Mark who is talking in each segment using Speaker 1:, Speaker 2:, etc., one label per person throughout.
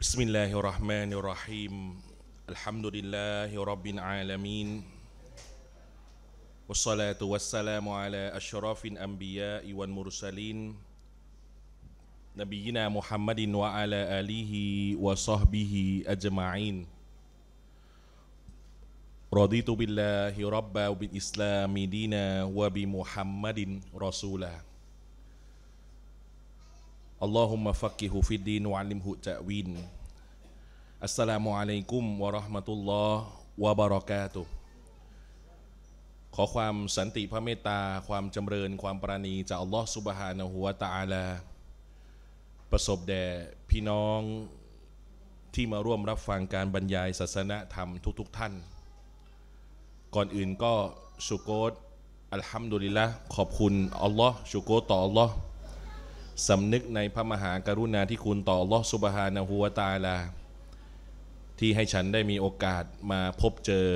Speaker 1: بسم الله الرحمن الرحيم الحمد لله رب العالمين والصلاة والسلام على أشرف الأنبياء والمرسلين نبينا محمد وعلى آله وصحبه أجمعين رضيت بالله ربا وبالإسلام دينا وبمحمد رسولا อัลลอฮุมะฟักกิฮุฟิดดีนวะลิมฮุจะวินอัสสลามุอะลัยกุมวะราะห์มะตุลลอฮ์วะบะเราะกาตุขอความสันติพระเมตตาความจำเริญความปราณีจากอัลลอฮ์สุบฮานะฮุวะตะอาลา ประสบแด่พี่น้องที่มาร่วมรับฟังการบรรยาย ศาสนธรรมทุกๆทท่าน ก่อนอื่นก็ชุโกตอัลฮัมดุลิละขอบคุณอัลลอฮ์ชุโกตต่ออัลลอฮ์สำนึกในพระมหากรุณาที่คุณต่อลอสุบฮานะหัวตาลา ที่ให้ฉันได้มีโอกาสมาพบเจอ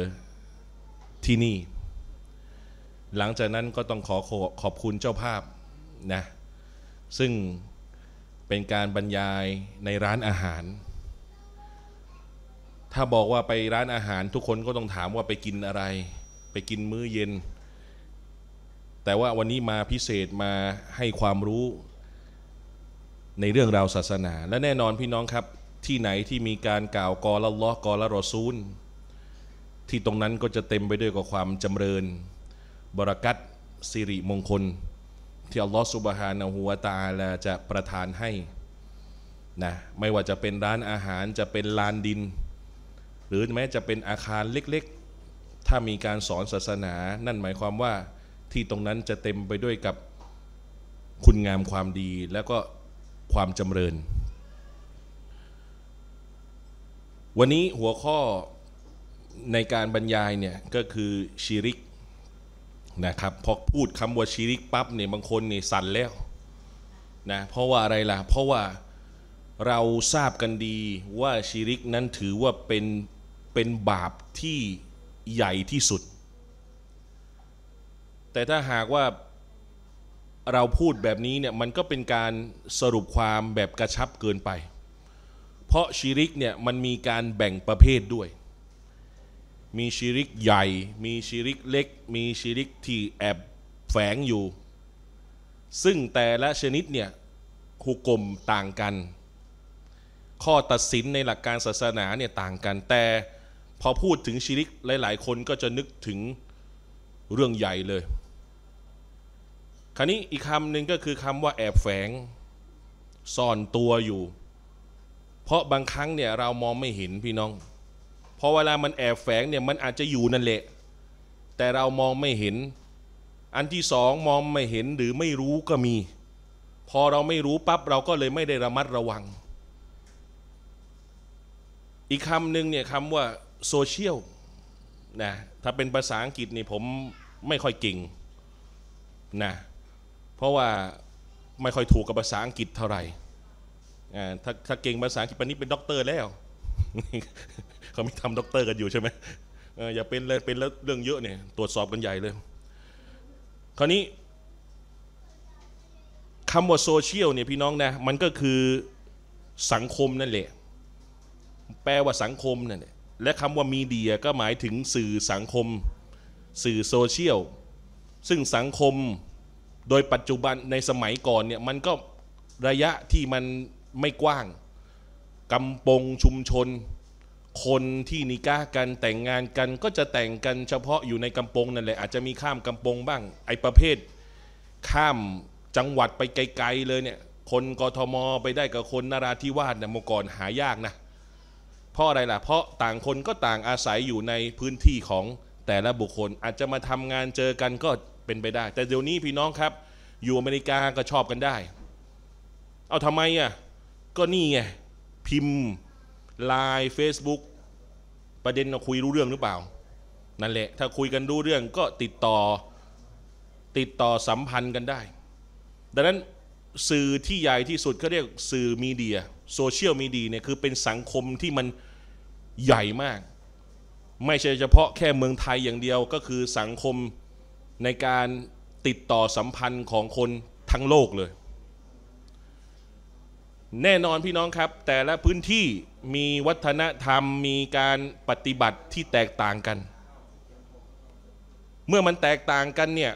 Speaker 1: ที่นี่ หลังจากนั้นก็ต้องขอขอบคุณเจ้าภาพนะซึ่งเป็นการบรรยายในร้านอาหาร ถ้าบอกว่าไปร้านอาหารทุกคนก็ต้องถามว่าไปกินอะไร ไปกินมื้อเย็น แต่ว่าวันนี้มาพิเศษมาให้ความรู้ในเรื่องราวศาสนาและแน่นอนพี่น้องครับที่ไหนที่มีการกล่าวกอละล้อกอละรอซูล ที่ตรงนั้นก็จะเต็มไปด้วยกับความจำเริญบรักัตสิริมงคลที่อัลลอฮฺสุบฮานาหัวตาลาจะประทานให้นะไม่ว่าจะเป็นร้านอาหารจะเป็นลานดิน หรือแม้จะเป็นอาคารเล็กๆ ถ้ามีการสอนศาสนา นั่นหมายความว่าที่ตรงนั้นจะเต็มไปด้วยกับคุณงามความดีแล้วก็ความจำเริญ วันนี้หัวข้อในการบรรยายเนี่ยก็คือชีริกนะครับพอพูดคำว่าชีริกปั๊บเนี่ยบางคนเนี่ยสั่นแล้วนะเพราะว่าอะไรล่ะเพราะว่าเราทราบกันดีว่าชีริกนั้นถือว่าเป็นเป็นบาปที่ใหญ่ที่สุด แต่ถ้าหากว่าเราพูดแบบนี้เนี่ยมันก็เป็นการสรุปความแบบกระชับเกินไป เพราะชีริกเนี่ยมันมีการแบ่งประเภทด้วย มีชีริกใหญ่ มีชีริกเล็ก มีชีริกที่แอบแฝงอยู่ ซึ่งแต่ละชนิดเนี่ยหุกกลมต่างกัน ข้อตัดสินในหลักการศาสนาเนี่ยต่างกัน แต่พอพูดถึงชีริกหลาย ๆ คนก็จะนึกถึงเรื่องใหญ่เลยคราวนี้อีกคำหนึ่งก็คือคำว่าแอบแฝงซ่อนตัวอยู่ เพราะบางครั้งเนี่ยเรามองไม่เห็นพี่น้องพอเวลามันแอบแฝงเนี่ยมันอาจจะอยู่นั่นแหละ แต่เรามองไม่เห็น อันที่สองมองไม่เห็นหรือไม่รู้ก็มี พอเราไม่รู้ปั๊บเราก็เลยไม่ได้ระมัดระวัง อีกคำหนึ่งเนี่ยคำว่าโซเชียลนะถ้าเป็นภาษาอังกฤษนี่ผมไม่ค่อยเก่งนะเพราะว่าไม่ค่อยถูกกับภาษาอังกฤษเท่าไหร่ถ้าถ้าเก่งภาษาอังกฤษปนี้เป็นด็อกเตอร์แล้ว เขามีทำด็อกเตอร์กันอยู่ใช่ไหม อย่าเป็นเลยเป็นแล้วเรื่องเยอะเนี่ย ตรวจสอบกันใหญ่เลย คราวนี้คำว่าโซเชียลเนี่ยพี่น้องนะ มันก็คือสังคมนั่นแหละ แปลว่าสังคมนั่นแหละ และคำว่ามีเดีย ก็หมายถึงสื่อสังคม สื่อโซเชียล ซึ่งสังคมโดยปัจจุบันในสมัยก่อนเนี่ยมันก็ระยะที่มันไม่กว้างกำปงชุมชน คนที่นิก้ากัน แต่งงานกันก็จะแต่งกันเฉพาะอยู่ในกำปงนั่นแหละอาจจะมีข้ามกำปงบ้างไอประเภทข้ามจังหวัดไปไกลๆเลยเนี่ย คนกทมไปได้กับคนนราธิวาสเนี่ยเมื่อก่อนหายากนะเพราะอะไรล่ะเพราะต่างคนก็ต่างอาศัยอยู่ในพื้นที่ของแต่ละบุคคล อาจจะมาทำงานเจอกันก็เป็นไปได้ แต่เดี๋ยวนี้พี่น้องครับอยู่อเมริกา ก็ชอบกันได้ เอาทำไมอ่ะก็นี่ไงพิมพ์ไลน์เฟซบุ๊กประเด็นเราคุยรู้เรื่องหรือเปล่า นั่นแหละถ้าคุยกันรู้เรื่องก็ติดต่อ ติดต่อสัมพันธ์กันได้ ดังนั้นสื่อที่ใหญ่ที่สุดก็เรียกสื่อมีเดียโซเชียลมีเดียเนี่ยคือเป็นสังคมที่มันใหญ่มาก ไม่ใช่เฉพาะแค่เมืองไทยอย่างเดียวก็คือสังคมในการติดต่อสัมพันธ์ของคนทั้งโลกเลย แน่นอนพี่น้องครับ แต่ละพื้นที่มีวัฒนธรรมมีการปฏิบัติที่แตกต่างกัน เมื่อมันแตกต่างกันเนี่ย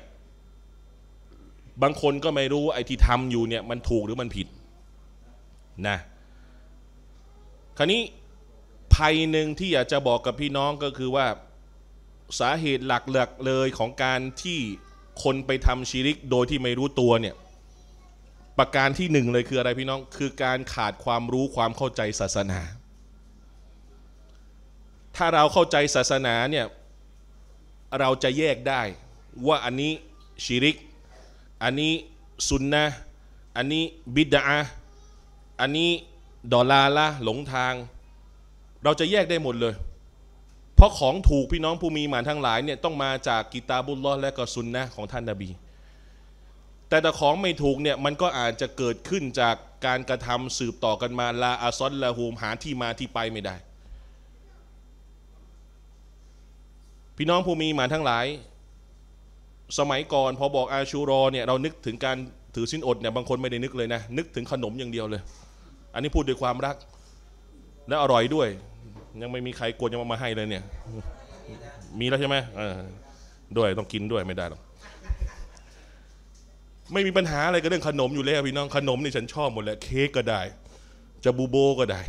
Speaker 1: บางคนก็ไม่รู้ไอ้ที่ทำอยู่เนี่ย มันถูกหรือมันผิดนะคราวนี้ภัยหนึ่งที่อยากจะบอกกับพี่น้องก็คือว่าสาเหตุหลักๆเลยของการที่คนไปทำชีริกโดยที่ไม่รู้ตัวเนี่ย ประการที่หนึ่งเลยคืออะไรพี่น้อง คือการขาดความรู้ความเข้าใจศาสนา ถ้าเราเข้าใจศาสนาเนี่ย เราจะแยกได้ว่าอันนี้ชิริก อันนี้สุนนะอันนี้บิดาอันนี้ดอลาละหลงทาง เราจะแยกได้หมดเลยเพราะของถูกพี่น้องผู้มีหมานทั้งหลายเนี่ยต้องมาจากกิตาบุลลอและก็ซุนนะของท่านนาบี แต่แต่ของไม่ถูกเนี่ยมันก็อาจจะเกิดขึ้นจากการกระทำสืบต่อกันมาลาอาซอนลาฮูมหาที่มาที่ไปไม่ได้ พี่น้องผู้มีหมานทั้งหลาย สมัยก่อน พอบอกอาชูรอเนี่ยเรานึกถึงการถือสินอดเนี่ยบางคนไม่ได้นึกเลยนะนึกถึงขนมอย่างเดียวเลย อันนี้พูดด้วยความรักและอร่อยด้วยยังไม่มีใครกวนังมาให้เลยเนี่ย มีแล้วใช่ไหมด้วยต้องกินด้วยไม่ได้หรอกไม่มีปัญหาอะไรกับเรื่องขนมอยู่แล้วพี่น้องขนมนี่ฉันชอบหมดแหละเค้กก็ได้จะบูโบก็ได้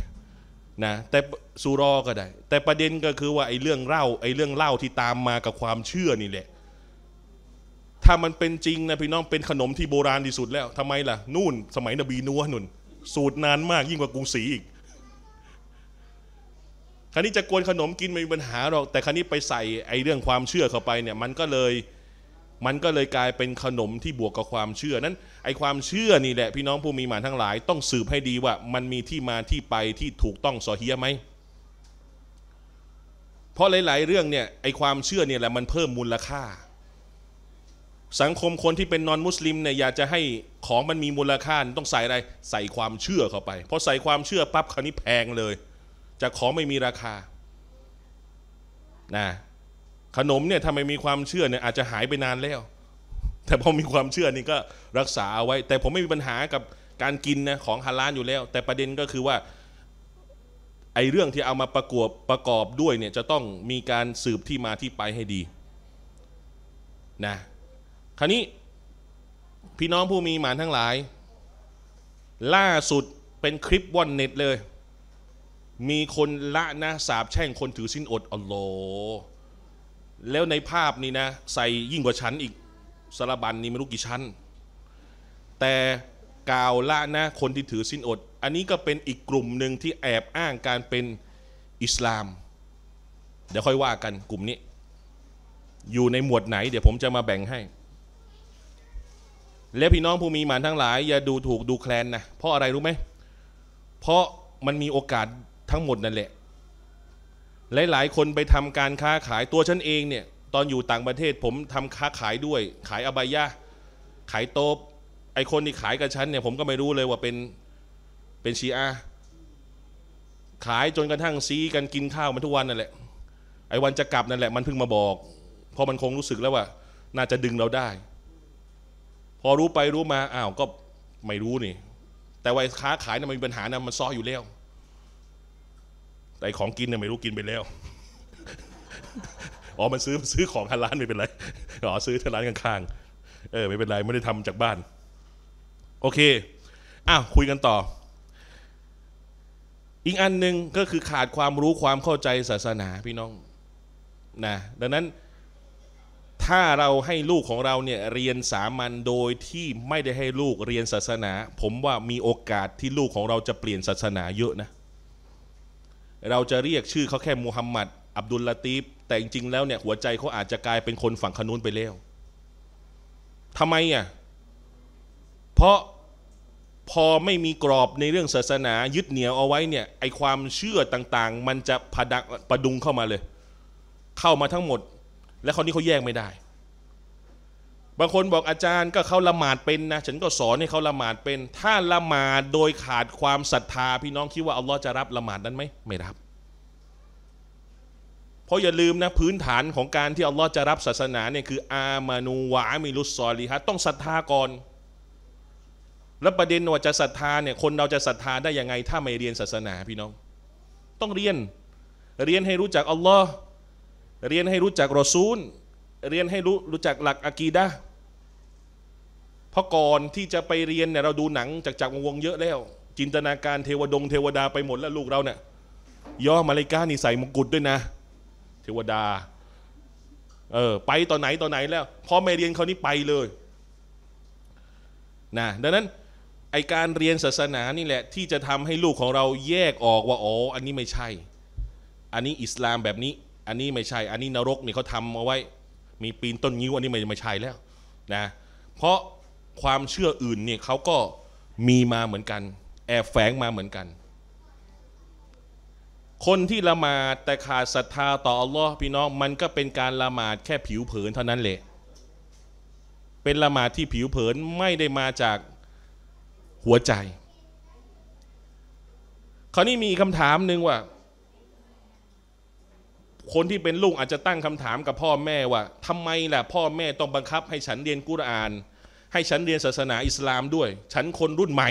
Speaker 1: นะแต่ซูรอก็ได้ แต่ประเด็นก็คือว่าไอ้เรื่องเล่าไอ้เรื่องเล่าที่ตามมากับความเชื่อนี่แหละ ถ้ามันเป็นจริงนะพี่น้องเป็นขนมที่โบราณที่สุดแล้ว ทำไมล่ะนู่นสมัยนบีนัวนุ่น สูตรนานมากยิ่งกว่ากรุงศรีอีกคราวนี้จะกวนขนมกินไม่มีปัญหาหรอกแต่คราวนี้ไปใส่ไอ้เรื่องความเชื่อเข้าไปเนี่ย มันก็เลยมันก็เลยกลายเป็นขนมที่บวกกับความเชื่อนั้นไอ้ความเชื่อนี่แหละพี่น้องผู้มีหมานทั้งหลาย ต้องสืบให้ดีว่า มันมีที่มาที่ไปที่ถูกต้องสอเฮียไหมเพราะหลาย ๆ เรื่องเนี่ยไอ้ความเชื่อเนี่ยแหละมันเพิ่มมูลค่า สังคมคนที่เป็นนอนมุสลิมเนี่ยอยากจะให้ของมันมีมูลค่า ต้องใส่อะไรใส่ความเชื่อเข้าไปพอใส่ความเชื่อปั๊บคราวนี้แพงเลยจากของไม่มีราคา นะ ขนมเนี่ยถ้าไม่มีความเชื่อเนี่ย อาจจะหายไปนานแล้ว แต่พอมีความเชื่อนี่ก็รักษาเอาไว้ แต่ผมไม่มีปัญหากับการกินนะของฮาลาลอยู่แล้ว แต่ประเด็นก็คือว่าไอ้เรื่องที่เอามาประกอบประกอบด้วยเนี่ยจะต้องมีการสืบที่มาที่ไปให้ดี นะ คราวนี้พี่น้องผู้มีหมานทั้งหลาย ล่าสุดเป็นคลิปวอนเน็ตเลยมีคนละนะสาบแช่งคนถือสินอดอัลลแล้วในภาพนี้นะ ใส่ยิ่งกว่าชั้นอีกสารบันนี้ไม่รู้กี่ชั้น แต่กล่าวละนะคนที่ถือสินอด อันนี้ก็เป็นอีกกลุ่มหนึ่งที่แอบอ้างการเป็นอิสลาม เดี๋ยวค่อยว่ากันกลุ่มนี้ อยู่ในหมวดไหนเดี๋ยวผมจะมาแบ่งให้ และพี่น้องผู้มีหมานทั้งหลาย อย่าดูถูกดูแคลนนะเพราะอะไรรู้ไหมเพราะมันมีโอกาสทั้งหมดนั่นแหละ หลายๆ คนไปทำการค้าขายตัวฉันเองเนี่ย ตอนอยู่ต่างประเทศผมทำค้าขายด้วย ขายอบายะขายโต๊บไอคนที่ขายกับฉันเนี่ยผมก็ไม่รู้เลยว่าเป็น เป็นชีอาขายจนกระทั่งซีกันกินข้าวมันทุกวันนั่นแหละ ไอ้วันจะกลับนั่นแหละ มันเพิ่งมาบอก เพราะมันคงรู้สึกแล้วว่า น่าจะดึงเราได้ พอรู้ไปรู้มา อ้าว ก็ไม่รู้นี่ แต่ว่าค้าขายนะ่ะมันมีปัญหานะมันซ้ออยู่แล้วแต่ของกินเนี่ยไม่รู้กินไปแล้ว อ๋อมันซื้อซื้อของทางร้านไม่เป็นไร อ๋อซื้อทางร้านข้างๆ เออไม่เป็นไรไม่ได้ทำจากบ้าน โอเค อ้าวคุยกันต่อ อีกอันหนึ่งก็คือขาดความรู้ความเข้าใจศาสนาพี่น้อง นะ ดังนั้น ถ้าเราให้ลูกของเราเนี่ยเรียนสามัญโดยที่ไม่ได้ให้ลูกเรียนศาสนา ผมว่ามีโอกาสที่ลูกของเราจะเปลี่ยนศาสนาเยอะนะเราจะเรียกชื่อเขาแค่ มูฮัมหมัด อับดุลลาตีฟ แต่จริง ๆ แล้วเนี่ย หัวใจเขาอาจจะกลายเป็นคนฝั่งคานุนไปแล้วทำไมอ่ะ เพราะพอไม่มีกรอบในเรื่องศาสนายึดเหนี่ยวเอาไว้เนี่ย ไอความเชื่อต่าง ๆ มันจะผดักประดุงเข้ามาเลย เข้ามาทั้งหมด และคราวนี้เขาแยกไม่ได้บางคนบอกอาจารย์ก็เขาละหมาดเป็นนะฉันก็สอนให้เขาละหมาดเป็น ถ้าละหมาดโดยขาดความศรัทธา พี่น้องคิดว่าอัลลอฮ์จะรับละหมาดนั้นไหมไม่รับ เพราะอย่าลืมนะพื้นฐานของการที่อัลลอฮ์จะรับศาสนาเนี่ยคือ อามานูวะมิลุสซอลีฮะต้องศรัทธาก่อน แล้วประเด็นว่าจะศรัทธาเนี่ยคนเราจะศรัทธาได้ยังไง ถ้าไม่เรียนศาสนาพี่น้อง ต้องเรียนเรียนให้รู้จักอัลลอฮ์เรียนให้รู้จักรอซูลเรียนให้รู้รู้จักหลักอะกีดะเพราะก่อนที่จะไปเรียนเนี่ยเราดูหนังจากจากวงเยอะแล้ว จินตนาการเทวดง เทวดาไปหมดแล้ว ลูกเราเนี่ยย่อมาเลกานี่ใส่มงกุฎด้วยนะเทวดาเออไปตอนไหนตอนไหนแล้วพอไม่เรียนเขานี่ไปเลย นะ ดังนั้นไอการเรียนศาสนานี่แหละ ที่จะทำให้ลูกของเราแยกออกว่าอ๋อ อันนี้ไม่ใช่ อันนี้อิสลามแบบนี้ อันนี้ไม่ใช่ อันนี้นรกนี่เขาทำเอาไว้มีปีนต้นงิ้ว อันนี้ ไม่ไม่ใช่แล้วนะเพราะความเชื่ออื่นเนี่ยเขาก็มีมาเหมือนกัน แอบแฝงมาเหมือนกัน คนที่ละหมาดแต่ขาดศรัทธาต่ออัลลอฮ์พี่น้อง มันก็เป็นการละหมาดแค่ผิวเผินเท่านั้นแหละเป็นละหมาดที่ผิวเผินไม่ได้มาจากหัวใจ คราวนี้มีคำถามหนึ่งว่าคนที่เป็นลูกอาจจะตั้งคำถามกับพ่อแม่ว่าทำไมล่ะ พ่อแม่ต้องบังคับ ให้ฉันเรียนกุรอาน ให้ฉันเรียนศาสนาอิสลามด้วย ฉันคนรุ่นใหม่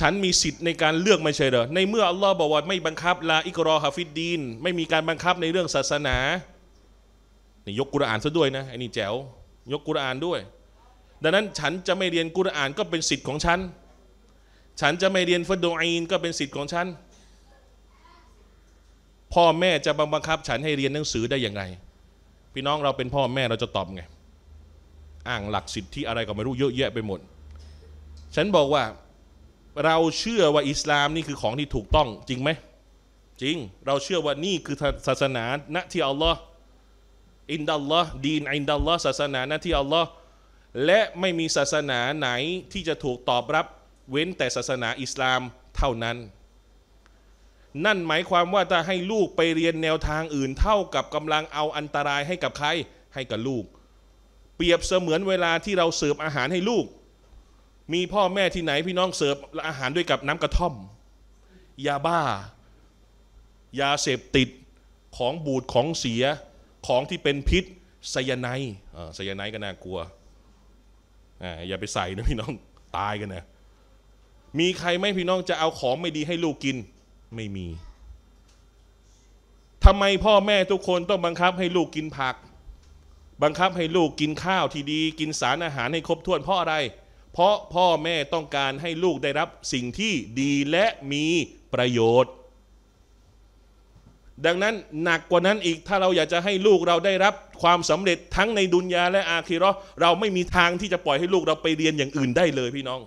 Speaker 1: ฉันมีสิทธิ์ในการเลือกไม่ใช่เหรอในเมื่ออัลลอฮ์บอกว่าไม่บังคับลาอิกรอฮาฟิดดีนไม่มีการบังคับในเรื่องศาสนานี่ยกกุรอานซะด้วยนะไอ้นี่แจ๋วยกกุรอานด้วย ดังนั้นฉันจะไม่เรียนกุรอานก็เป็นสิทธิ์ของฉันฉันจะไม่เรียนฟะดดูอีนก็เป็นสิทธิ์ของฉันพ่อแม่จะบังคับฉันให้เรียนหนังสือได้อย่างไรพี่น้องเราเป็นพ่อแม่เราจะตอบไงอ้างหลักสิทธิอะไรก็ไม่รู้เยอะแยะไปหมด ฉันบอกว่าเราเชื่อว่าอิสลามนี่คือของที่ถูกต้อง จริงไหม จริงเราเชื่อว่านี่คือศาสนาณที่อัลลอฮ์อินดัลลอฮ์ดีนอินดัลลอฮ์ศาสนาณที่อัลลอฮ์และไม่มีศาสนาไหนที่จะถูกตอบรับเว้นแต่ศาสนาอิสลามเท่านั้นนั่นหมายความว่าถ้าให้ลูกไปเรียนแนวทางอื่นเท่ากับกำลังเอาอันตรายให้กับใครให้กับลูก เปรียบเสมือนเวลาที่เราเสิร์ฟอาหารให้ลูก มีพ่อแม่ที่ไหนพี่น้องเสิร์ฟอาหารด้วยกับน้ำกระท่อมยาบ้ายาเสพติดของบูดของเสียของที่เป็นพิษไซยาไนไซยาไนก็น่ากลัวออย่าไปใส่นะพี่น้องตายกันนะมีใครไหมพี่น้องจะเอาของไม่ดีให้ลูกกินไม่มี ทำไมพ่อแม่ทุกคนต้องบังคับให้ลูกกินผัก บังคับให้ลูกกินข้าวที่ดีกินสารอาหารให้ครบถ้วนเพราะอะไร เพราะพ่อแม่ต้องการให้ลูกได้รับสิ่งที่ดีและมีประโยชน์ ดังนั้นหนักกว่านั้นอีกถ้าเราอยากจะให้ลูกเราได้รับความสำเร็จทั้งในดุนยาและอาคีรอเราไม่มีทางที่จะปล่อยให้ลูกเราไปเรียนอย่างอื่นได้เลยพี่น้อง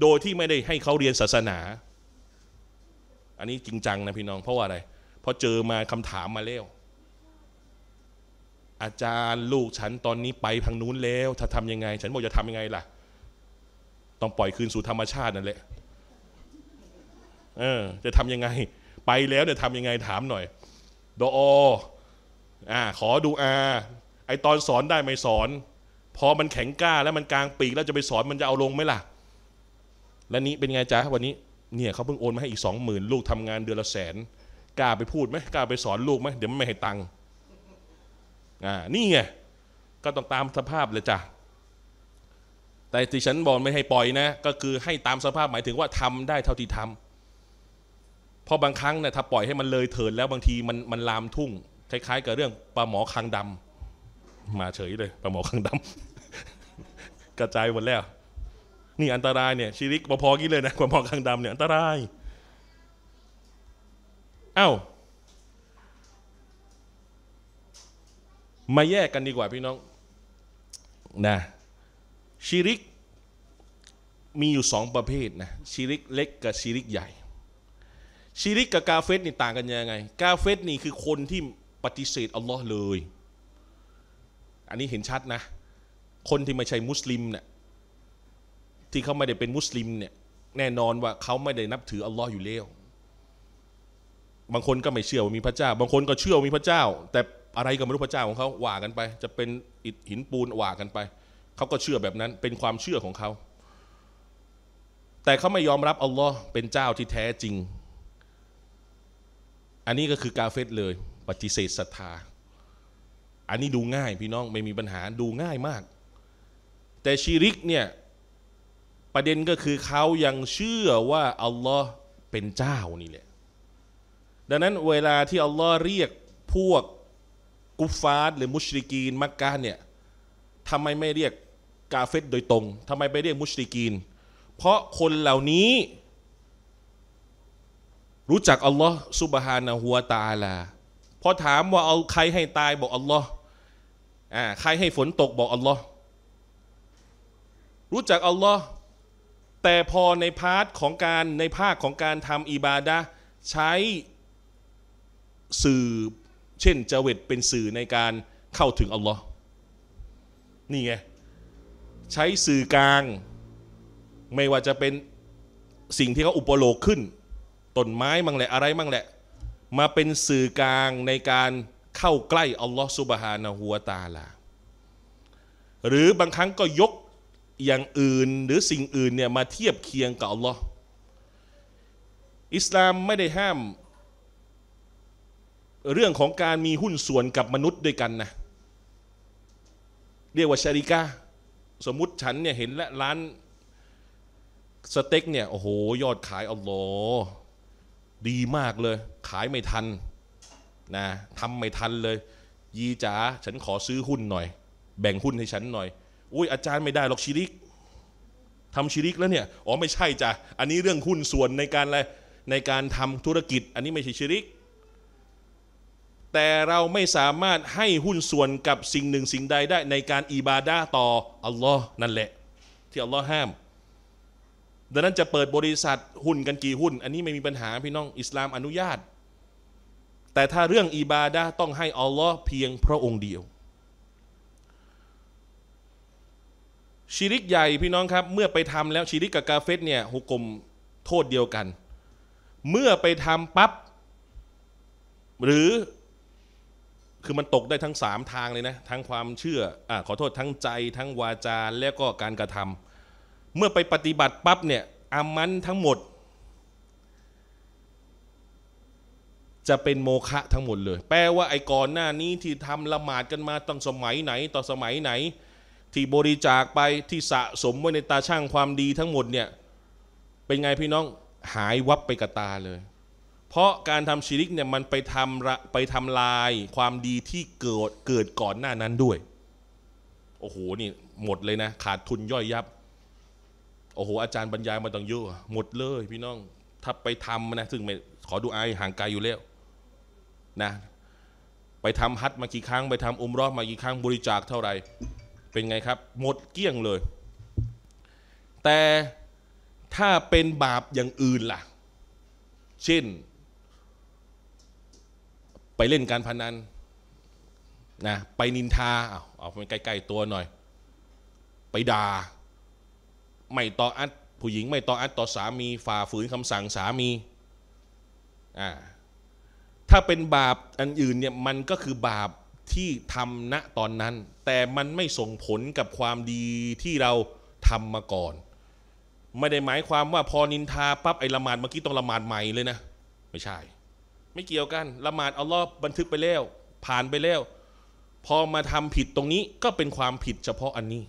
Speaker 1: โดยที่ไม่ได้ให้เขาเรียนศาสนาอันนี้จริงจังนะพี่น้อง เพราะว่าอะไร เพราะเจอมาคำถามมาแล้วอาจารย์ลูกฉันตอนนี้ไปทางนู้นแล้วถ้าทำยังไงฉันบอกจะทำยังไงล่ะ ต้องปล่อยคืนสู่ธรรมชาตินั่นแหละเออ จะทำยังไง ไปแล้วเนี่ยทำยังไงถามหน่อยดออ่า ขอดูอาไอตอนสอนได้ไม่สอน พอมันแข็งกล้า แล้วมันกลางปีกแล้วจะไปสอนมันจะเอาลงไหมล่ะ และนี้เป็นไงจ๊ะวันนี้เนี่ยเขาเพิ่งโอนมาให้อีกสองหมื่นลูกทำงานเดือนละแสน กล้าไปพูดไหมกล้าไปสอนลูกไหมเดี๋ยวไม่ให้ตังค์อ่านี่ไงก็ต้องตามสภาพเลยจ้ะแต่ที่ฉันบอกไม่ให้ปล่อยนะ ก็คือให้ตามสภาพหมายถึงว่าทำได้เท่าที่ทำเพราะบางครั้งเนี่ยถ้าปล่อยให้มันเลยเถิดแล้วบางทีมันมันลามทุ่งคล้ายๆ กับเรื่องปลาหมอคางดำมาเฉยเลยปลาหมอคางดำกระจายหมดแล้วนี่อันตรายเนี่ยชิริกพอๆกี้เลยนะความมองกลางดำเนี่ยอันตรายเอา้ามาแยกกันดีกว่าพี่น้องนะชิริกมีอยู่สองประเภทนะชิริกเล็กกับชิริกใหญ่ชิริกกับกาเฟสนี่ต่างกันยังไงกาเฟสนี่คือคนที่ปฏิเสธอัลลอฮ์เลยอันนี้เห็นชัดนะ คนที่ไม่ใช่มุสลิมเนะี่ยที่เขาไม่ได้เป็นมุสลิมเนี่ยแน่นอนว่าเขาไม่ได้นับถืออัลลอฮ์อยู่แล้ว บางคนก็ไม่เชื่อว่ามีพระเจ้า บางคนก็เชื่อว่ามีพระเจ้า แต่อะไรก็ไม่รู้พระเจ้าของเขาว่ากันไป จะเป็นอิฐหินปูนว่ากันไป เขาก็เชื่อแบบนั้นเป็นความเชื่อของเขา แต่เขาไม่ยอมรับอัลลอฮ์เป็นเจ้าที่แท้จริง อันนี้ก็คือกาเฟตเลยปฏิเสธศรัทธา อันนี้ดูง่ายพี่น้องไม่มีปัญหาดูง่ายมาก แต่ชีริกเนี่ยประเด็นก็คือเขายังเชื่อว่าอัลลอฮ์เป็นเจ้านี่แหละดังนั้นเวลาที่อัลลอฮ์เรียกพวกกุฟฟาร์หรือมุชริกีน มักกะเนี่ยทำไมไม่เรียกกาเฟตโดยตรงทำไมไปเรียกมุชริกีน เพราะคนเหล่านี้ รู้จักอัลลอฮ์สุบฮานะฮัวตาลาพอถามว่าเอาใครให้ตายบอกอัลลอฮ์อ่าใครให้ฝนตกบอกอัลลอฮ์รู้จักอัลลอฮ์แต่พอในพาร์ทของการในภาคของการทำอิบาดะใช้สื่อ เช่นจเวตเป็นสื่อในการเข้าถึงอัลลอฮ์นี่ไง ใช้สื่อกลางไม่ว่าจะเป็นสิ่งที่เขาอุปโลกขึ้น ต้นไม้มั่งแหละอะไรมั่งแหละ มาเป็นสื่อกลางในการเข้าใกล้อัลลอฮ์สุบฮานาหัวตาลา หรือบางครั้งก็ยกอย่างอื่นหรือสิ่งอื่นเนี่ยมาเทียบเคียงกับอัลลอฮ์อิสลามไม่ได้ห้าม เรื่องของการมีหุ้นส่วนกับมนุษย์ด้วยกันนะเรียกว่าชาริกาสมมติฉันเนี่ยเห็นและร้านสเต็กเนี่ย โอ้โหยอดขายอัลลอฮ์ดีมากเลย ขายไม่ทัน นะทำไม่ทันเลย ยีจ๋าฉันขอซื้อหุ้นหน่อย แบ่งหุ้นให้ฉันหน่อยอุ้ย อาจารย์ไม่ได้หรอกชิริกทำชิริกแล้วเนี่ยอ๋อไม่ใช่จ้ะอันนี้เรื่องหุ้นส่วนในการอะไรในการทำธุรกิจ อันนี้ไม่ใช่ชิริก แต่เราไม่สามารถให้หุ้นส่วนกับสิ่งหนึ่งสิ่งใดได้ ในการอิบาดาต่อ อัลลอฮ์นั่นแหละที่อัลลอฮ์ห้าม ดังนั้นจะเปิดบริษัทหุ้นกันกี่หุ้น อันนี้ไม่มีปัญหาพี่น้องอิสลามอนุญาต แต่ถ้าเรื่องอิบาดาต้องให้อัลลอฮ์เพียงพระองค์เดียวชีริก ใหญ่ พี่น้องครับ เมื่อไปทำแล้วชีริก กับ กาเฟตเนี่ยหุกกลมโทษเดียวกัน เมื่อไปทำปับ๊บหรือคือมันตกได้ทั้งสามทาง เลย นะทั้งความเชื่ออขอโทษทั้งใจทั้งวาจาแล้วก็การกระทำ เมื่อไปปฏิบัติปั๊บเนี่ยอามันทั้งหมด จะเป็นโมฆะทั้งหมดเลย แปลว่าไอ้ก่อนหน้านี้ที่ทำละหมาดกันมาตั้งสมัยไหนต่อสมัยไหนที่บริจาคไปที่สะสมไว้ในตาช่างความดีทั้งหมดเนี่ย เป็นไงพี่น้องหายวับไปกับตาเลย เพราะการทำชีริกเนี่ยมันไปทำไปทำลายความดีที่เกิดเกิดก่อนหน้านั้นด้วย โอ้โหนี่หมดเลยนะ ขาดทุนย่อยยับ โอ้โหอาจารย์บรรยายมาต้องเยอะหมดเลยพี่น้องถ้าไปทำนะซึ่งขอดูอายห่างไกลอยู่แล้วนะ ไปทำฮัทมากี่ครั้งไปทำอุมรอมากี่ครั้งบริจาคเท่าไหร่เป็นไงครับ หมดเกลี้ยงเลย แต่ถ้าเป็นบาปอย่างอื่นล่ะ เช่น ไปเล่นการพนันนะไปนินทาเอาเอาไปใกล้ๆตัวหน่อย ไปด่าไม่ต่ออัดผู้หญิงไม่ต่ออัดต่อสามี ฝ่าฝืนคำสั่งสามีอ่าถ้าเป็นบาปอันอื่นเนี่ยมันก็คือบาปที่ทำณตอนนั้น แต่มันไม่ส่งผลกับความดีที่เราทำมาก่อน ไม่ได้หมายความว่า พอนินทา ปั๊บไอ้ละหมาดเมื่อกี้ ต้องละหมาดใหม่เลยนะ ไม่ใช่ ไม่เกี่ยวกันละหมาดเอาลอบบันทึกไปแล้ว ผ่านไปแล้ว พอมาทำผิดตรงนี้ก็เป็นความผิด เฉพาะอันนี้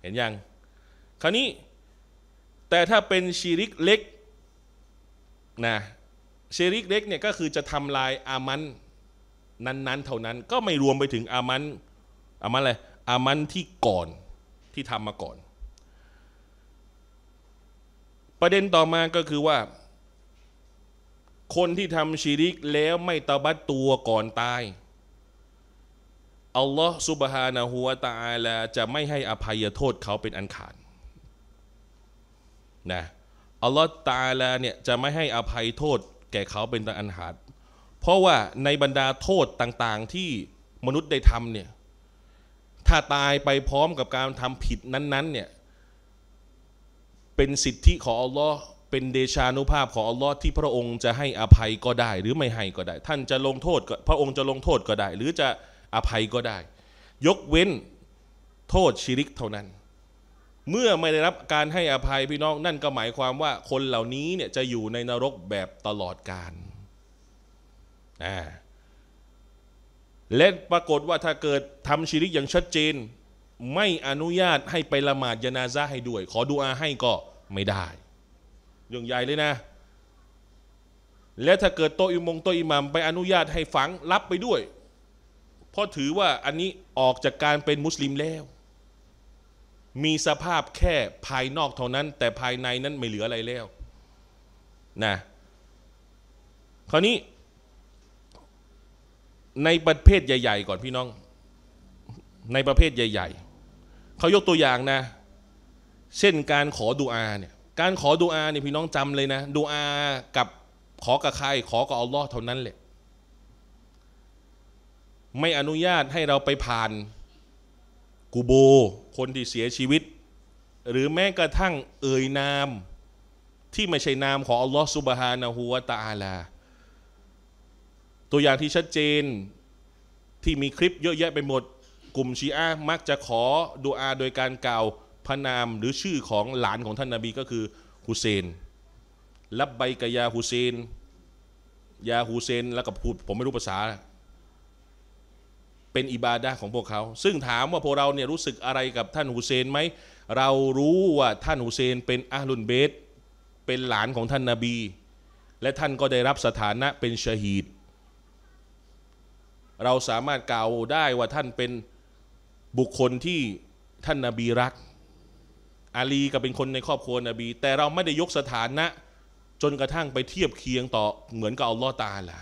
Speaker 1: เห็นยังคราวนี้ แต่ถ้าเป็นชีริกเล็กนะชีริกเล็กเนี่ยก็คือจะทำลายอามันนั้นๆ เท่านั้นก็ไม่รวมไปถึงอามันอามันอะไรอามันที่ก่อนที่ทำมาก่อน ประเด็นต่อมาก็คือว่า คนที่ทำชีริกแล้วไม่ตบัดตัวก่อนตายอัลลอฮ์สุบฮานะฮูวะตะอาลาจะไม่ให้อภัยโทษเขาเป็นอันขาดนะอัลลอฮ์ตาลาเนี่ยจะไม่ให้อภัยโทษแก่เขาเป็นอันขาดเพราะว่าในบรรดาโทษต่างๆที่มนุษย์ได้ทำเนี่ยถ้าตายไปพร้อมกับการทำผิดนั้นๆเนี่ยเป็นสิทธิของอัลลอฮ์เป็นเดชานุภาพของอัลลอฮ์ที่พระองค์จะให้อภัยก็ได้หรือไม่ให้ก็ได้ ท่านจะลงโทษพระองค์จะลงโทษก็ได้ หรือจะอภัยก็ได้ ยกเว้นโทษชิริกเท่านั้น เมื่อไม่ได้รับการให้อภัยพี่น้องนั่นก็หมายความว่าคนเหล่านี้เนี่ยจะอยู่ในนรกแบบตลอดกาลนะและปรากฏว่าถ้าเกิดทำชีริกอย่างชัดเจน ไม่อนุญาตให้ไปละหมาดยานาซาให้ด้วย ขอดูอาให้ก็ไม่ได้เรื่องใหญ่เลยนะ และถ้าเกิดโตอิมงโตอิหมัมไปอนุญาตให้ฝังรับไปด้วย เพราะถือว่าอันนี้ออกจากการเป็นมุสลิมแล้ว มีสภาพแค่ภายนอกเท่านั้นแต่ภายในนั้นไม่เหลืออะไรแล้วนะคราวนี้ในประเภทใหญ่ๆ ก่อนพี่น้อง ในประเภทใหญ่ๆ เขายกตัวอย่างนะเช่นการขอดูอาเนี่ยการขอดูอาเนี่ยพี่น้องจำเลยนะดูอากับขอกับใคร ขอกับอัลลอฮ์เท่านั้นแหละ ไม่อนุญาตให้เราไปผ่าน กูโบคนที่เสียชีวิต หรือแม้กระทั่งเอ่ยนามที่ไม่ใช่นาม ของอัลลอฮ์สุบฮานะฮูวะตาอาลาตัวอย่างที่ชัดเจนที่มีคลิปเยอะแยะไปหมดกลุ่มชีอะมักจะขอดูอาโดยการกล่าวพระนามหรือชื่อของหลานของท่านนาบีก็คือฮุเซนรับใบกยาฮุเซนยาฮุเซนแล้วก็พูดผมไม่รู้ภาษาเป็นอิบาดะของพวกเขา ซึ่งถามว่าพวกเราเนี่ยรู้สึกอะไรกับท่านฮุเซนไหมเรารู้ว่าท่านฮุเซน เป็นอาลุนเบตเป็นหลานของท่านนาบี และท่านก็ได้รับสถานะเป็นชฮีดเราสามารถกล่าวได้ว่าท่านเป็นบุคคลที่ท่านนาบีรัก อาลีก็เป็นคนในครอบครัวนบี แต่เราไม่ได้ยกสถานะ จนกระทั่งไปเทียบเคียงต่อเหมือนกับอัลลอฮ์ตาละ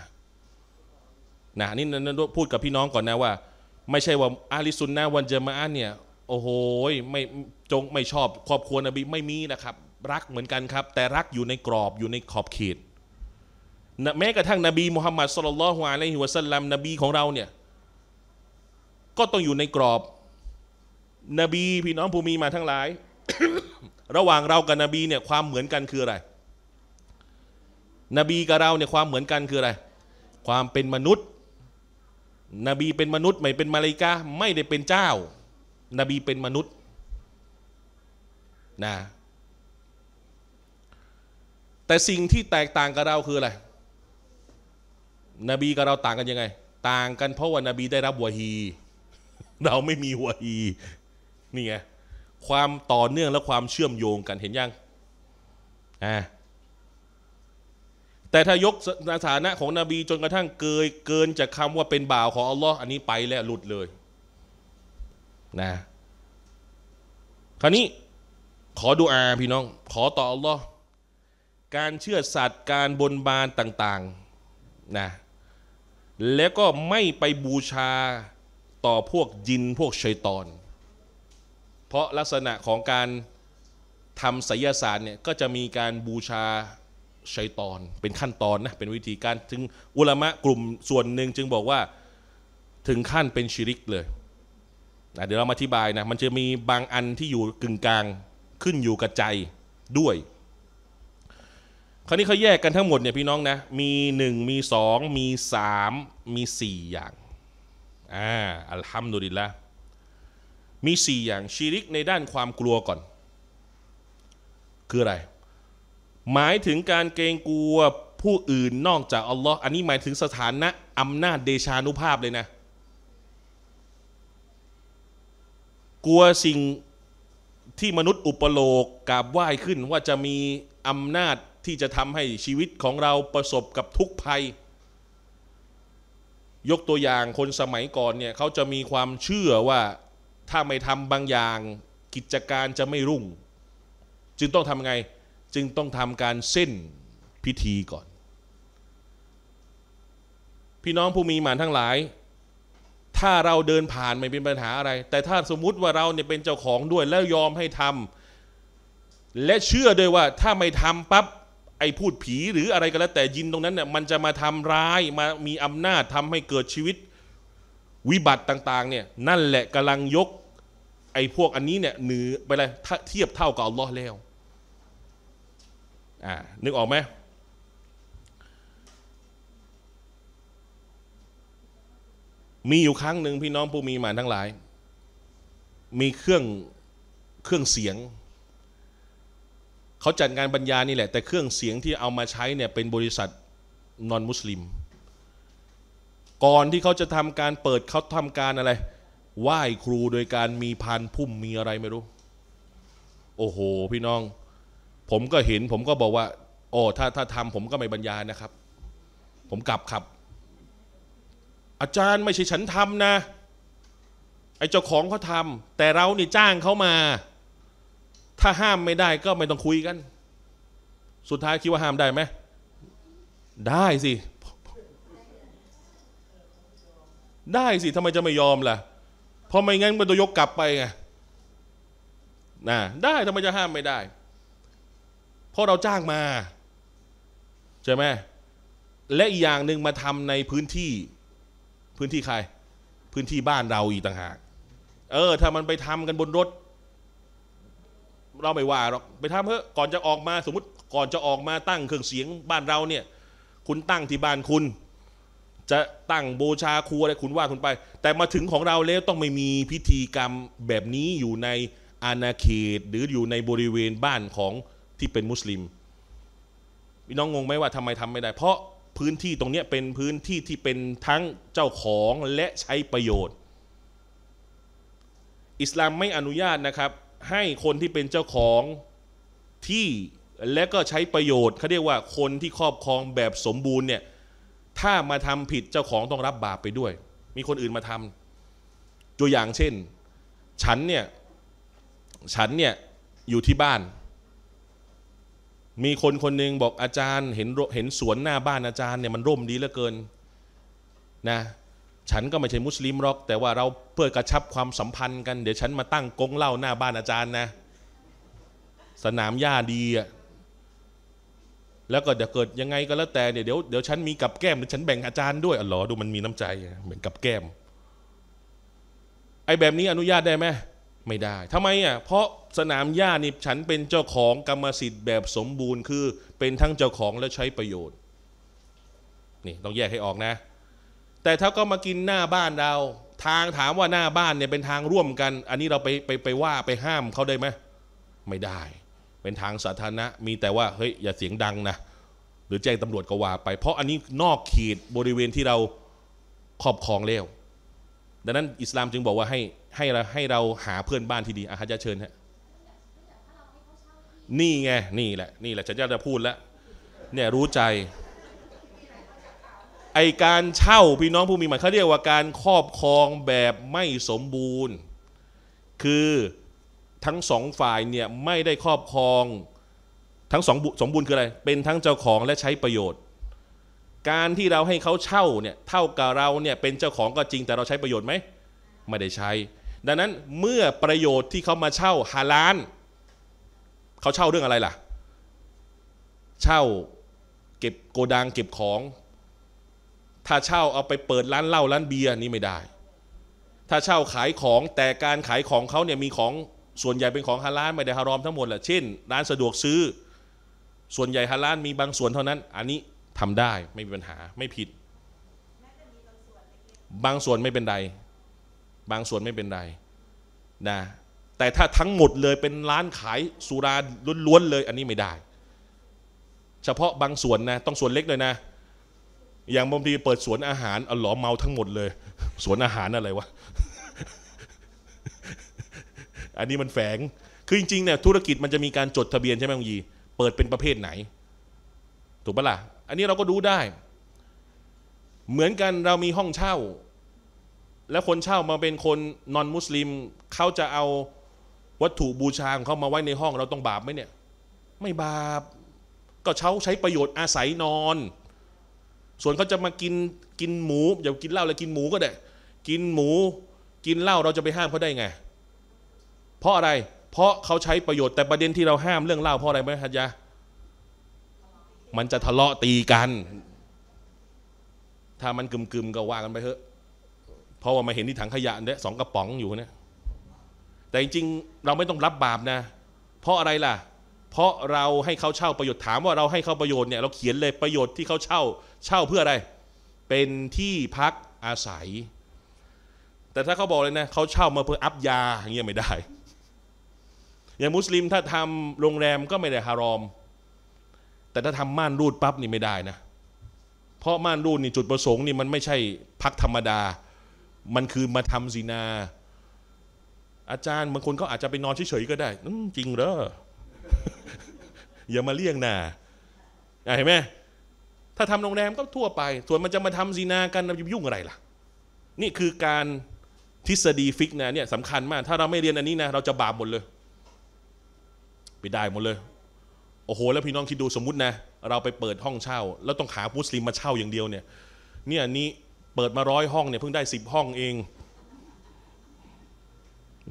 Speaker 1: นะนี่นนั่พูดกับพี่น้องก่อนนะว่า ไม่ใช่ว่าอาลีซุนนะวันเจมาเนี่ยโอ้โหไม่จงไม่ชอบครอบครัวนบีไม่มีนะครับ รักเหมือนกันครับ แต่รักอยู่ในกรอบอยู่ในขอบเขตแม้กระทั่ง นบีมุฮัมมัดสุลลัลฮวาอะลัยฮิวะสัลลัมนบีของเราเนี่ย ก็ต้องอยู่ในกรอบ นบี พี่น้องผู้มีมาทั้งหลาย ระหว่างเรากับนบีเนี่ยความเหมือนกันคืออะไร นบีกับเราเนี่ยความเหมือนกันคืออะไร ความเป็นมนุษย์ นบีเป็นมนุษย์ไม่เป็นมาลิกาไม่ได้เป็นเจ้านบีเป็นมนุษย์นะแต่สิ่งที่แตกต่างกับเราคืออะไรนบีกับเราต่างกัน ยัง ไง ต่างกันเพราะว่านบีได้รับวะฮีเราไม่มีวะฮี นี่ไงความต่อเนื่องและความเชื่อมโยงกันเห็น ยังอ่าแต่ถ้ายกสถานะ ของนบี จนกระทั่งเกยเกินจากคำว่าเป็น บ่าวของอัลลอฮ์อันนี้ไปแล้วหลุดเลยนะ คราวนี้ขอดูอาพี่น้องขอต่ออัลลอฮ์การเชื่อสัตว์การบนบานต่าง ๆนะแล้วก็ไม่ไปบูชาต่อพวกยินพวกชัยตอน เพราะลักษณะของการทำไสยศาสตร์เนี่ยก็จะมีการบูชาชัยตอนเป็นขั้นตอนนะเป็นวิธีการ ถึงอุลามะกลุ่มส่วนหนึ่งจึงบอกว่าถึงขั้นเป็นชิริกเลยนะเดี๋ยวเรามาอธิบายนะมันจะมีบางอันที่อยู่กึ่งกลาง ขึ้นอยู่กับใจด้วยราวนี้เขาแยกกันทั้งหมดเนี่ยพี่น้องนะมีหนึ่งมีสองมีสามมีสี่อย่าง อ่าอัลฮัมดุลิลละมีสี่อย่าง ชีริก ในด้านความกลัวก่อน คืออะไร หมายถึงการเกรงกลัวผู้อื่นนอกจาก อัลลอฮ์อันนี้หมายถึงสถานะ อำนาจเดชานุภาพเลยนะ กลัวสิ่งที่มนุษย์อุปโลกกราบไหว้ขึ้นว่าจะมีอำนาจที่จะทำให้ชีวิตของเราประสบกับทุกภัย ยกตัวอย่างคนสมัยก่อน เนี่ยเขาจะมีความเชื่อว่าถ้าไม่ทำบางอย่างกิจการจะไม่รุ่ง จึงต้องทำไง จึงต้องทำการเส้นพิธีก่อน พี่น้องผู้มีหมานทั้งหลาย ถ้าเราเดินผ่านไม่เป็นปัญหาอะไร แต่ถ้าสมมุติว่าเราเนี่ยเป็นเจ้าของด้วยแล้วยอมให้ทำและเชื่อด้วยว่าถ้าไม่ทำปั๊บไอ้ พูดผีหรืออะไรก็แล้ว แต่ยินตรงนั้น เนี่ย มันจะมาทำร้าย มา มีอำนาจทำให้เกิดชีวิตวิบัติต่าง ๆ เนี่ย นั่นแหละกำลังยก ไอ้ พวกอันนี้ เนี่ยเหนือไปเลยเทียบเท่ากับอัลลอฮ์แล้ว อ่านึก ออกไหม มีอยู่ครั้งหนึ่งพี่น้องผู้มีมาทั้งหลาย มีเครื่องเครื่องเสียงเขาจัดงานบรรยายนี่แหละแต่เครื่องเสียงที่เอามาใช้เนี่ย เป็นบริษัทนอนมุสลิม ก่อนที่เขาจะทำการเปิดเขาทำการอะไรไหว้ครูโดยการมีพานพุ่มมีอะไรไม่รู้ โอ้โห พี่น้อง ผมก็เห็นผมก็บอกว่าโอ้ถ้าถ้าทำผมก็ไม่บรรยายนะครับ ผมกลับครับ อาจารย์ไม่ใช่ฉันทำนะไอ้เจ้าของเขาทำแต่เรานี่จ้างเขามาถ้าห้ามไม่ได้ก็ไม่ต้องคุยกัน สุดท้ายคิดว่าห้ามได้ไหม ได้สิ ได้สิ ทำไมจะไม่ยอมล่ะ เพราะไม่งั้นมันจะยกกลับไปไงนะ ได้ทำไมจะห้ามไม่ได้ เพราะเราจ้างมาใช่ไหม และอีกอย่างหนึ่งมาทำในพื้นที่ พื้นที่ใคร พื้นที่บ้านเราอีกต่างหาก เออ ถ้ามันไปทำกันบนรถเราไม่ว่าหรอกไปทำเพื่อก่อนจะออกมาสมมติก่อนจะออกมาตั้งเครื่องเสียงบ้านเราเนี่ย คุณตั้งที่บ้านคุณ จะตั้งบูชาครูอะไรคุณว่าคุณไป แต่มาถึงของเราแล้วต้องไม่มีพิธีกรรมแบบนี้อยู่ในอาณาเขตหรืออยู่ในบริเวณบ้านของที่เป็นมุสลิมพี่น้องงงไหมว่าทำไมทำไม่ได้เพราะพื้นที่ตรงนี้เป็นพื้นที่ที่เป็นทั้งเจ้าของและใช้ประโยชน์ อิสลามไม่อนุญาตนะครับให้คนที่เป็นเจ้าของที่และก็ใช้ประโยชน์เขาเรียกว่าคนที่ครอบครองแบบสมบูรณ์เนี่ย ถ้ามาทำผิดเจ้าของต้องรับบาป ไปด้วย มีคนอื่นมาทำ ตัวอย่างเช่น ฉันเนี่ย ฉันเนี่ยอยู่ที่บ้าน มีคนคนหนึ่งบอกอาจารย์ เห็นเห็นสวนหน้าบ้านอาจารย์เนี่ยมันร่มดีเหลือเกินนะฉันก็ไม่ใช่มุสลิมหรอก แต่ว่าเราเพื่อกระชับความสัมพันธ์กันเดี๋ยวฉันมาตั้งกงเล่าหน้าบ้านอาจารย์นะ สนามหญ้าดีอะแล้วก็เดี๋ยวเกิดยังไงก็แล้วแต่เนี่ยเดี๋ยวเดี๋ยวฉันมีกับแก้มหรือฉันแบ่งอาจารย์ด้วยอ๋อดูมันมีน้ำใจ เหมือนกับแก้มไอ้แบบนี้อนุญาตได้ไหมไม่ได้ทำไมอ่ะเพราะสนามหญ้านี่ฉันเป็นเจ้าของกรรมสิทธิ์ แบบสมบูรณ์คือเป็นทั้งเจ้าของและใช้ประโยชน์นี่ต้องแยกให้ออกนะแต่ท่าก็มากินหน้าบ้านเรา ทางถามว่าหน้าบ้านเนี่ยเป็นทางร่วมกัน อันนี้เราไปไปไปว่าไปห้ามเขาได้ไหมไม่ได้ เป็นทางสาธารณะมีแต่ว่า เฮ้ย อย่าเสียงดังนะ หรือแจ้งตำรวจก็ว่า ไป เพราะอันนี้นอกขีดบริเวณที่เรา ครอบครองแล้วดังนั้นอิสลามจึงบอกว่าให้ให้เราให้เราหาเพื่อนบ้านที่ดี อาฮัจะเชิญฮะนี่ไงนี่แหละ นี่แหละฉันจะพูดแล้วเนี่ยรู้ใจไอการเช่าพี่น้องผู้มีหมันเขาเรียกว่าการครอบครองแบบไม่สมบูรณ์ คือทั้งสองฝ่ายเนี่ยไม่ได้ครอบครองทั้งสองสมบูรณ์คืออะไร เป็นทั้งเจ้าของและใช้ประโยชน์ การที่เราให้เขาเช่าเนี่ยเท่ากับเราเนี่ยเป็นเจ้าของก็จริงแต่เราใช้ประโยชน์ไหมไม่ได้ใช้ ดังนั้นเมื่อประโยชน์ที่เขามาเช่าฮาลานเขาเช่าเรื่องอะไรล่ะ เช่าเก็บโกดังเก็บของถ้าเช่าเอาไปเปิดร้านเหล้าร้านเบียร์นี่ไม่ได้ ถ้าเช่าขายของแต่การขายของเขาเนี่ยมีของส่วนใหญ่เป็นของฮาลาลไม่ได้ฮารอมทั้งหมดแหละเช่นร้านสะดวกซื้อส่วนใหญ่ฮาลาลมีบางส่วนเท่านั้น อันนี้ทำได้ไม่มีปัญหาไม่ผิด บางส่วนไม่เป็นไรบางส่วนไม่เป็นไรนะแต่ถ้าทั้งหมดเลยเป็นร้านขายสุราล้วนๆเลยอันนี้ไม่ได้ เฉพาะบางส่วนนะต้องส่วนเล็กเลยนะอย่างบางทีเปิดสวนอาหารเอาหลอเมาทั้งหมดเลย สวนอาหารอะไรวะอันนี้มันแฝงคือจริงๆเนี่ยธุรกิจมันจะมีการจดทะเบียนใช่ไหมบางยีเปิดเป็นประเภทไหน ถูกปะล่ะ อันนี้เราก็ดูได้ เหมือนกันเรามีห้องเช่า แล้วคนเช่ามาเป็นคนนอนมุสลิม เขาจะเอาวัตถุบูชาของเขามาไว้ในห้องเราต้องบาปไหมเนี่ย ไม่บาปก็เช่าใช้ประโยชน์อาศัยนอนส่วนเขาจะมากินกินหมูอย่ากินเหล้าเลยกินหมูก็ได้กินหมูกินเหล้าเราจะไปห้ามเขาได้ไง เพราะอะไรเพราะเขาใช้ประโยชน์ แต่ประเด็นที่เราห้ามเรื่องเหล้าเพราะอะไรไหมฮัจยะมันจะทะเลาะตีกัน ถ้ามันกึมกึมก็ว่ากันไปเถอะเพราะว่ามาเห็นที่ถังขยะเนี่ยสองกระป๋องอยู่เนี่ยแต่จริงๆเราไม่ต้องรับบาปนะ เพราะอะไรล่ะเพราะเราให้เขาเช่าประโยชน์ถามว่าเราให้เขาประโยชน์เนี่ยเราเขียนเลยประโยชน์ที่เขาเช่าเช่าเพื่ออะไร เป็นที่พักอาศัย แต่ถ้าเขาบอกเลยนะเขาเช่ามาเพื่ออัพยาอย่างเงี้ยไม่ได้ อย่างมุสลิมถ้าทำโรงแรมก็ไม่ได้ฮารอม แต่ถ้าทำม่านรูดปั๊บนี่ไม่ได้นะ เพราะม่านรูดนี่จุดประสงค์นี่มันไม่ใช่พักธรรมดา มันคือมาทำซีนา อาจารย์บางคนเขาอาจจะไปนอนเฉยๆก็ได้จริงเหรออย่ามาเลี่ยงนาเห็นไหม ถ้าทำโรงแรมก็ทั่วไป ส่วนมันจะมาทำซีนากันจะยุ่งอะไรล่ะ นี่คือการทฤษฎีฟิกนะเนี่ยสำคัญมาก ถ้าเราไม่เรียนอันนี้นะ เราจะบาปหมดเลย ไปได้หมดเลย โอ้โหแล้วพี่น้องคิดดูสมมตินะ เราไปเปิดห้องเช่า แล้วต้องหามุสลิมมาเช่าอย่างเดียวเนี่ย เนี่ยนี้เปิดมาร้อยห้องเนี่ยเพิ่งได้สิบห้องเอง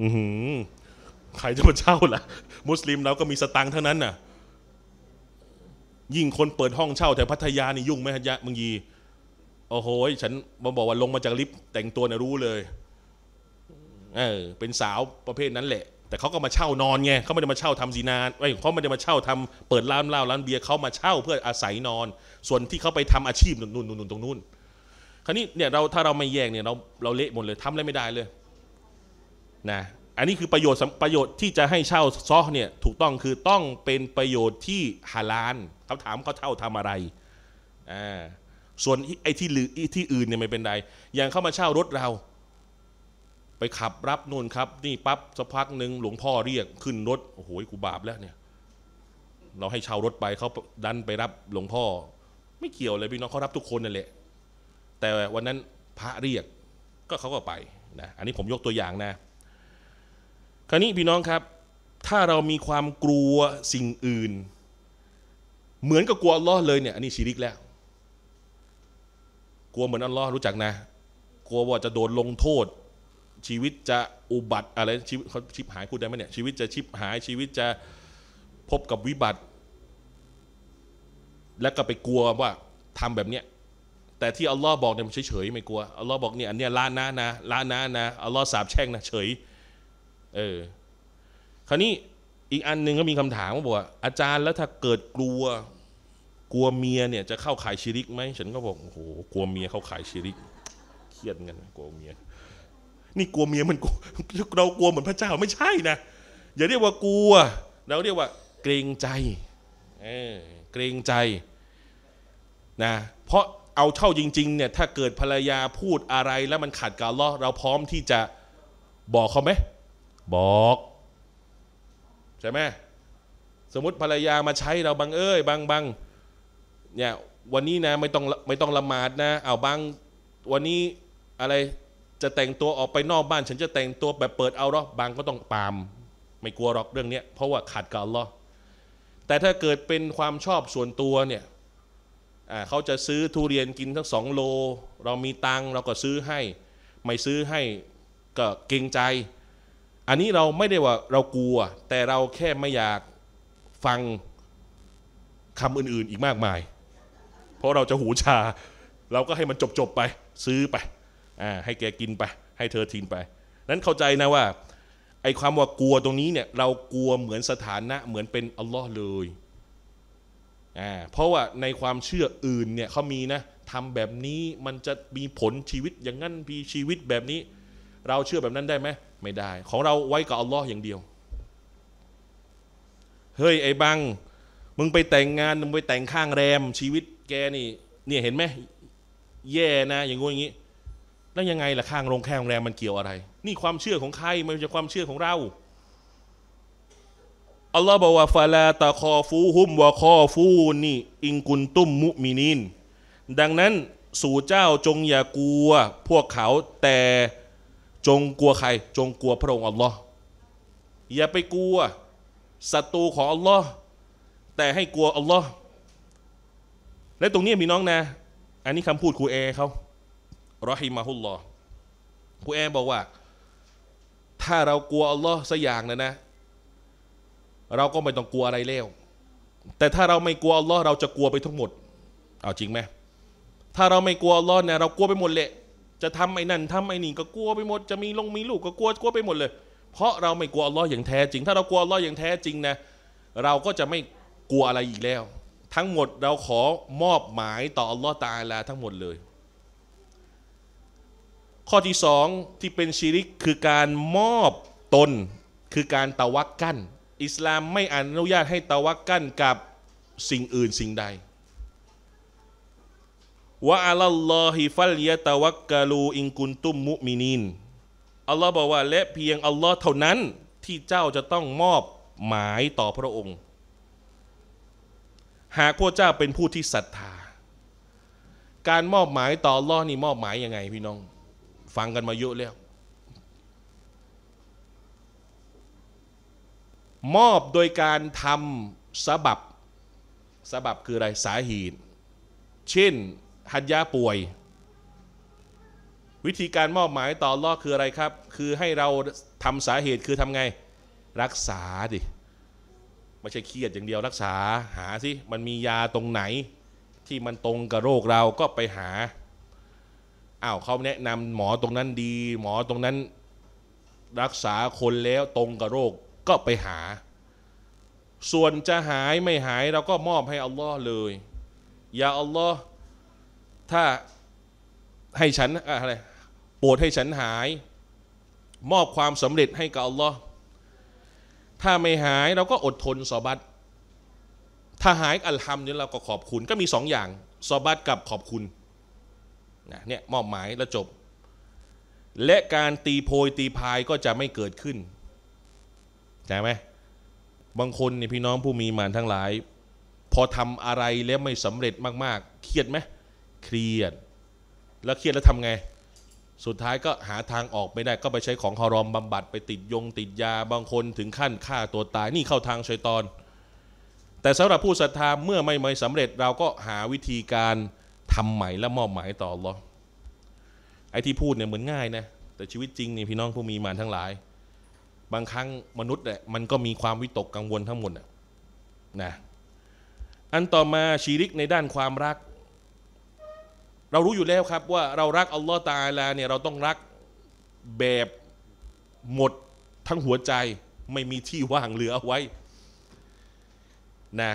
Speaker 1: อือหือใครจะมาเช่าล่ะ มุสลิมเราก็มีสตังค์เท่านั้นน่ะ ยิ่งคนเปิดห้องเช่าแถวพัทยานี่ยุ่งไหมฮะยะมึงยีโอ้โหฉันมาบอกว่าลงมาจากลิฟต์แต่งตัวเน่ะรู้เลยเออเป็นสาวประเภทนั้นแหละ แต่เขาก็มาเช่านอนไงเขาไม่ได้มาเช่าทำซีนาไอ้เขาไม่ได้มาเช่าทำเปิดร้านเหล้าร้านเบียร์เขามาเช่าเพื่ออาศัยนอน ส่วนที่เขาไปทำอาชีพนู่นนู่นน่นตรงนู้นคราวนี้เนี่ยเราถ้าเราไม่แยกเนี่ย เราเราเละหมดเลย ทำอะไรไม่ได้เลย นะอันนี้คือประโยชน์ประโยชน์ที่จะให้เช่าซอเนี่ยถูกต้องคือต้องเป็นประโยชน์ที่ฮาลาลเขาถามเขาเช่าทำอะไรอ่าส่วนไอ้ที่หรือที่อื่นเนี่ยไม่เป็นไรอย่างเข้ามาเช่ารถเรา ไปขับรับนู่นครับนี่ปั๊บสักพักหนึ่งหลวงพ่อเรียก ขึ้นรถ โอ้โหกูบาปแล้วเนี่ยเราให้เช่ารถไปเขาดันไปรับหลวงพ่อ ไม่เกี่ยวเลยพี่น้องเขารับทุกคนนั่นแหละแต่วันนั้นพระเรียกก็เขาก็ไปนะ อันนี้ผมยกตัวอย่างนะคราวนี้พี่น้องครับ ถ้าเรามีความกลัวสิ่งอื่น เหมือนกับกลัวอัลลอฮ์เลยเนี่ยอันนี้ชีริกแล้ว กลัวเหมือนอัลลอฮ์รู้จักนะ กลัวว่าจะโดนลงโทษ ชีวิตจะอุบัติอะไรชีวิตเขาชิบหายพูดได้ไหมเนี่ยชีวิตจะชิบหายชีวิตจะพบกับวิบัติ แล้วก็ไปกลัวว่าทำแบบเนี้ยแต่ที่อัลลอฮ์บอกเนี่ยมันเฉยๆไม่ กลัวอัลลอฮ์บอกเนี่ยอันเนี้ยละนะนะละนะนะอัลลอฮ์สาบแช่งนะเฉยเออ คราวนี้อีกอันหนึ่งก็มีคำถามว่าบอกว่าอาจารย์แล้วถ้าเกิดกลัว กลัวเมียเนี่ยจะเข้าขายชีริกไหม ฉันก็บอกโอ้โหกลัวเมียเข้าขายชีริก เครียดเงินกลัวเมีย นี่กลัวเมียมันเรากลัวเหมือนพระเจ้าไม่ใช่นะอย่าเรียกว่ากลัวเราเรียกว่าเกรงใจ เออเกรงใจนะเพราะเอาเท่าจริง ๆ เนี่ย ถ้าเกิดภรรยาพูดอะไรแล้วมันขัดกับล้อเราพร้อมที่จะบอกเขาไหมบอก ใช่ไหมสมมติภรรยามาใช้เราบางเอ้ยบางบางเนี่ยวันนี้นะไม่ต้องไม่ต้องละหมาดนะ เอาบางวันนี้อะไรจะแต่งตัวออกไปนอกบ้าน ฉันจะแต่งตัวแบบเปิดเอาหรอบางก็ต้องปาม ไม่กลัวหรอกเรื่องนี้เพราะว่าขัดกับอัลลอฮ์แต่ถ้าเกิดเป็นความชอบส่วนตัวเนี่ยเขาจะซื้อทุเรียนกินทั้งสองโล เรามีตังเราก็ซื้อให้ไม่ซื้อให้ก็เกรงใจอันนี้เราไม่ได้ว่าเรากลัว แต่เราแค่ไม่อยากฟังคำอื่น ๆอีกมากมาย เพราะเราจะหูชา เราก็ให้มันจบๆไป ซื้อไปอ่าให้แกกินไป ให้เธอทิ้งไปนั้นเข้าใจนะว่า ไอ้ความว่ากลัวตรงนี้เนี่ยเรากลัวเหมือนสถานะเหมือนเป็นอัลลอฮ์เลยอ่าเพราะว่าในความเชื่ออื่นเนี่ยเขามีนะทำแบบนี้มันจะมีผลชีวิตอย่างนั้นมีชีวิตแบบนี้เราเชื่อแบบนั้นได้ไหมไม่ได้ ของเราไว้กับอัลลอฮ์อย่างเดียวเฮ้ย ไอ้บัง มึงไปแต่งงานมึงไปแต่งข้างแรมชีวิตแกนี่ เนี่ยเห็นไหมแย่นะ อย่างงี้อย่างนี้ แล้วยังไงล่ะข้างโรงแรแรมมันเกี่ยวอะไร นี่ความเชื่อของใครมันจะความเชื่อของเราอัลลอฮ์บอกว่าฟาลาตาคอฟูฮุมวาคอฟูนี่ อิงกุนตุ้มมุมินินดังนั้นสู่เจ้าจงอย่ากลัว พวกเขาแต่จงกลัวใคร จงกลัวพระองค์อัลลอฮ์อย่าไปกลัวศัตรูของอัลลอฮ์แต่ให้กลัว อัลลอฮ์และตรงนี้มีน้องนะ อันนี้คำพูดครูแอเขารอฮิมาฮุลลอ์ครูแอบอกว่า ถ้าเรากลัวอัลลอฮ์สักอย่างนะนะ เราก็ไม่ต้องกลัวอะไรแล้วแต่ถ้าเราไม่กลัวอัลลอฮ์เราจะกลัวไปทั้งหมด เอาจริงไหมถ้าเราไม่กลัวอัลลอฮ์เนี่ยเรากลัวไปหมดแหละจะทำไอ้นั่น ทำไอ้นี่ก็กลัวไปหมดจะมีลงมีลูกก็กลัวกลัวไปหมดเลย เพราะเราไม่กลัวอัลลอฮ์อย่างแท้จริงถ้าเรากลัวอัลลอฮ์อย่างแท้จริงนะเราก็จะไม่กลัวอะไรอีกแล้ว ทั้งหมดเราขอมอบหมายต่ออัลลอฮ์ตาลาทั้งหมดเลย ข้อที่สองที่เป็นชีริกคือการมอบตนคือการตะวักกั้นอิสลามไม่อนุญาตให้ตะวักกั้นกับสิ่งอื่นสิ่งใดวะอัลลอฮิฟัลยะตะวักกะลูอิงกุนตุมมุมินินอัลลอฮ์บอกว่า และเพียงอัลลอฮ์เท่านั้น ที่เจ้าจะต้องมอบหมายต่อพระองค์ หากพวกเจ้าเป็นผู้ที่ศรัทธา การมอบหมายต่อล่อนี่มอบหมายยัง ไงพี่น้อง ฟังกันมาเยอะแล้ว มอบโดยการทำสบับ สบับคืออะไรสาเหตุเช่นฮัตยาป่วย วิธีการมอบหมายต่อลอคืออะไรครับ คือให้เราทำสาเหตุคือทำไงรักษาดิไม่ใช่เครียดอย่างเดียวรักษาหาสิมันมียาตรงไหน ที่มันตรงกับโรคเราก็ไปหาอ้าวเขาแนะนำหมอตรงนั้นดี หมอตรงนั้น รักษาคนแล้วตรงกับโรคก็ไปหา ส่วนจะหายไม่หาย เราก็มอบให้อัลลอฮ์เลยอย่าอัลลอฮ์ถ้าให้ฉันอะไรโปรดให้ฉันหาย มอบความสำเร็จให้กับอัลลอฮ์ถ้าไม่หายเราก็อดทนสอบัตถ้าหายอัลฮัมเนี่ยเราก็ขอบคุณก็มีสองอย่างสอบัตกับขอบคุณนะเนี่ยมอบหมายแล้วจบ และการตีโพยตีพายก็จะไม่เกิดขึ้นใช่ไหม บางคนเนี่ยพี่น้องผู้มีมานทั้งหลาย พอทำอะไรแล้วไม่สำเร็จมากๆ เครียดไหมเครียดแล้วเครียดแล้วทำไง สุดท้ายก็หาทางออกไม่ได้ ก็ไปใช้ของฮารอมบำบัด ไปติดยงติดยา บางคนถึงขั้นฆ่าตัวตายนี่เข้าทางชัยตอน แต่สำหรับผู้ศรัทธา เมื่อไม่ไม่สำเร็จเราก็หาวิธีการทำใหม่และมอบหมายต่อหรอไอ้ที่พูดเนี่ยเหมือนง่ายนะแต่ชีวิตจริงนี่พี่น้องผู้มีมานทั้งหลาย บางครั้งมนุษย์เนี่ยมันก็มีความวิตกกังวลทั้งหมดนะอันต่อมาชีริกในด้านความรักเรารู้อยู่แล้วครับว่าเรารักอัลลอฮ์ตาลาเนี่ยเราต้องรักแบบหมดทั้งหัวใจไม่มีที่ว่างเหลือเอาไว้นะ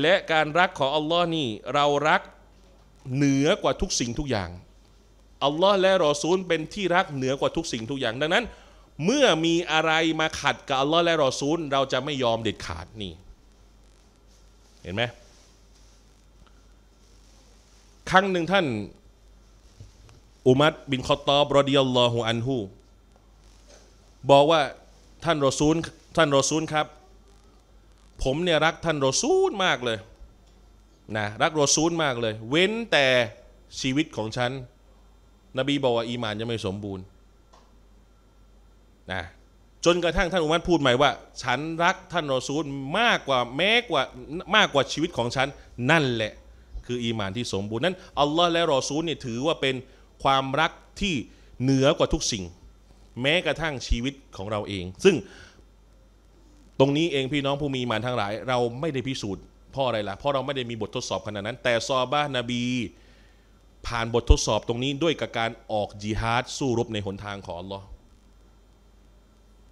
Speaker 1: และการรักของอัลลอฮ์นี่เรารักเหนือกว่าทุกสิ่งทุกอย่างอัลลอฮ์และรอซูลเป็นที่รักเหนือกว่าทุกสิ่งทุกอย่างดังนั้น เมื่อมีอะไรมาขัด กับอัลลอฮ์และรอซูลเราจะไม่ยอมเด็ดขาดนี่ เห็นไหมครั้งหนึ่งท่านอุมัดบินคอตอบรดิยัลลอฮุอันฮูบอกว่าท่านรอซูลท่านรอซูลครับ ผมเนี่ย รักท่านรอซูลมากเลยนะรักรอซูลมากเลย เว้นแต่ชีวิตของฉัน นบีบอกว่า อีมานยังไม่สมบูรณ์นะจนกระทั่งท่านอุมัดพูดใหม่ว่า ฉันรักท่านรอซูลมากกว่าแม้ กว่า มากกว่าชีวิตของฉัน นั่นแหละคืออีมานที่สมบูรณ์นั้น อัลลอฮ์และรอซูลเนี่ยถือว่าเป็นความรักที่เหนือกว่าทุกสิ่ง แม้กระทั่งชีวิตของเราเอง ซึ่งตรงนี้เองพี่น้องผู้มีมานทั้งหลาย เราไม่ได้พิสูจน์เพราะอะไรล่ะ เพราะเราไม่ได้มีบททดสอบขนาดนั้น แต่ซอบ้านบี ผ่านบททดสอบตรงนี้ด้วยกับการออกจิฮาด สู้รบในหนทางของอัลลอฮ์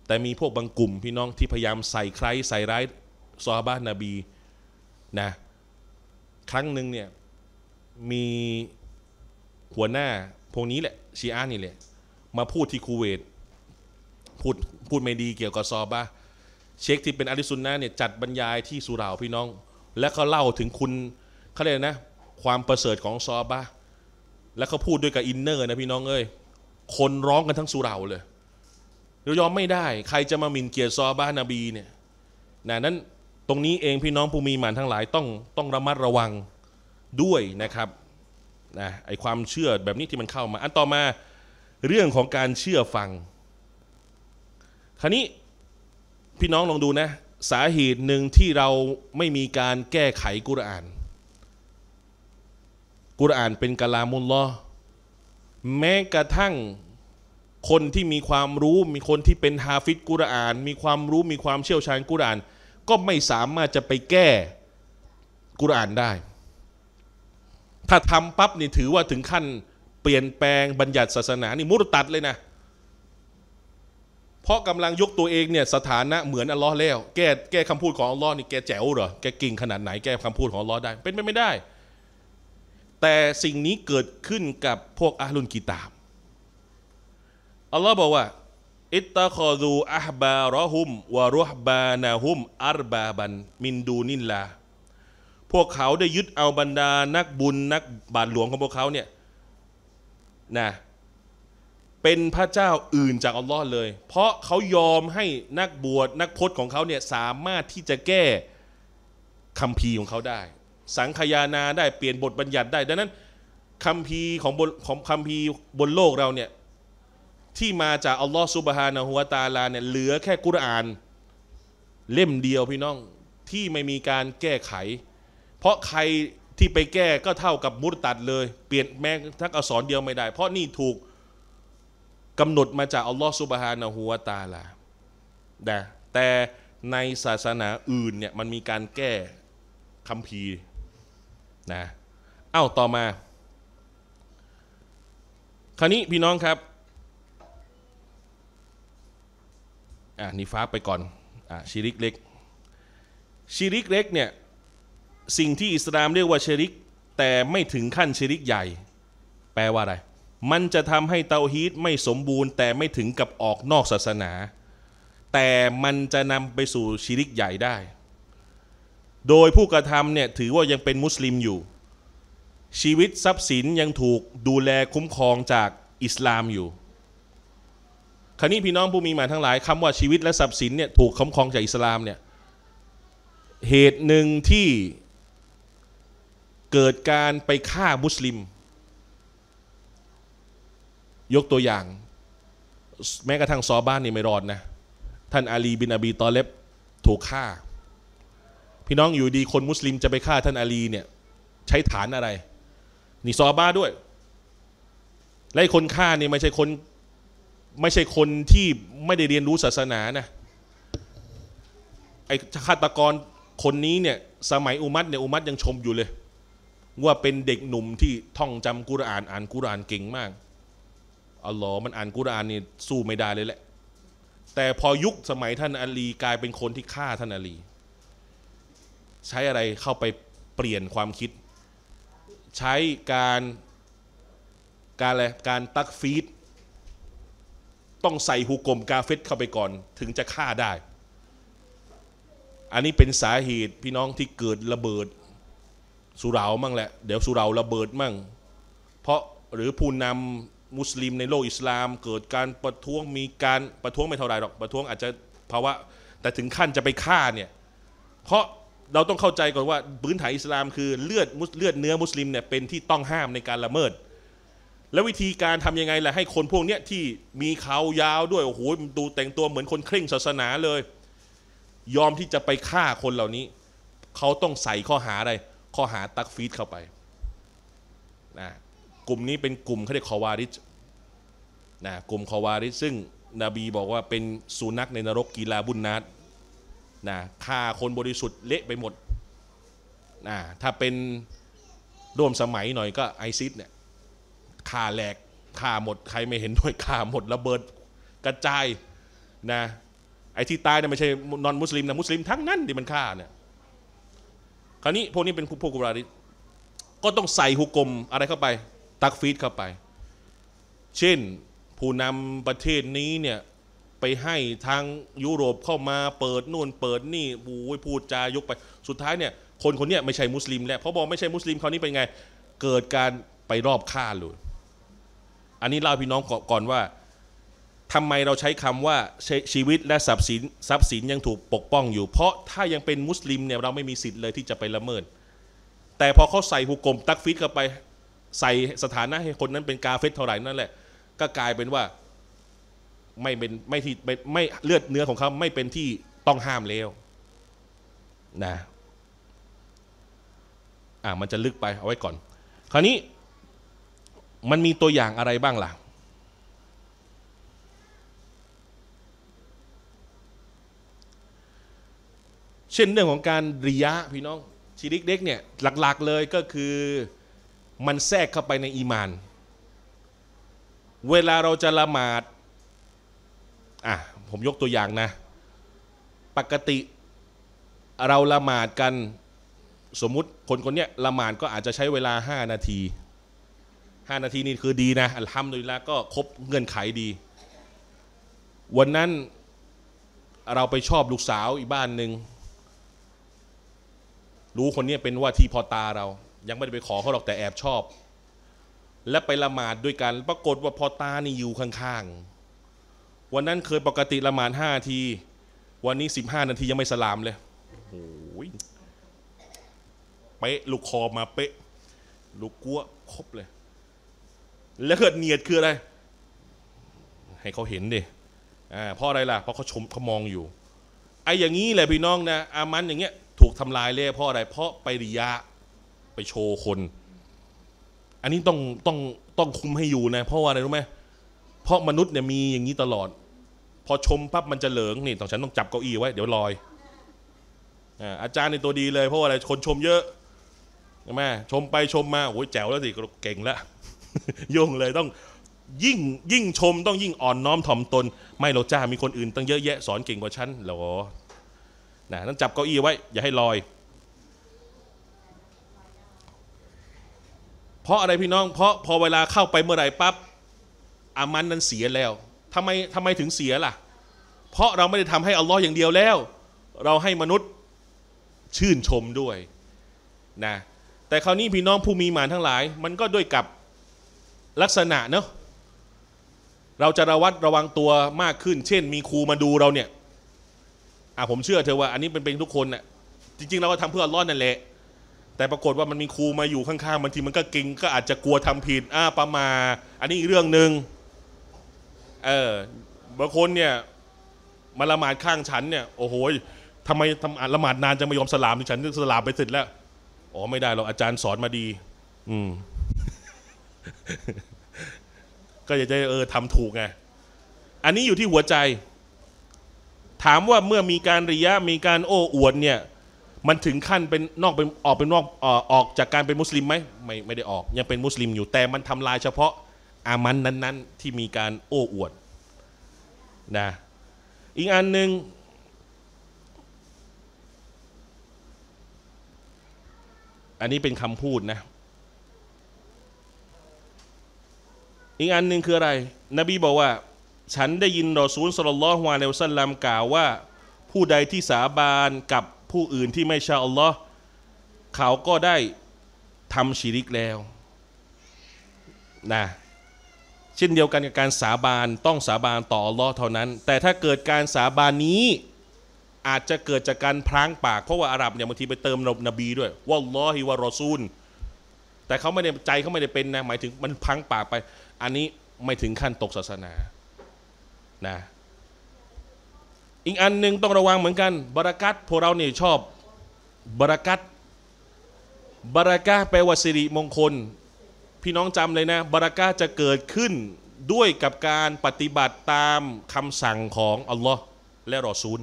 Speaker 1: แต่มีพวกบางกลุ่มพี่น้องที่พยายามใส่ใคร ใส่ร้ายซอบ้านบีนะครั้งหนึ่งเนี่ยมีหัวหน้าพวกนี้แหละ ชีอะนี่แหละ มาพูดที่คูเวต พูด พูดไม่ดีเกี่ยวกับซอบะเชค ที่เป็นอาริซุนนะเนี่ยจัดบรรยายที่สุราพี่น้อง และเขาเล่าถึงคุณเขาเรียกนะความประเสริฐของซอบะและเขาพูดด้วยกับอินเนอร์นะพี่น้องเอ้ยคนร้องกันทั้งสุราเลยเรายอมไม่ได้ใครจะมาหมิ่นเกียรติซอบะนบีเนี่ยนะนั้นตรงนี้เองพี่น้องผู้มีมานทั้งหลาย ต้องต้องระมัดระวังด้วยนะครับนะไอความเชื่อ แบบนี้ที่มันเข้ามา อันต่อมาเรื่องของการเชื่อฟัง คราวนี้พี่น้องลองดูนะสาเหตุหนึ่งที่เราไม่มีการแก้ไขกุรอาน กุรอานเป็นกลามุลลอแม้กระทั่งคนที่มีความรู้มีคนที่เป็นฮาฟิดกุรอาน มีความรู้มีความเชี่ยวชาญกุรอานานก็ไม่สามารถจะไปแก้กุรอานได้ ถ้าทำปั๊บนี่ถือว่าถึงขั้นเปลี่ยนแปลงบัญญัติศาสนานี่มุตตัดเลยนะ เพราะกำลังยกตัวเองเนี่ยสถานะเหมือนอัลลอฮ์แล้วแก้แก้คำพูดของอัลลอฮ์นี่แกแจ๋วเหรอ แกกิ่งขนาดไหนแก้คำพูดของอัลลอฮ์ได้ เป็นไปไม่ได้ แต่สิ่งนี้เกิดขึ้นกับพวกอาลุนกีตามอัลลอฮ์บอกว่าอิตตะคอรูอัฮบารอฮุมวารุฮบานาฮุมอัรบาบันมินดูนินลาพวกเขาได้ยึดเอาบรรดา นักบุญ นักบาทหลวงของพวกเขาเนี่ยนะเป็นพระเจ้าอื่นจากอัลลอฮ์เลย เพราะเขายอมให้นักบวช นักพจน์ของเขาเนี่ย สามารถที่จะแก้คัมภีร์ของเขาได้ สังขยานาได้เปลี่ยนบทบัญญัติได้ ดังนั้นคัมภีร์ของบนของคมภีบนโลกเราเนี่ยที่มาจากอัลลอฮฺซุบฮานะฮุวาตาลาเนี่ยเหลือแค่ กุรอานเล่มเดียวพี่น้องที่ไม่มีการแก้ไข เพราะใครที่ไปแก้ก็เท่ากับมุตตัดเลย เปลี่ยนแม้ทักอักษรเดียวไม่ได้ เพราะนี่ถูกกำหนดมาจากอัลลอฮฺซุบฮานะฮุวาตาลาตะแต่ในศาสนาอื่นเนี่ย มันมีการแก้คำพีนะเอ้าต่อมาคราวนี้พี่น้องครับอ่ะนีฟ้าไปก่อนอ่ะชิริกเล็กชิริกเล็กเนี่ยสิ่งที่อิสลามเรียกว่าชิริก แต่ไม่ถึงขั้นชิริกใหญ่ แปลว่าอะไร มันจะทำให้เตาฮีตไม่สมบูรณ์ แต่ไม่ถึงกับออกนอกศาสนา แต่มันจะนำไปสู่ชิริกใหญ่ได้ โดยผู้กระทำเนี่ยถือว่ายังเป็นมุสลิมอยู่ ชีวิตทรัพย์สินยังถูกดูแลคุ้มครองจากอิสลามอยู่คราวนี้ พี่น้องผู้มีมาทั้งหลายคำว่าชีวิตและทรัพย์สิน เนี่ย ถูกคุ้มครอง จาก อิสลามเนี่ย เหตุหนึ่งที่เกิดการไปฆ่า มุสลิม ยกตัวอย่าง แม้กระทั่งซอบ้านนี่ไม่รอด นะ ท่านอาลี บินอบีตอเลบถูกฆ่า พี่น้องอยู่ดีคนมุสลิมจะไปฆ่าท่านอาลีเนี่ยใช้ฐานอะไรนี่ซอบ้าด้วย และคนฆ่านี่ไม่ใช่คนไม่ใช่คนที่ไม่ได้เรียนรู้ศาสนานะ ไอ้ฆาตกรคนนี้เนี่ย สมัยอุมัตเนี่ยอุมัตยังชมอยู่เลย ว่าเป็นเด็กหนุ่มที่ท่องจำกุรานอ่านกุรานเก่งมากอัลลอฮ์มันอ่านกุรานนี่สู้ไม่ได้เลยแหละ แต่พอยุคสมัยท่านอาลีกลายเป็นคนที่ฆ่าท่านอาลี ใช้อะไรเข้าไปเปลี่ยนความคิด ใช้การการอะไรการตักฟีดต้องใส่ฮุกกลมกาเฟตเข้าไปก่อน ถึงจะฆ่าได้ อันนี้เป็นสาเหตุพี่น้องที่เกิดระเบิดสุรามั่งแหละ เดี๋ยวสุราระเบิดมั่งเพราะหรือผู้นำมุสลิมในโลกอิสลาม เกิดการประท้วงมีการประท้วงไม่เท่าไรหรอกประท้วงอาจจะภาวะแต่ถึงขั้นจะไปฆ่าเนี่ยเพราะเราต้องเข้าใจก่อนว่าพื้นฐานอิสลามคือเลือดเลือดเนื้อมุสลิมเนี่ยเป็นที่ต้องห้ามในการละเมิดแล้ววิธีการทำยังไงแหละให้คนพวกเนี้ยที่มีเขายาวด้วยโอ้โหดูแต่งตัวเหมือนคนเคร่งศาสนาเลย ยอมที่จะไปฆ่าคนเหล่านี้ เขาต้องใส่ข้อหาอะไร ข้อหาตักฟีดเข้าไปนะกลุ่มนี้เป็นกลุ่มเขาเรียกคอวาริชนะกลุ่มคอวาริชซึ่งนบีบอกว่าเป็นสุนัขในนรกกีฬาบุญนัดนะฆ่าคนบริสุทธิ์เละไปหมดนะถ้าเป็นร่วมสมัยหน่อยก็ ไอซิสเนี่ยข่าแหลกข่าหมดใครไม่เห็นด้วยข่าหมดระเบิดกระจายนะไอ้ที่ตายเนี่ยไม่ใช่นอนมุสลิมนะมุสลิมทั้งนั้นที่มันฆ่าเนี่ยคราวนี้ พวกนี้เป็นพวกกุราริก็ต้องใส่หุกกลมอะไรเข้าไป ตักฟีดเข้าไป เช่นผู้นำประเทศนี้เนี่ย ไปให้ทางยุโรปเข้ามาเปิดนู่นเปิดนี่บูยพูดจายกไปสุดท้ายเนี่ย คนคนนี้ไม่ใช่มุสลิมแล้ว เพราะบอกไม่ใช่มุสลิมคราวนี้เป็นไงเกิดการไปรอบฆ่าเลยอันนี้เล่า พี่น้องก่อนว่า ทำไมเราใช้คำว่า ชีวิตและทรัพย์สิน ทรัพย์สินยังถูกปกป้องอยู่ เพราะถ้ายังเป็นมุสลิมเนี่ยเราไม่มี สิทธิ์เลย ที่จะไปละเมิดแต่ พอเขาใส่หุกกลมตักฟิตเข้าไป ใส่สถานะให้คนนั้นเป็นกาเฟตเท่า ไหร่ นั่น แหละก็กลายเป็นว่าไม่เป็นไม่ที่ไม่เลือดเนื้อของเขาไม่เป็นที่ต้องห้ามแล้วนะอ่ามันจะลึกไป เอาไว้ก่อน คราวนี้มันมีตัวอย่างอะไรบ้างล่ะ เช่นเรื่องของการริยะพี่น้องชีริกเด็กเนี่ยหลัก ๆเลยก็คือมันแทรกเข้าไปในอีมาน เวลาเราจะละหมาด อ่ะผมยกตัวอย่างนะ ปกติเราละหมาดกันสมมุติคนคนนี้ละหมาดก็อาจจะใช้เวลา 5 นาที5 นาที นี่คือดี นะอัลฮัมดุลิลละก็ ครบ เงื่อนไข ดี วันนั้นเราไปชอบลูกสาวอีก บ้านหนึ่งรู้คนนี้เป็นว่าที่พอตาเรา ยังไม่ได้ไปขอเขาหรอก แต่แอบชอบ และไป ละหมาดด้วย กัน ปรากฏว่าพอตา นี่ อยู่ข้าง ๆ วันนั้นเคยปกติ ละหมาดห้าที วันนี้สิบห้านาทียังไม่สลามเลยโอ้ยเป๊ะลูกคอมาเป๊ะลูกกัวครบเลยแล้วเกิดเนียดคืออะไรให้เขาเห็นดิอ่าเพราะอะไรล่ะเพราะเขาชมเขามองอยู่ไอ้อย่างนี้แหละพี่น้องนะอามันอย่างเงี้ยถูกทำลายเลยเพราะอะไรเพราะไปริยะไปโชว์คน อันนี้ต้องต้องต้องคุมให้อยู่นะเพราะว่าอะไรรู้ไหมเพราะมนุษย์เนี่ยมีอย่างนี้ตลอดพอชมปั๊บมันจะเหลิงนี่ต้องฉันต้องจับเก้าอี้ไว้เดี๋ยวลอยอาจารย์ในตัวดีเลยเพราะว่าอะไรคนชมเยอะใช่ไหมชมไปชมมาโอ้ยแจ๋วแล้วสิเก่งแล้วยุ่งเลยต้องยิ่งยิ่งชม ต้องยิ่งอ่อนน้อมถ่อมตน ไม่เราจ้ามีคนอื่นตั้งเยอะแยะสอนเก่งกว่าฉันหรอนะนัอนจับเก้าอี้ไว้ อย่าให้ลอย เพราะอะไรพี่น้องเพราะพอเวลาเข้าไปเมื่อไหร่ปั๊บอามันนั้นเสียแล้วทาไมทาไมถึงเสียล่ะ เพราะเราไม่ได้ทำให้อัลลอฮ์อย่างเดียวแล้ว เราให้มนุษย์ชื่นชมด้วย นะ แต่คราวนี้พี่น้องผู้มีมานทั้งหลาย มันก็ด้วยกับลักษณะเนาะเราจะระวัดระวังตัวมากขึ้น เช่น มีครูมาดูเราเนี่ย อ่ะผมเชื่อเธอว่าอันนี้เป็นเป็นทุกคนน่ะจริง ๆ เราก็ทำเพื่อรอดนั่นแหละ แต่ปรากฏว่ามันมีครูมาอยู่ข้างๆบางทีมันก็เก่งก็อาจจะกลัวทำผิด อ่า ประมาอันนี้อีกเรื่องหนึ่งเออบางคนเนี่ย มาละหมาดข้างฉัน เนี่ย โอ้โหทำไมทำละหมาดนานจะไม่ยอมสลามดิฉันสลามไปเสร็จแล้วอ๋อไม่ได้เราอาจารย์สอนมาดี อืมก็อยากจะเออทำถูกไง อันนี้อยู่ที่หัวใจ ถามว่าเมื่อมีการริยะมีการโอ้อวดเนี่ย มันถึงขั้นเป็นนอกเป็นออกเป็นนอกออกจากการเป็นมุสลิมไหมไม่ไม่ได้ออกยังเป็นมุสลิม อยู่แต่มันทำลายเฉพาะ อามันนั้น ๆ ที่มีการโอ้อวดนะอีกอันหนึ่งอันนี้เป็นคำพูดนะอีกอันหนึ่งคืออะไร นบีบอกว่า ฉันได้ยินรอซูลสลลลอฮวาเลวซัลลัมกล่าวว่าผู้ใดที่สาบานกับผู้อื่นที่ไม่ใช่อัลลอฮ์เขาก็ได้ทำชีริกแล้วนะเช่นเดียวกันกับการสาบานต้องสาบานต่ออัลลอฮ์เท่านั้น แต่ถ้าเกิดการสาบานนี้อาจจะเกิดจากการพลางปากเพราะว่าอาหรับเนี่ยบางทีไปเติมนบีด้วยว่าอัลลอฮิวะรอซูล แต่เขาไม่ได้ใจเขาไม่ได้เป็นนะหมายถึง มันพังปากไปอันนี้ไม่ถึงขั้นตกศาสนา นะ อีกอันหนึ่งต้องระวังเหมือนกัน บรากัตพวกเราเนี่ยชอบบรากัต บารากะแปลว่าสิริมงคล พี่น้องจำเลยนะบารากะจะเกิดขึ้นด้วยกับการปฏิบัติตามคำสั่งของ อัลลอฮ์และรอซูล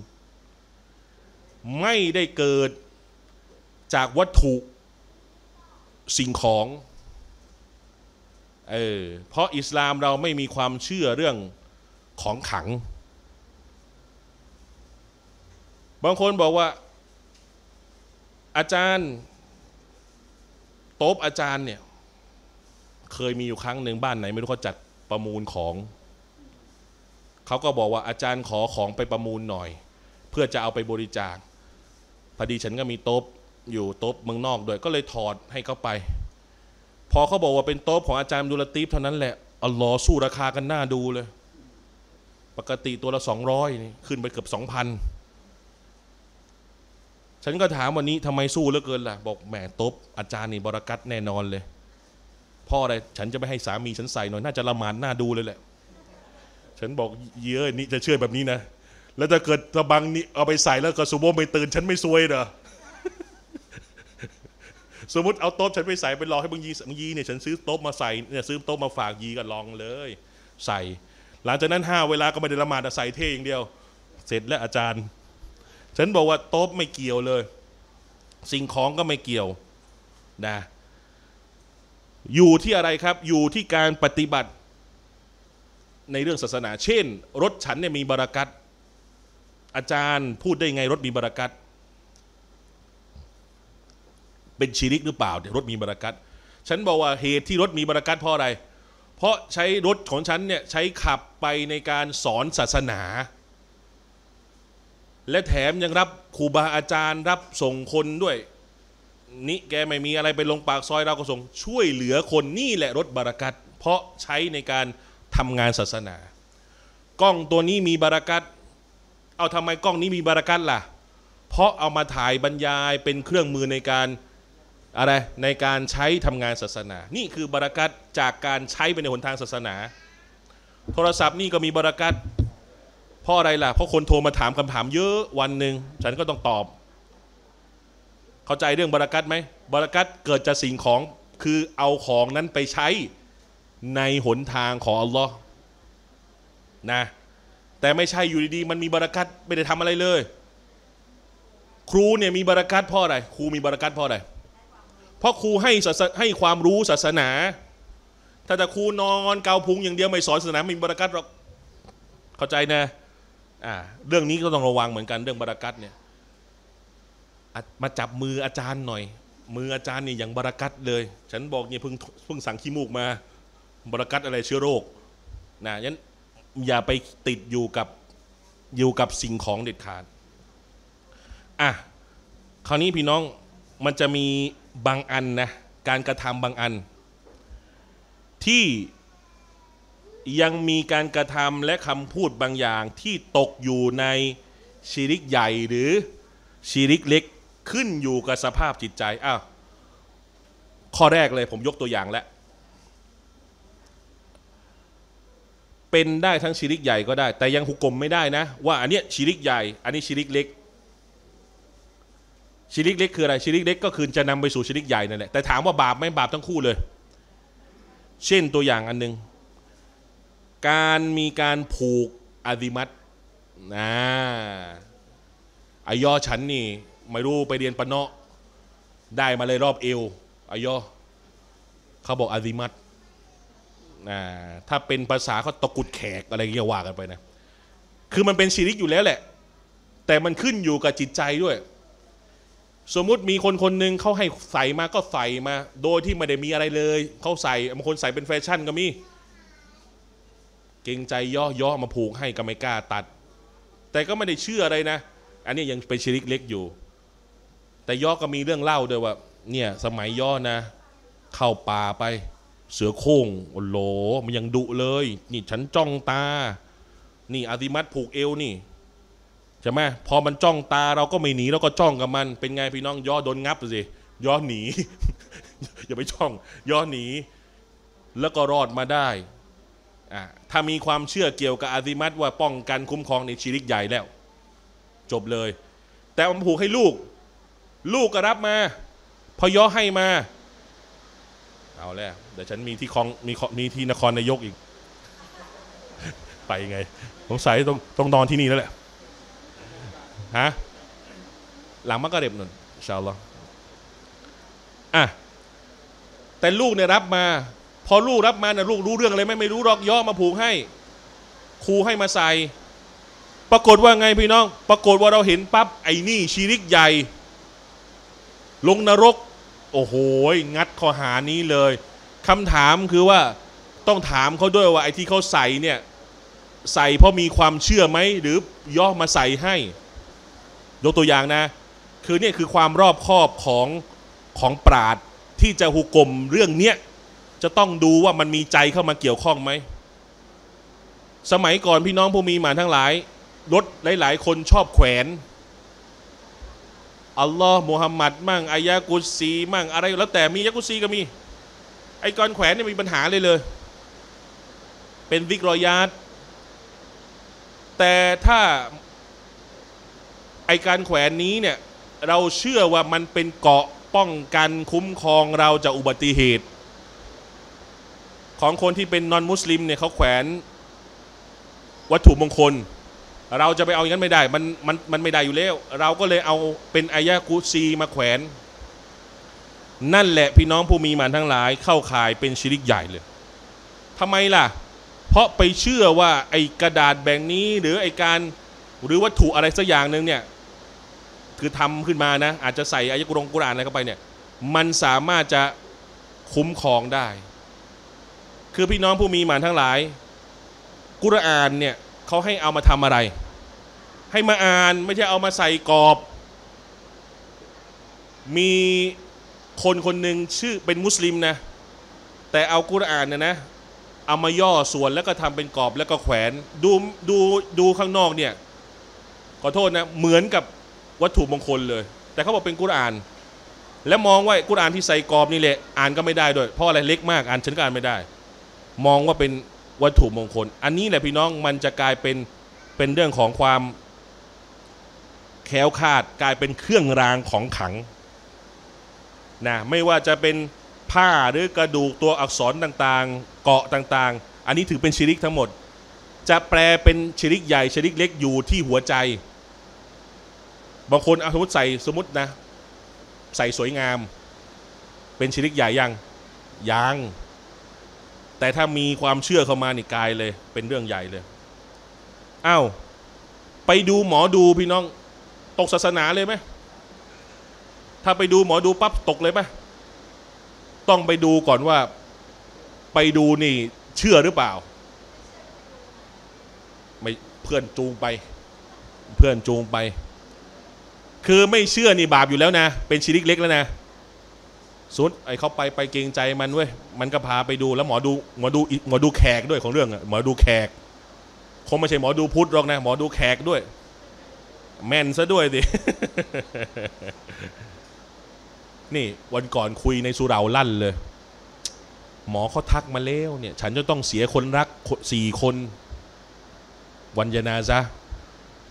Speaker 1: ไม่ได้เกิดจากวัตถุสิ่งของเออเพราะอิสลามเราไม่มีความเชื่อเรื่องของขัง บางคนบอกว่าอาจารย์ โต๊บอาจารย์เนี่ย เคยมีอยู่ครั้งหนึ่งบ้านไหนไม่รู้เขาจัดประมูลของ เขาก็บอกว่าอาจารย์ขอของไปประมูลหน่อย เพื่อจะเอาไปบริจาคพอดีฉันก็มีโต๊บอยู่โต๊บเมืองนอกด้วยก็เลยถอดให้เขาไปพอเขาบอกว่าเป็นโต๊ะของอาจารย์ดุลตีฟเท่านั้นแหละอัลลอฮ์สู้ราคากันหน้าดูเลย ปกติตัวละสองร้อยนี่ ขึ้นไปเกือบสองพันฉันก็ถามวันนี้ทำไมสู้เหลือเกินล่ะ บอกแหมโต๊ะอาจารย์นี่บรักัตแน่นอนเลย พ่ออะไรฉันจะไม่ให้สามีฉันใส่หน่อยน่าจะละหมาดหน้าดูเลยแหละ ฉันบอกเยอะนี่จะเชื่อแบบนี้นะแล้วถ้าเกิดตะบังนี่เอาไปใส่แล้วก็สุโบมไปตื่น ฉันไม่ซวยเหรอสมมติเอาโต๊ะฉันไปใส่ไปลองให้บางยีบางยีเนี่ยฉันซื้อโต๊ะมาใส่เนี่ยซื้อโต๊ะมาฝากยีก็ลองเลย ใส่ หลังจากนั้นห้าเวลาก็ไม่ได้ละหมาดใส่เท่อย่างเดียว เสร็จแล้วอาจารย์ฉันบอกว่าโต๊ะไม่เกี่ยวเลย สิ่งของก็ไม่เกี่ยวนะ อยู่ที่อะไรครับ อยู่ที่การปฏิบัติในเรื่องศาสนา เช่น รถฉันเนี่ยมีบรารากัตอาจารย์พูดได้ไงรถมีบรารากัตเป็นชีริกหรือเปล่าเนี่ยรถมีบรากัตฉันบอกว่าเหตุที่รถมีบรากัตเพราะอะไร เพราะใช้รถของฉันเนี่ยใช้ขับไปในการสอนศาสนา และแถมยังรับครูบาอาจารย์รับส่งคนด้วย นี่แกไม่มีอะไรไปลงปากซอยเราก็ส่งช่วยเหลือคนนี่แหละรถบรากัตเพราะใช้ในการทำงานศาสนา กล้องตัวนี้มีบรากัตเอาทำไมกล้องนี้มีบรากัตล่ะ เพราะเอามาถ่ายบรรยายเป็นเครื่องมือในการอะไรในการใช้ทำงานศาสนา นี่คือบรารักัตจากการใช้ไปในหนทางศาสนา โทรศัพท์นี่ก็มีบรารักัตเพราะอะไรล่ะ เพราะคนโทรมาถามคำถามเยอะวันหนึ่งฉันก็ต้องตอบ เข้าใจเรื่องบรารักัตไหมบรารักัตเกิดจากสิ่งของคือเอาของนั้นไปใช้ในหนทางของอัลลอฮ์นะ แต่ไม่ใช่อยู่ดีๆมันมีบรารักัตไม่ได้ทำอะไรเลย ครูเนี่ยมีบรารักัตเพราะอะไรครูมีบรารักัตเพราะอะไรเพราะครูให้ให้ความรู้ศาสนา ถ้าแต่ครูนอนเกาพุง อย่างเดียวไม่สอนศาสนาไม่มีบรากัตหรอกเข้าใจนะอ่าเรื่องนี้ก็ต้องระวังเหมือนกันเรื่องบรากัตเนี่ย มาจับมืออาจารย์หน่อย มืออาจารย์นี่อย่างบรากัตเลย ฉันบอกเนี่ยเพิ่งเพิ่งสั่งขี้มูกมา บรากัตอะไรเชื้อโรค นะยันอย่าไปติดอยู่กับอยู่กับสิ่งของเด็ดขาดอ่ะคราวนี้พี่น้องมันจะมีบางอันนะการกระทำบางอัน ที่ยังมีการกระทำและคำพูดบางอย่างที่ตกอยู่ในชีริกใหญ่หรือชีริกเล็กขึ้นอยู่กับสภาพจิตใจอ้าวข้อแรกเลย ผมยกตัวอย่างแล้วเป็นได้ทั้งชีริกใหญ่ก็ได้ แต่ยังหุกกลมไม่ได้นะว่าอันเนี้ยชีริกใหญ่อันนี้ชีริกเล็กชิริกเล็กคืออะไรชิริกเล็กก็คือจะนำไปสู่ชิริกใหญ่นั่นแหละแต่ถามว่าบาปไม่บาปทั้งคู่เลย เช่นตัวอย่างอันหนึ่งการมีการผูกอดิมัตนะอายอฉันนี่ ไม่รู้ไปเรียนปะเนาะได้มาเลยรอบเอวอายอเขาบอกอดิมัตนะถ้าเป็นภาษาเขาตะกุดแขกอะไรเงี้ยว่ากันไปนะคือมันเป็นชิริกอยู่แล้วแหละ แต่มันขึ้นอยู่กับจิตใจด้วยสมมุติมีคนคนหนึ่งเขาให้ใส่มาก็ใส่มา โดยที่ไม่ได้มีอะไรเลย เขาใส่บางคนใส่เป็นแฟชั่นก็มี เก่งใจย่อๆมาผูกให้ก็ไม่กล้าตัด แต่ก็ไม่ได้เชื่ออะไรนะ อันนี้ยังเป็นชิริกเล็กอยู่ แต่ย่อก็มีเรื่องเล่า ด้วยว่า เนี่ย สมัยย่อนะ เข้าป่าไป เสือโค่งโอโหล มันยังดุเลย นี่ฉันจ้องตา นี่อาติมัตผูกเอวนี่ใช่ไหมพอมันจ้องตาเราก็ไม่หนีเราก็จ้องกับมัน เป็นไงพี่น้องย่อโดนงับสิย่อหนีอย่าไปจ้องย่อหนี แล้วก็รอดมาได้ถ้ามีความเชื่อเกี่ยวกับอาซิมัตว่าป้องกันคุ้มครองในชีริกใหญ่แล้ว จบเลย แต่มันผูกให้ลูก ลูกก็รับมา พอย่อให้มาเอาแล้วเดี๋ยวฉันมีที่คลองมีมีที่นครนายกอีก ไปไงสงสัยต้องต้องนอนที่นี่แล้วแหละะหลังมักกะเร็บนุนอินชาอัลลอฮ์อ่ะแต่ลูกเนี่ยรับมา พอลูกรับมาเนี่ยลูกรู้เรื่องอะไรไหมไม่รู้หรอกย่อมาผูกให้ครูให้มาใส่ ปรากฏว่าไงพี่น้อง ปรากฏว่าเราเห็นปั๊บไอ้นี่ ชีริกใหญ่ ลงนรก โอ้โหงัดข้อหานี้เลยคำถามคือว่า ต้องถามเขาด้วยว่าไอ้ที่เขาใส่เนี่ย ใส่เพราะมีความเชื่อไหมหรือย่อมาใส่ให้ยกตัวอย่างนะ คือเนี่ยคือความรอบคอบของของปราดที่จะหุกกลมเรื่องเนี้ย จะต้องดูว่ามันมีใจเข้ามาเกี่ยวข้องไหม สมัยก่อนพี่น้องผู้มีหมานทั้งหลาย รถหลาย ๆ คนชอบแขวน อัลลอฮ์มูฮัมหมัด มั่งอายะกุซีมั่งอะไร แล้วแต่มียะกุซีก็มีไอ้กรแขวนเนี่ยมีปัญหาเลยเลย เป็นวิกรอยาตแต่ถ้าไอการแขวนนี้เนี่ยเราเชื่อว่ามันเป็นเกาะป้องกันคุ้มครองเราจากอุบัติเหตุ ของคนที่เป็นนอนมุสลิมเนี่ยเขาแขวนวัตถุมงคล เราจะไปเอาอย่างนั้นไม่ได้มันมันมันไม่ได้อยู่แล้ว เราก็เลยเอาเป็นอายะกุซีมาแขวน นั่นแหละพี่น้องผู้มีมานทั้งหลายเข้าข่ายเป็นชิริกใหญ่เลยทำไมล่ะเพราะไปเชื่อว่าไอ้กระดาษแบ่งนี้หรือไอ้การหรือวัตถุอะไรสักอย่างหนึ่งเนี่ยคือทำขึ้นมานะ อาจจะใส่อายะกุรงกุรานอะไรเข้าไปเนี่ย มันสามารถจะคุ้มครองได้ คือพี่น้องผู้มีหมานทั้งหลาย กุรานเนี่ยเขาให้เอามาทำอะไร ให้มาอ่านไม่ใช่เอามาใส่กรอบ มีคนคนหนึ่งชื่อเป็นมุสลิมนะแต่เอากุรานเนี่ยนะเอามาย่อส่วนแล้วก็ทำเป็นกรอบแล้วก็แขวนดูดูดูข้างนอกเนี่ยขอโทษนะ เหมือนกับวัตถุมงคลเลย แต่เขาบอกเป็นกุรอาน และมองว่ากุรอานที่ใส่กรอบนี่แหละอ่านก็ไม่ได้ด้วยเพราะอะไรเล็กมากอ่านฉันก็อ่านไม่ได้ มองว่าเป็นวัตถุมงคล อันนี้แหละพี่น้องมันจะกลายเป็นเป็นเรื่องของความแคล้วคาดกลายเป็นเครื่องรางของขังนะไม่ว่าจะเป็นผ้าหรือกระดูกตัวอักษรต่างๆ เกาะต่างๆ อันนี้ถือเป็นชิริกทั้งหมด จะแปลเป็นชิริกใหญ่ชิริกเล็กอยู่ที่หัวใจบางคนเอาสมมติใส่สมมตินะ ใส่สวยงามเป็นชิริกใหญ่ยังยังแต่ถ้ามีความเชื่อเข้ามานี่กายเลย เป็นเรื่องใหญ่เลยอา้าวไปดูหมอดูพี่น้อง ตกศาสนาเลยไหมถ้าไปดูหมอดูปั๊บตกเลยไหมต้องไปดูก่อนว่า ไปดูนี่ เชื่อหรือเปล่า ไม่เพื่อนจูงไป เพื่อนจูงไปคือไม่เชื่อนี่บาปอยู่แล้วนะเป็นชิริกเล็กแล้วนะ สุด ไอ้เขาไปไปเกรงใจมันเว้ยมันก็พาไปดูแล้วหมอดูหมอดูหมอดูแขกด้วยของเรื่องอะหมอดูแขกคงไม่ใช่หมอดูพุทธหรอกนะหมอดูแขกด้วย แม่นซะด้วยสินี่ วันก่อนคุยในสุราลั่นเลย หมอเขาทักมาแล้วเนี่ย ฉันจะต้องเสียคนรักสี่คน วันยนาซะ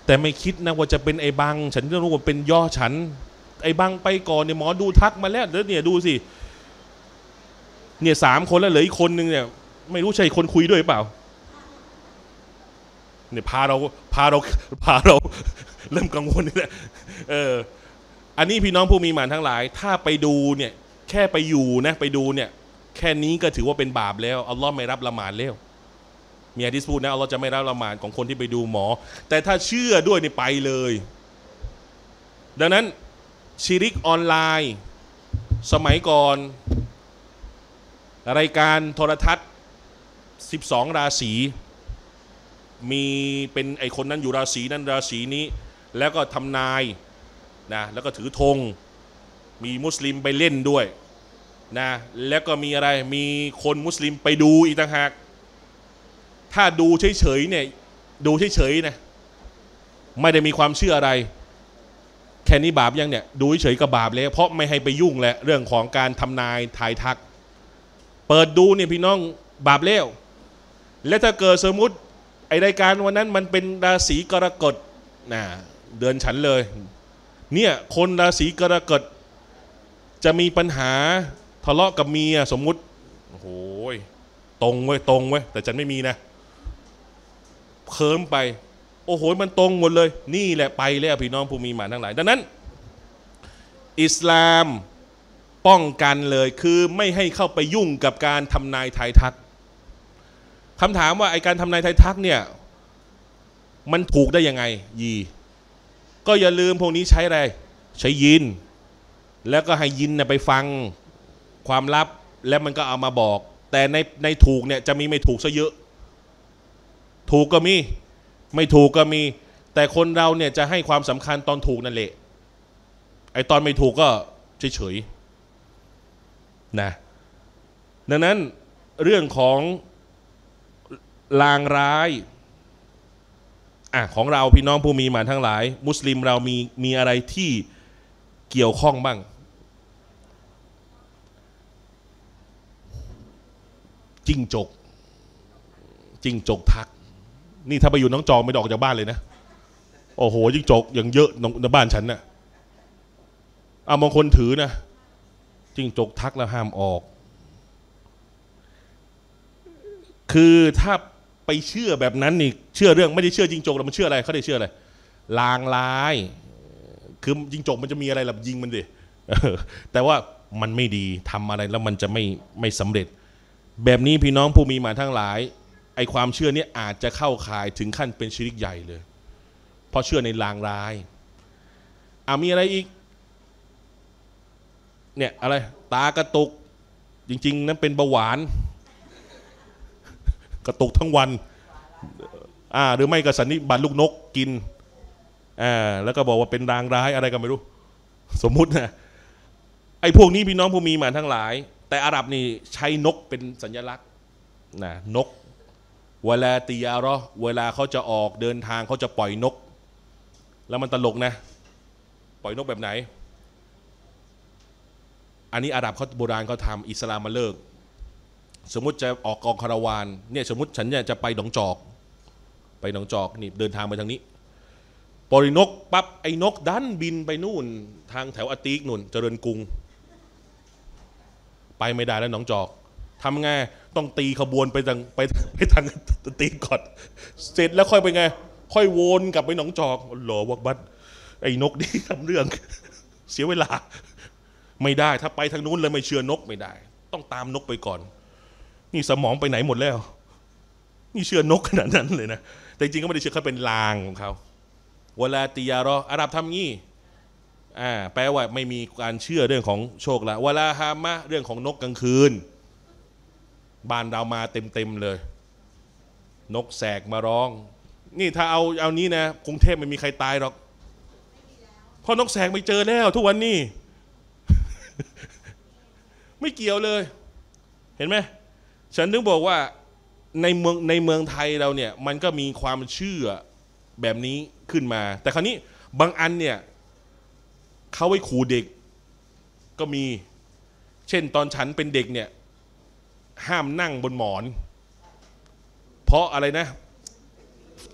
Speaker 1: แต่ไม่คิดนะว่าจะเป็นไอ้บัง ฉันก็รู้ว่าเป็นย่อฉันไอ้บังไปก่อนเนี่ยหมอดูทักมาแล้วเดี๋ยวเนี่ยดูสิเนี่ยสามคนแล้วเหลืออีกคนนึงเนี่ย ไม่รู้ใช่คนคุยด้วยเปล่าเนี่ยพาเราพาเราพาเราเริ่มกังวลนี่แหละเออ อันนี้พี่น้องผู้มีหมานทั้งหลาย ถ้าไปดู เนี่ย แค่ไปอยู่นะไปดูเนี่ย แค่นี้ก็ถือว่าเป็นบาปแล้วอัลลอฮ์ไม่รับละหมาดแล้วมีอะทิ่พูดนะเราจะไม่รับละหมาดของคนที่ไปดูหมอ แต่ถ้าเชื่อด้วยนี่ไปเลย ดังนั้นชิริกออนไลน์ สมัยก่อน รายการโทรทัศน์ 12 ราศี มีเป็นไอคนนั้นอยู่ราศี นั้นราศีนี้แล้วก็ทำนายนะแล้วก็ถือธงมีมุสลิมไปเล่นด้วยนะแล้วก็มีอะไร มีคนมุสลิมไปดูอีกต่างหากถ้าดูเฉย ๆ เนี่ย ดูเฉยๆนะไม่ได้มีความเชื่ออะไร แค่นี้บาปยังเนี่ย ดูเฉย ๆกับบาปเลย เพราะไม่ให้ไปยุ่งแหละ เรื่องของการทำนายทายทัก เปิดดูเนี่ย พี่น้องบาปเล้วและถ้าเกิดสมมติ ไอรายการวันนั้น มันเป็นราศีกรกฎนะเดือนฉันเลย เนี่ย คนราศีกรกฎจะมีปัญหาทะเลาะกับเมีย สมมุติ โอ้โหตรงเว้ยตรงเว้ยแต่ฉันไม่มีนะเคิมไปโอ้โห มันตรงหมดเลย นี่แหละไปแล้วพี่น้องผู้มีมาทั้งหลายดังนั้น อิสลามป้องกันเลยคือไม่ให้เข้าไปยุ่งกับการทำนายทายทักคำถามว่าไอการทำนายทายทักเนี่ยมันถูกได้ยังไง ยีก็อย่าลืมพวกนี้ใช้อะไรใช้ยิน แล้วก็ให้ยินนไปฟังความลับแล้วมันก็เอามาบอก แต่ในในถูกเนี่ยจะมีไม่ถูกซะเยอะถูกก็มี ไม่ถูกก็มี แต่คนเราเนี่ย จะให้ความสำคัญตอนถูกนั่นแหละไอตอนไม่ถูกก็เฉยๆนะดังนั้นเรื่องของ ลางร้าย อ่ะ ของเราพี่น้องผู้มีมาทั้งหลาย มุสลิมเรามีมีอะไรที่เกี่ยวข้องบ้างจิ้งจกจิ้งจกทักนี่ถ้าไปอยู่น้องจองไม่ออกจากบ้านเลยนะ โอ้โห ยิ่งจกย่างเยอะในบ้านฉันนะ่ะอาบางคนถือนะจิงจก ทักแล้วห้ามออก คือถ้าไปเชื่อแบบนั้นนี่เชื่อเรื่อง ไม่ได้เชื่อจิงจกแล้วมันเชื่ออะไรเขาได้เชื่ออะไร ลางร้าย คือจิงจก มันจะมีอะไรหลับยิงมันดิแต่ว่ามันไม่ดีทำอะไรแล้วมันจะไม่ไม่สำเร็จ แบบนี้พี่น้องผู้มีมาทั้งหลายไอความเชื่อนี้อาจจะเข้าข่ายถึงขั้นเป็นชิริกใหญ่เลย เพราะเชื่อในลางร้ายอ่ามีอะไรอีก เนี่ยอะไร ตากระตุก จริง ๆ นั้นเป็นเบาหวาน กระตุกทั้งวัน อ่าหรือไม่ก็สันนิบาตลูกนกกินอ่าแล้วก็บอกว่าเป็นรางร้าย อะไรก็ไม่รู้ สมมุตินะไอ้พวกนี้พี่น้องผู้มีมาทั้งหลาย แต่อาหรับนี่ใช้นกเป็นสัญลักษณ์นะนกเวลาตียารอเวลาเขาจะออกเดินทางเขาจะปล่อยนก แล้วมันตลกนะ ปล่อยนกแบบไหน อันนี้อาหรับเขาโบราณเขาทำอิสลามมาเลิก สมมติจะออกกองคาราวาน เนี่ยสมมติฉันเนี่ยจะไปหนองจอก ไปหนองจอกนี่เดินทางไปทางนี้ ปล่อยนกปั๊บไอ้นกดันบินไปนู่นทางแถวอติกนู่น เจริญกรุง ไปไม่ได้แล้วหนองจอกทำไงต้องตีขบวนไปทางไปไปทางตีก่อนเสร็จแล้วค่อยไปไง ค่อยวนกลับไปหนองจอกหลอวักบัดไอ้นกนี่ทำเรื่อง เสียเวลา ไม่ได้ถ้าไปทางนู้นเลยไม่เชื่อนกไม่ได้ ต้องตามนกไปก่อน นี่สมองไปไหนหมดแล้ว นี่เชื่อนกขนาดนั้นเลยนะแต่จริงก็ไม่ได้เชื่อเขาเป็นลางของเขาเวลาติยารออาหรับทำงี้อ่าแปลว่าไม่มีการเชื่อเรื่องของโชคละเวลาฮามะเรื่องของนกกลางคืนบ้านเรามาเต็มๆเลย นกแสกมาร้อง นี่ถ้าเอาเอานี้นะกรุงเทพไม่มีใครตายหรอกเพราะนกแสกไม่เจอแล้วทุกวันนี้ ไม่เกี่ยวเลย เห็นไหม ฉันถึงบอกว่า ในเมืองในเมืองไทยเราเนี่ย มันก็มีความเชื่อแบบนี้ขึ้นมา แต่คราวนี้บางอันเนี่ยเขาไว้ขู่เด็ก ก็มี เช่นตอนฉันเป็นเด็กเนี่ยห้ามนั่งบนหมอน เพราะอะไรนะ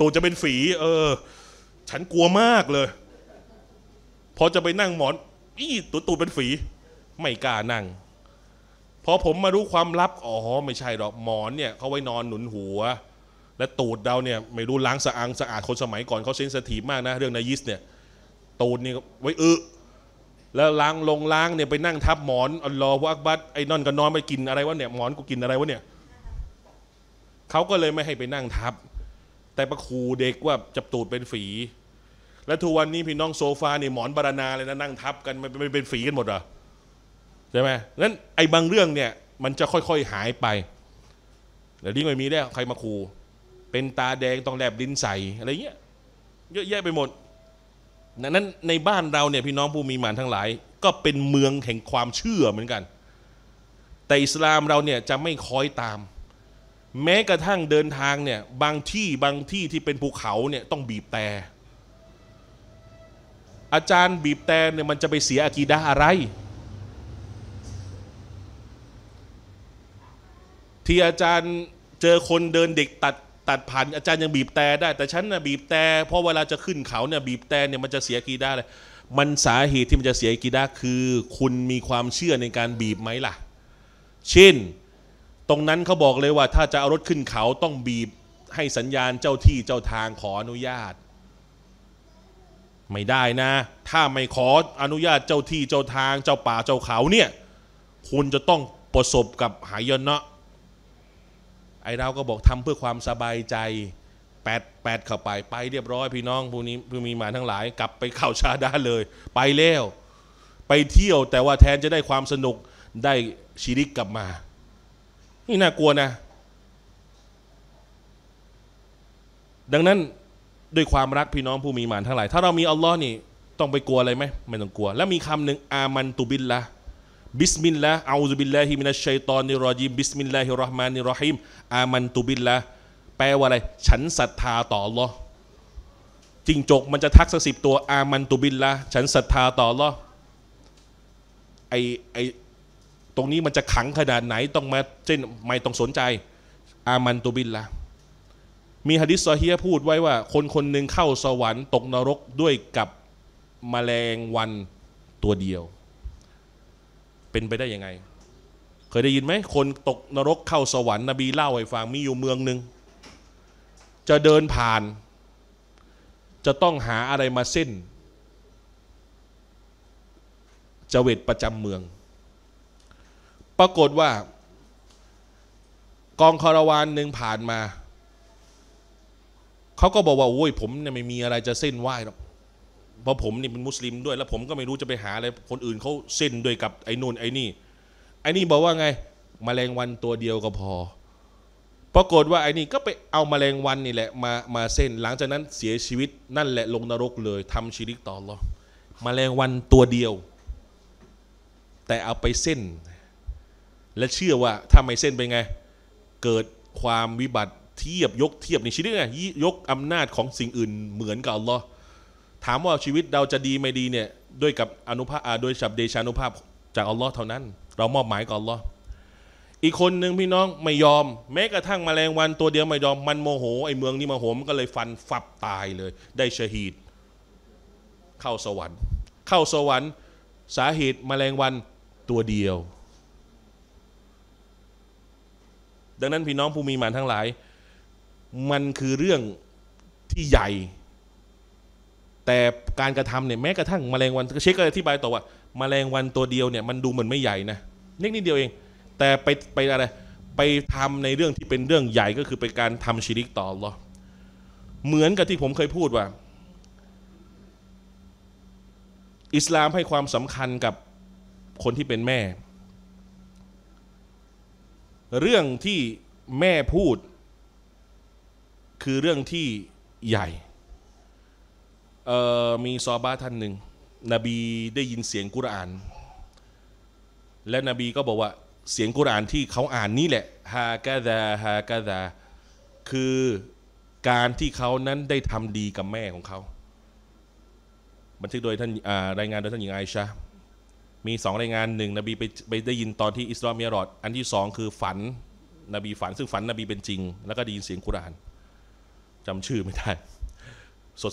Speaker 1: ตัวจะเป็นฝีเออ ฉันกลัวมากเลย พอจะไปนั่งหมอน อี้ตัวตูวเป็นฝี ไม่กล้านั่ง พอผมมารู้ความลับ อ๋อไม่ใช่หรอก หมอนเนี่ยเขาไว้นอนหนุนหัว และตูดเราเนี่ย ไม่รู้ล้างสะอางสะอาดคนสมัยก่อนเขาเซนสถีฟมากนะ เรื่องนายิสเนี่ย ตูดนี่ ไว้อึแล้วล้างลงล้างเนี่ยไปนั่งทับหมอนรอพวักบัตไอ้นอนก็นอนไปกินอะไรวะเนี่ยหมอนกูกินอะไรวะเนี่ยเขาก็เลยไม่ให้ไปนั่งทับ แต่ประคูเด็กว่าจับตูดเป็นฝีและทุกวันนี้พี่น้องโซฟาเนี่ยหมอนบารานาเลยนะนั่งทับกันไม่เป็นฝีกันหมดเหรอใช่ไหมนั้นไอ้บางเรื่องเนี่ย มันจะค่อย ๆหายไปเดี๋ยวนี้ไม่มีแล้วใครมาคูเป็นตาแดงต้องแลบลิ้นใสอะไรเงี้ยเยอะแยะไปหมดดังนั้นในบ้านเราเนี่ยพี่น้องผู้มีมานทั้งหลายก็เป็นเมืองแห่งความเชื่อเหมือนกัน แต่อิสลามเราเนี่ยจะไม่คอยตาม แม้กระทั่งเดินทางเนี่ยบางที่บางที่ที่เป็นภูเขาเนี่ยต้องบีบแต่อาจารย์บีบแต่เนี่ยมันจะไปเสียอากีดาอะไร ที่อาจารย์เจอคนเดินเด็กตัดตัดผ่านอาจารย์ยังบีบแต่ได้ แต่ฉันนะบีบแต่พอเวลาจะขึ้นเขาเนี่ยบีบแต่เนี่ยมันจะเสียกีด้าเลยมันสาเหตุที่มันจะเสียกีด้าคือ คุณมีความเชื่อในการบีบไหมล่ะ เช่น ตรงนั้นเขาบอกเลยว่าถ้าจะเอารถขึ้นเขาต้องบีบให้สัญญาณเจ้าที่เจ้าทางขออนุญาต ไม่ได้นะถ้าไม่ขออนุญาตเจ้าที่เจ้าทางเจ้าป่าเจ้าเขาเนี่ยคุณจะต้องประสบกับหายนะไอเราก็บอกทำเพื่อความสบายใจแปดแปดเข้าไปไป เรียบร้อยพี่น้องผู้นี้ผู้มีมาทั้งหลาย กลับไปเข้าชาดาเลย ไปแล้วไปเที่ยว แต่ว่าแทนจะได้ความสนุกได้ชีริกกลับมา นี่น่ากลัวนะ ดังนั้นด้วยความรักพี่น้องผู้มีมานทั้งหลาย ถ้าเรามีอัลลอฮ์นี่ต้องไปกลัวอะไรไหมไม่ต้องกลัว แล้วมีคำหนึ่งอามันตุบิลละบิสมิลลาห์อูซุบิลลาฮิมินัชชัยตอนนิรอจิมบิสมิลลาฮิรราะห์มานิรราะฮิมอามันตุบิลล์แปลว่าอะไร ฉันศรัทธาต่อหรอจิงจกมันจะทักสักสิบตัว อามันตุบิลล์ฉันศรัทธาต่อหรอไอไอตรงนี้มันจะขังขนาดไหนต้องมาเช่นไม่ต้องสนใจ อามันตุบิลล์มีฮะดิษซอฮีพูดไว้ว่า คนคนหนึ่งเข้าสวรรค์ตกนรกด้วยกับมแมลงวันตัวเดียวเป็นไปได้ยังไง เคยได้ยินไหม คนตกนรกเข้าสวรรค์นบีเล่าให้ฟัง มีอยู่เมืองหนึ่งจะเดินผ่าน จะต้องหาอะไรมาเส้นจเวตประจำเมือง ปรากฏว่า กองคารวานหนึ่งผ่านมา เขาก็บอกว่า โอ้ยผมเนี่ยไม่มีอะไรจะเส้นไหว้หรอกพราะผมนี่เป็นมุสลิมด้วยแล้วผมก็ไม่รู้จะไปหาอะไรคนอื่นเขาเส้นด้วยกับไอ้นู่นไอ้นี่ ไอ้นี่บอกว่าไงมแมลงวันตัวเดียวก็พอปรากฏว่าไอ้นี่ก็ไปเอามแมลงวันนี่แหละมามาเส้นหลังจากนั้นเสียชีวิตนั่นแหละลงนรกเลย ทำชีริกต่อหรอมแมลงวันตัวเดียว แต่เอาไปเส้น และเชื่อว่าถ้าไม่เส้นไปไง เกิดความวิบัติเทียบยกเทียบในชีริกไงยกอำนาจของสิ่งอื่น เหมือนกับอัลลอฮ์ถามว่าชีวิตเราจะดีไม่ดีเนี่ยด้วยกับอนุภาพโดยฉับเดชานุภาพ จากอัลลอฮ์เท่านั้น เรามอบหมายกับอัลลอฮ์อีกคนหนึ่งพี่น้องไม่ยอม แม้กระทั่งมแมลงวัน ตัวเดียวไม่ยอม มันโมโหไอ้เมืองนี้มาโหมก็เลยฟันฝับตายเลยได้ชหีดเข้าสวรรค์ เข้าสวรรค์สาเหตุมแมลงวันตัวเดียว ดังนั้นพี่น้องผู้มีมานทั้งหลาย มันคือเรื่องที่ใหญ่แต่การกระทำเนี่ยแม้กระทั่งมแมลงวันเช็คก็อธิบายต่อว่ามแมลงวันตัวเดียวเนี่ยมันดูเหมือนไม่ใหญ่นะนิดนิดเดียวเอง แต่ไปไปอะไรไปทำในเรื่องที่เป็นเรื่องใหญ่ก็คือเป็นการทำชีริกต่อหรอเหมือนกับที่ผมเคยพูดว่า อิสลามให้ความสำคัญกับคนที่เป็นแม่ เรื่องที่แม่พูด คือเรื่องที่ใหญ่เอ่อมีซอบาท่านหนึ่งนบีได้ยินเสียงกุรอาน และนบีก็บอกว่าเสียงกุรอานที่เขาอ่านนี่แหละฮากาดาฮากาดาคือการที่เขานั้นได้ทำดีกับแม่ของเขา บันทึกโดยท่านรายงานโดยท่านหญิงไอชามีสอง รายงานหนึ่งนบีไปไปได้ยินตอนที่อิสลามมีรอดอันที่สอง คือฝัน นบีฝันซึ่งฝันนบีเป็นจริง แล้วก็ได้ยินเสียงกุรอานจำชื่อไม่ได้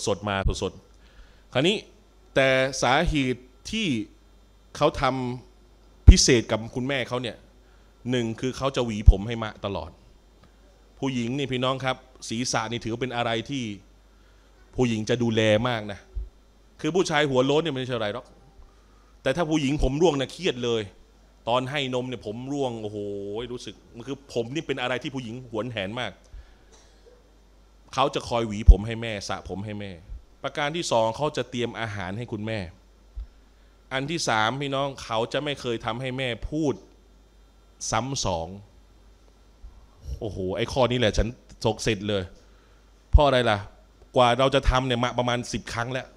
Speaker 1: สด ๆ มา สดๆคราวนี้แต่สาเหตุที่เขาทำพิเศษกับคุณแม่เขาเนี่ยหนึ่งคือเขาจะหวีผมให้มะตลอด ผู้หญิง นี่พี่น้องครับ ศีรษะนี่ ถือเป็นอะไรที่ ผู้หญิงจะดูแลมาก นะ คือผู้ ชายหัวโล้นเนี่ยไม่ใช่ อะไรหรอกแต่ถ้าผู้หญิงผมร่วงนะเครียดเลย ตอนให้ นมเนี่ยผมร่วงโอ้โหรู้สึกมันคือผมนี่เป็นอะไรที่ผู้หญิงหวนแหนมากเขาจะคอยหวีผมให้แม่สระผมให้แม่ ประการที่สองเขาจะเตรียมอาหารให้คุณแม่ อันที่สามพี่น้องเขาจะไม่เคยทำให้แม่พูด ซ้ำสองโอ้โห ไอ้ข้อนี้แหละฉันสกเสร็จเลย เพราะอะไรล่ะ กว่าเราจะทำเนี่ย มาประมาณสิบครั้งแล้ว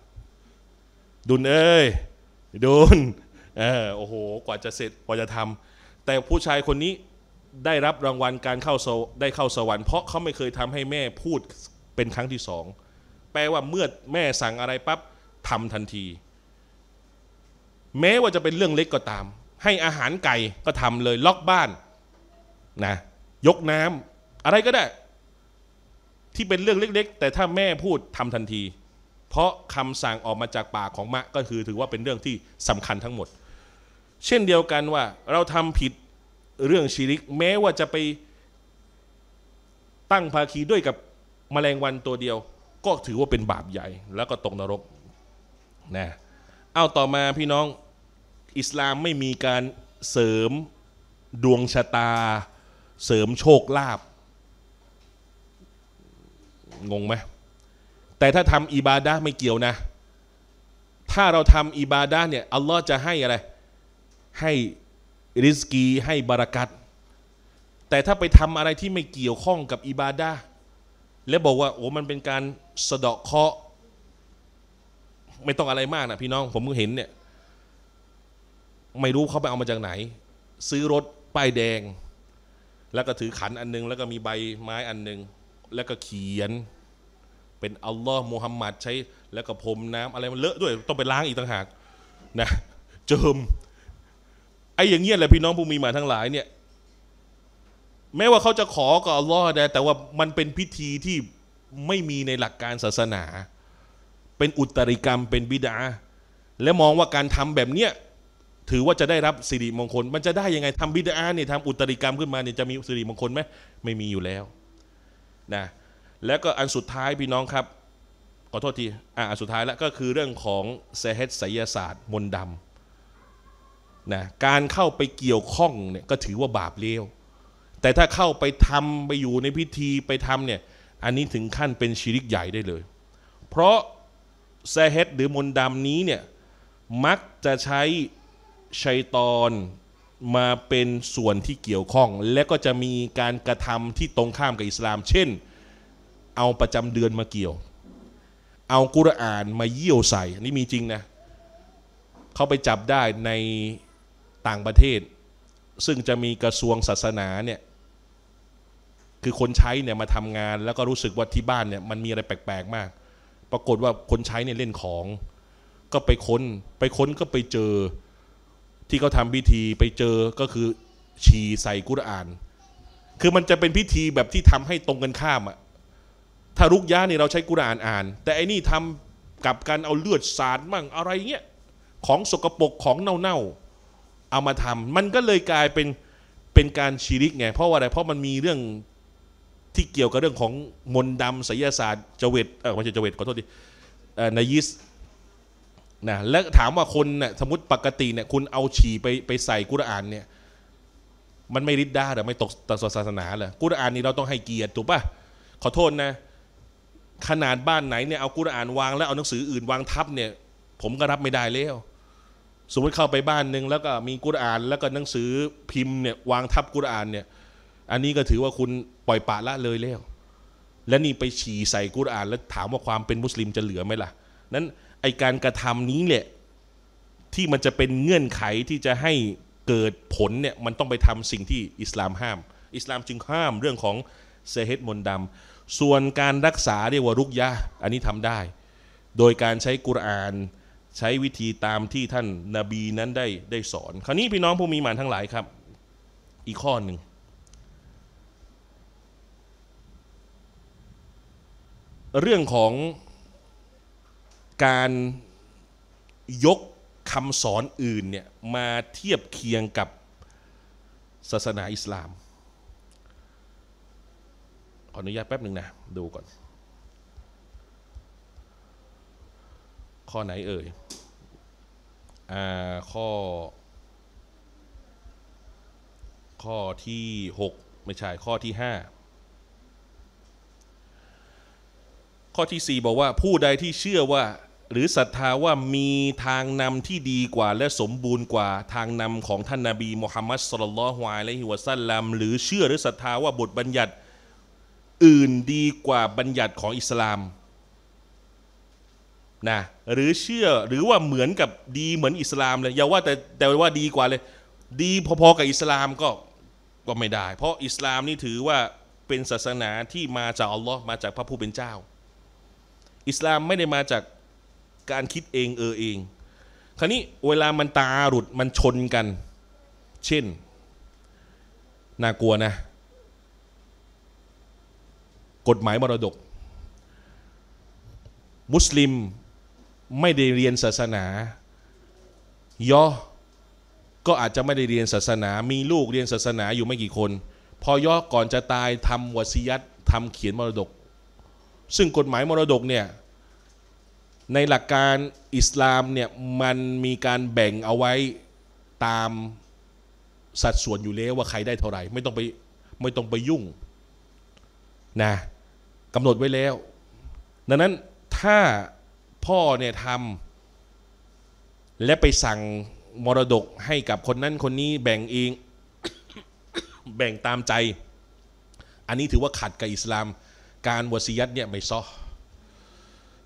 Speaker 1: ดุนเอ้ย ดุน เออ โอ้โห กว่าจะเสร็จ กว่าจะทำแต่ผู้ชายคนนี้ได้รับรางวัลการเข้าโซได้เข้าสวรรค์เพราะเขาไม่เคยทำให้แม่พูดเป็นครั้งที่สอง แปลว่าเมื่อแม่สั่งอะไรปั๊บทำทันที แม้ว่าจะเป็นเรื่องเล็กก็ตาม ให้อาหารไก่ก็ทำเลยล็อกบ้านนะ ยกน้ำอะไรก็ได้ ที่เป็นเรื่องเล็กๆ แต่ถ้าแม่พูดทำทันที เพราะคำสั่งออกมาจากปากของมะก็คือถือว่าเป็นเรื่องที่สำคัญทั้งหมด เช่นเดียวกันว่า เราทำผิดเรื่องชีริก แม้ว่าจะไปตั้งภาคีด้วยกับมแมลงวันตัวเดียว ก็ถือว่าเป็นบาปใหญ่แล้วก็ตกนรกนะเอาต่อมาพี่น้องอิสลามไม่มีการเสริมดวงชะตา เสริมโชคลาภงงไหมแต่ถ้าทำอิบาดะไม่เกี่ยวนะ ถ้าเราทำอิบาดะเนี่ย อัลลอฮ์จะให้อะไร ให้ริสกีให้บารักัตแต่ถ้าไปทำอะไรที่ไม่เกี่ยวข้องกับอิบาดาและบอกว่าโอ้มันเป็นการสะเดาะเคราะห์ไม่ต้องอะไรมากนะพี่น้องผมเพิ่งเห็นเนี่ย ไม่รู้เขาไปเอามาจากไหน ซื้อรถ ป้ายแดง แล้วก็ถือขันอันนึง แล้วก็มีใบไม้อันนึง แล้วก็เขียน เป็นอัลลอฮ์มูฮัมหมัดใช้ แล้วก็พรมน้ำ อะไรมัน เลอะด้วยต้องไปล้างอีกต่างหากนะเจิมไอ้อย่างเงี้ยแหละพี่น้องผู้มีมาทั้งหลายเนี่ยแม้ว่าเขาจะขอกับอัลลอฮ์แต่ว่ามันเป็นพิธีที่ไม่มีในหลักการศาสนา เป็นอุตริกรรมเป็นบิดาและมองว่าการทำแบบเนี้ยถือว่าจะได้รับสิริมงคล มันจะได้ยังไงทำบิดาเนี่ยทำอุตริกรรมขึ้นมาเนี่ยจะมีสิริมงคลไหมไม่มีอยู่แล้วนะแล้วก็อันสุดท้ายพี่น้องครับขอโทษทีอ่ะอันสุดท้ายแล้วก็คือเรื่องของเซฮ์ไสยศาสตร์มนต์ดำนะการเข้าไปเกี่ยวข้องเนี่ยก็ถือว่าบาปเลว แต่ถ้าเข้าไปทำไปอยู่ในพิธีไปทำเนี่ย อันนี้ถึงขั้นเป็นชีริกใหญ่ได้เลย เพราะแซเฮตหรือมนดำนี้เนี่ย มักจะใช้ชัยตอนมาเป็นส่วนที่เกี่ยวข้อง และก็จะมีการกระทำที่ตรงข้ามกับอิสลาม เช่น เอาประจำเดือนมาเกี่ยว เอากุรอานมาเยี่ยวใส่นนี้มีจริงนะ เขาไปจับได้ในต่างประเทศ ซึ่งจะมีกระทรวงศาสนาเนี่ยคือคนใช้เนี่ยมาทำงานแล้วก็รู้สึกว่าที่บ้านเนี่ยมันมีอะไรแปลกๆ มาก ปรากฏว่าคนใช้เนี่ยเล่นของก็ไปค้นไปค้นก็ไปเจอที่เขาทาพิธีไปเจอก็คือฉี่ใส่กุรอาน คือมันจะเป็นพิธีแบบที่ทำให้ตรงกันข้ามอะถ้ารุกยะเนี่ยเราใช้กุรอานอ่าน แต่ไอ้นี่ทำกับการเอาเลือดสาดมั่งอะไรเงี้ยของสกปรกของเน่าๆเอามาทำ มันก็เลยกลายเป็นเป็นการชีริกไงเพราะว่าอะไรเพราะมันมีเรื่องที่เกี่ยวกับเรื่องของมนต์ดำไสยศาสตร์จเวตเออไม่ใช่จเวตขอโทษดินายิสนะและถามว่าคนเนี่ยสมมติปกติเนี่ยคุณเอาฉี่ไปไปใส่กุรอานเนี่ยมันไม่ริดด้าหรือไม่ตกต่อศาสนาเหรอกุรอานนี่เราต้องให้เกียรติถูกปะขอโทษนะขนาดบ้านไหนเนี่ยเอากุรอานวางแล้วเอาหนังสืออื่น วางทับเนี่ยผมก็รับไม่ได้แล้วสมมติเข้าไปบ้านหนึ่งแล้วก็มีกุรอาน แล้วก็หนังสือพิมพ์เนี่ยวางทับกุรอานเนี่ย อันนี้ก็ถือว่าคุณปล่อยปะละเลยแล้ว และนี่ไปฉี่ใส่กุรอานแล้วถามว่าความเป็นมุสลิมจะเหลือไหมล่ะนั้นไอการกระทำนี้แหละที่มันจะเป็นเงื่อนไขที่จะให้เกิดผลเนี่ยมันต้องไปทำสิ่งที่อิสลามห้าม อิสลามจึงห้ามเรื่องของเซเฮตมนดำ ส่วนการรักษาเรียกว่ารุกยะ อันนี้ทำได้ โดยการใช้กุรอานใช้วิธีตามที่ท่านนาบีนั้นได้ได้สอน คราวนี้พี่น้องผู้มีหมานทั้งหลายครับ อีกข้อหนึ่ง เรื่องของการยกคำสอนอื่นเนี่ย มาเทียบเคียงกับศาสนาอิสลาม ขออนุญาตแป๊บหนึ่งนะ ดูก่อน ข้อไหนเอ่ยข้อข้อ ที่ 6 ไม่ใช่ข้อที่5ข้อที่4บอกว่าผู้ใดที่เชื่อว่า หรือศรัทธาว่ามีทางนำที่ดีกว่า และสมบูรณ์กว่า ทางนำของท่านนาบีมุฮัมมัดสลลัลฮวายและฮิวซัลลัมหรือเชื่อหรือศรัทธาว่าบทบัญญัติอื่นดีกว่าบัญญัติของอิสลามนะหรือเชื่อหรือว่าเหมือนกับดีเหมือนอิสลามเลยอย่าว่าแต่แต่ว่าดีกว่าเลย ดีพอๆกับอิสลามก็ก็ไม่ได้ เพราะอิสลามนี่ถือว่าเป็นศาสนาที่มาจากอัลลอฮ์มาจากพระผู้เป็นเจ้า อิสลามไม่ได้มาจากการคิดเองเออเอง คราวนี้เวลามันตาหลุดมันชนกัน เช่น น่ากลัวนะกฎหมายมรดกมุสลิมไม่ได้เรียนศาสนายอก็อาจจะไม่ได้เรียนศาสนา มีลูกเรียนศาสนาอยู่ไม่กี่คน พอยอก่อนจะตายทำวสิยัตทำเขียนมรดก ซึ่งกฎหมายมรดกเนี่ยในหลักการอิสลามเนี่ยมันมีการแบ่งเอาไว้ตามสัดส่วนอยู่แล้วว่าใครได้เท่าไหร่ไม่ต้องไปไม่ต้องไปยุ่งนะกำหนดไว้แล้ว ดังนั้นถ้าพ่อเนี่ยทำและไปสั่ง มรดกให้กับคนนั้นคนนี้แบ่งเองแบ่งตามใจ อันนี้ถือว่าขัดกับอิสลาม การวสียัต เนี่ยไม่ซอ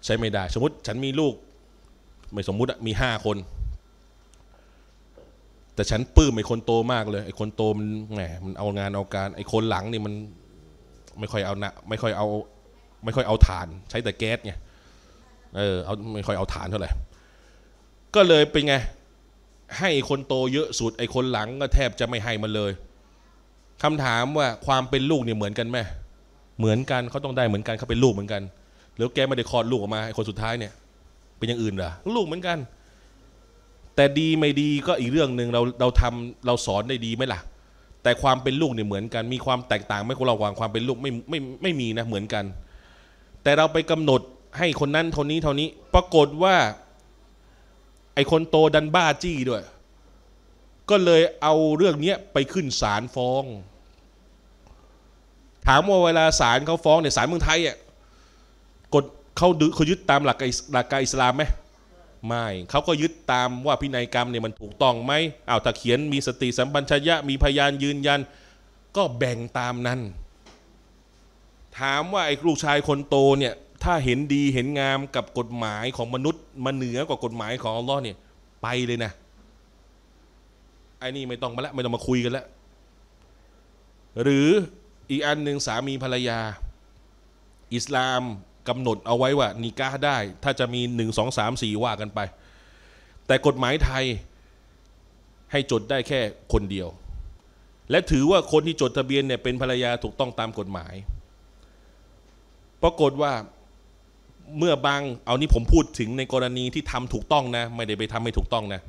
Speaker 1: ใช้ ไม่ ได้ สมมติฉันมีลูก ไม่สมมุติมีห้าคน แต่ฉันปื้ม ไอ้ คนโตมากเลย ไอ้ คนโตมันแหม มันเอางานเอาการ ไอ้ คนหลังนี่มันไม่ค่อยเอานะไม่ค่อยเอาไม่ค่อยเอาฐาน ใช้แต่แก๊สไงเออเอาไม่ค่อยเอาฐานเท่าไหร่ก็เลยเป็นไง ให้คนโตเยอะสุดไอ้คนหลังก็แทบจะไม่ให้มันเลยคำถามว่าความเป็นลูกเนี่ยเหมือนกันไหมเหมือนกันเขาต้องได้เหมือนกันเขาเป็นลูกเหมือนกัน แล้วแกไม่ได้คลอดลูกออกมาไอ้คนสุดท้ายเนี่ย เป็นอย่างอื่นเหรอลูกเหมือนกัน แต่ดีไม่ดีก็อีกเรื่องหนึ่งเราเราทำเราสอนได้ดีไหมล่ะ แต่ความเป็นลูกเนี่ยเหมือนกันมีความแตกต่างไหม่คงเระหวางความเป็นลูกไม่ไม่ไม่มีนะ เหมือนกัน แต่เราไปกำหนดให้คนนั้น เท่านี้เท่านี้ ปรากฏว่าไอ้คนโตดันบ้าจี้ด้วย ก็เลยเอาเรื่องนี้ไปขึ้น ศาลฟ้อง ถามว่าเวลา ศาลเขาฟ้องเนี่ยศาลเมืองไทยอ่ะกดเขาดึเขายึด ตามหลักหลักการอิสลามไหมไม่ เขาก็ยึดตามว่าพินัยกรรมเนี่ยมันถูกต้องไหมอ้าวตะเขียนมีสติสัมปัชัญญะมีพยานยืนยัน ก็แบ่งตามนั้น ถามว่าไอ้ลูกชายคนโตเนี่ยถ้าเห็นดีเห็นงามกับกฎหมายของมนุษย์ มาเหนือกว่ากฎหมายของอัลลอฮ์เนี่ยไปเลยนะไอ้นี่ไม่ต้องมาละไม่ต้องมาคุยกันละ หรืออีกอันหนึ่งสามีภรรยา อิสลามกำหนดเอาไว้ว่า นิก้าได้ ถ้าจะมีหนึ่งสองสามสี่ว่ากันไป แต่กฎหมายไทยให้จดได้แค่คนเดียว และถือว่าคนที่จดทะเบียนเนี่ยเป็นภรรยาถูกต้องตามกฎหมายปรากฏว่าเมื่อบางเอานี่ผมพูดถึงในกรณีที่ทำถูกต้องนะไม่ได้ไปทำไม่ถูกต้องนะ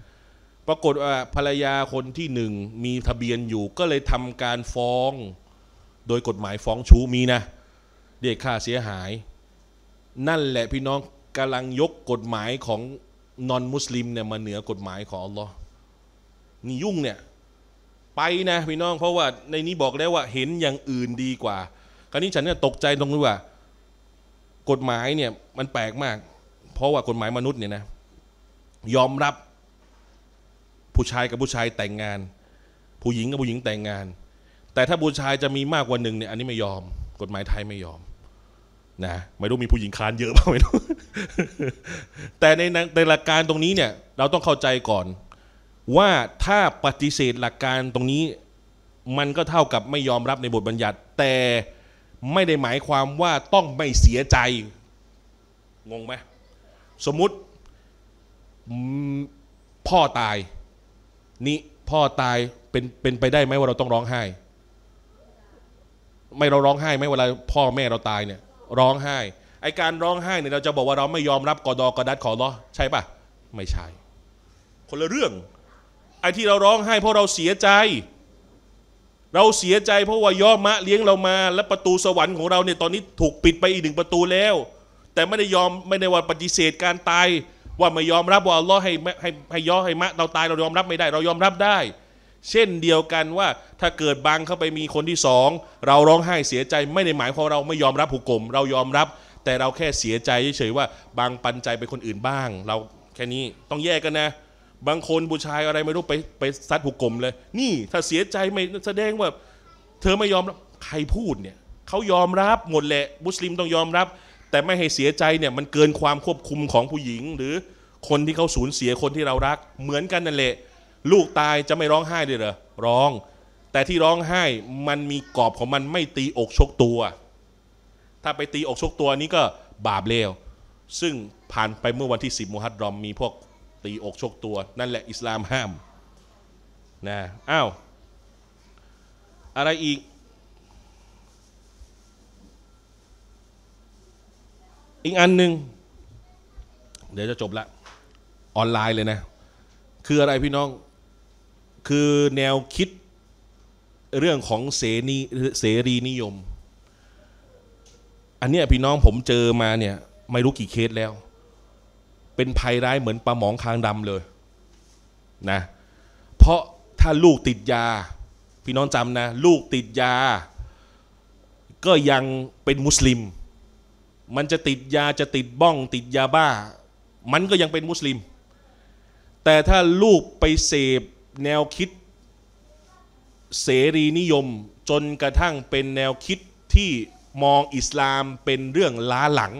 Speaker 1: ปรากฏว่าภรรยาคนที่หนึ่งมีทะเบียนอยู่ ก็เลยทำการฟ้อง โดยกฎหมายฟ้องชู้มีนะเรียกค่าเสียหาย นั่นแหละพี่น้องกำลังยกกฎหมายของนอนมุสลิมเนี่ยมาเหนือกฎหมายของอัลลอฮ์นี่ยุ่งเนี่ย ไปนะพี่น้อง เพราะว่าในนี้บอกแล้วว่าเห็นอย่างอื่นดีกว่า คราวนี้ฉันเนี่ยตกใจตรงนี้ว่ากฎหมายเนี่ยมันแปลกมาก เพราะว่ากฎหมายมนุษย์เนี่ยนะยอมรับผู้ชายกับผู้ชายแต่งงาน ผู้หญิงกับผู้หญิงแต่งงาน แต่ถ้าผู้ชายจะมีมากกว่าหนึ่งเนี่ย อันนี้ไม่ยอม กฎหมายไทยไม่ยอมนะไม่รู้มีผู้หญิงค้านเยอะบ้างไม่รู้แต่ในในหลักการตรงนี้เนี่ย เราต้องเข้าใจก่อน ว่าถ้าปฏิเสธหลักการตรงนี้มันก็เท่ากับไม่ยอมรับในบทบัญญัติ แต่ไม่ได้หมายความว่าต้องไม่เสียใจงงไหมสมมุติพ่อตาย นี่พ่อตายเป็นเป็นไปได้ไหมว่าเราต้องร้องไห้ ไม่เราร้องไห้ไหมเวลาพ่อแม่เราตายเนี่ย ร้องไห้ไอการร้องไห้เนี่ยเราจะบอกว่าเรา ไม่ยอมรับกอดอกอดัดขอรอใช่ปะไม่ใช่ คนละเรื่องไอที่เราร้องไห้เพราะเราเสียใจเราเสียใจเพราะว่าย่อมะเลี้ยงเรามา และประตูสวรรค์ของเราเนี่ยตอนนี้ถูกปิดไปอีกหนึ่งประตูแล้ว แต่ไม่ได้ยอมไม่ได้ว่าปฏิเสธการตายว่าไม่ยอมรับว่าอัลลอฮ์ให้ให้ให้ย่อให้มะ เราตายเรายอมรับไม่ได้เรายอมรับได้ เช่นเดียวกันว่าถ้าเกิดบังเข้าไปมีคนที่สองเราร้องไห้เสียใจไม่ได้หมายความเราไม่ยอมรับหุกกลมเรายอมรับ แต่เราแค่เสียใจเฉยๆว่า บางปันใจไปคนอื่นบ้าง เราแค่นี้ต้องแยกกันนะบางคนบูชายอะไรไม่รู้ไป ไปซัดหุกกลมเลย นี่ถ้าเสียใจไม่แสดงว่า เธอไม่ยอมรับใครพูดเนี่ย เขายอมรับหมดแหละมุสลิม ต้องยอมรับ แต่ไม่ให้เสียใจเนี่ยมันเกินความควบคุมของผู้หญิง หรือ คนที่เขาสูญเสียคนที่เรารักเหมือนกัน นั่นแหละลูกตายจะไม่ร้องไห้เลยเหรอร้อง แต่ที่ร้องไห้มันมีกรอบของมันไม่ตีอกชกตัว ถ้าไปตีอกชกตัวนี้ก็บาปเลว ซึ่งผ่านไปเมื่อวันที่10มูฮัตรอมมีพวกตีอกชกตัว นั่นแหละอิสลามห้ามนะอ้าวอะไรอีก อีกอันหนึ่งเดี๋ยวจะจบละออนไลน์เลยนะ คืออะไรพี่น้องคือแนวคิดเรื่องของเสนีเสรีนิยม อันเนี้ยพี่น้องผมเจอมาเนี่ย ไม่รู้กี่เคสแล้วเป็นภัยร้ายเหมือนปลาหมองคางดำเลยนะ เพราะถ้าลูกติดยาพี่น้องจำนะ ลูกติดยา ก็ยังเป็นมุสลิม มันจะติดยาจะติดบ้องติดยาบ้า มันก็ยังเป็นมุสลิม แต่ถ้าลูกไปเสพแนวคิดเสรีนิยมจนกระทั่งเป็นแนวคิดที่มองอิสลามเป็นเรื่องล้าหลัง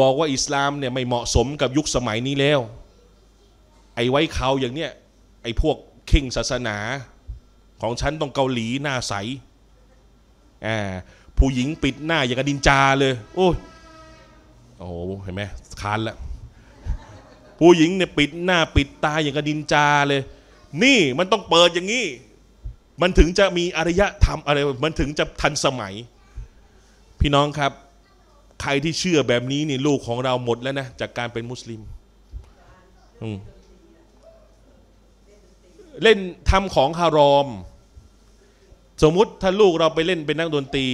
Speaker 1: บอกว่าอิสลามเนี่ยไม่เหมาะ สมกับยุคสมัยนี้แล้ว ไอ้ไว้เขาอย่างเนี้ยไอ้พวก คิงศาสนา ของฉัน ต้อง เกาหลีหน้า ใสอ่าผู้หญิงปิดหน้าอย่างกับดินจาเลย โอ้ยโอ้โหเห็นไหมคานละผู้หญิงเนี่ยปิดหน้าปิดตาอย่างกับดินจาเลย นี่มันต้องเปิดอย่างนี้มันถึงจะมีอารยธรรมอะไร มันถึงจะทันสมัย พี่น้องครับใครที่เชื่อแบบนี้นี่ลูกของเราหมดแล้วนะจากการเป็นมุสลิมเล่นทำของฮารอม สมมติถ้าลูกเราไปเล่นเป็นนักดนตรี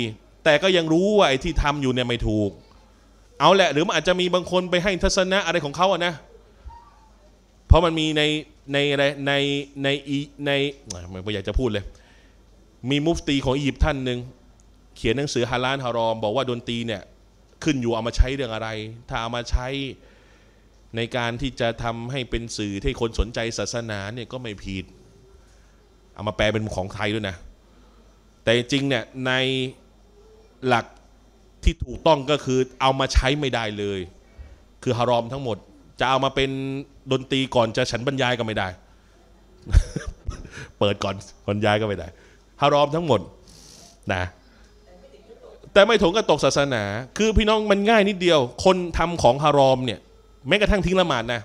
Speaker 1: แต่ก็ยังรู้ว่า ไอ้ที่ทำอยู่เนี่ยไม่ถูก เอาแหละหรือมัน อาจจะมีบางคนไปให้ทัศนะอะไรของเขาอะนะเพราะมันมีในในอะไร ในในในไม่อยากจะพูดเลย มีมุฟตีของอียิปต์ท่านหนึ่งเขียนหนังสือฮารานฮารอมบอกว่า ดนตรีเนี่ยขึ้นอยู่เอามาใช้เรื่องอะไร ถ้าเอามาใช้ในการที่จะทำให้เป็นสื่อที่คนสนใจศาสนาเนี่ยก็ไม่ผิด เอามาแปลเป็นของไทยด้วยนะ แต่จริงเนี่ยในหลักที่ถูกต้องก็คือเอามาใช้ไม่ได้เลย คือฮารอมทั้งหมดจะเอามาเป็นดนตรีก่อนจะฉันบรรยายก็ไม่ได้ เปิดก่อนบรรยายก็ไม่ได้ ฮารอมทั้งหมดนะแต่ไม่ถงก็ตกศาสนา คือพี่น้องมันง่ายนิดเดียว คนทำของฮารอมเนี่ย แม้กระทั่งทิ้งละหมาดนะ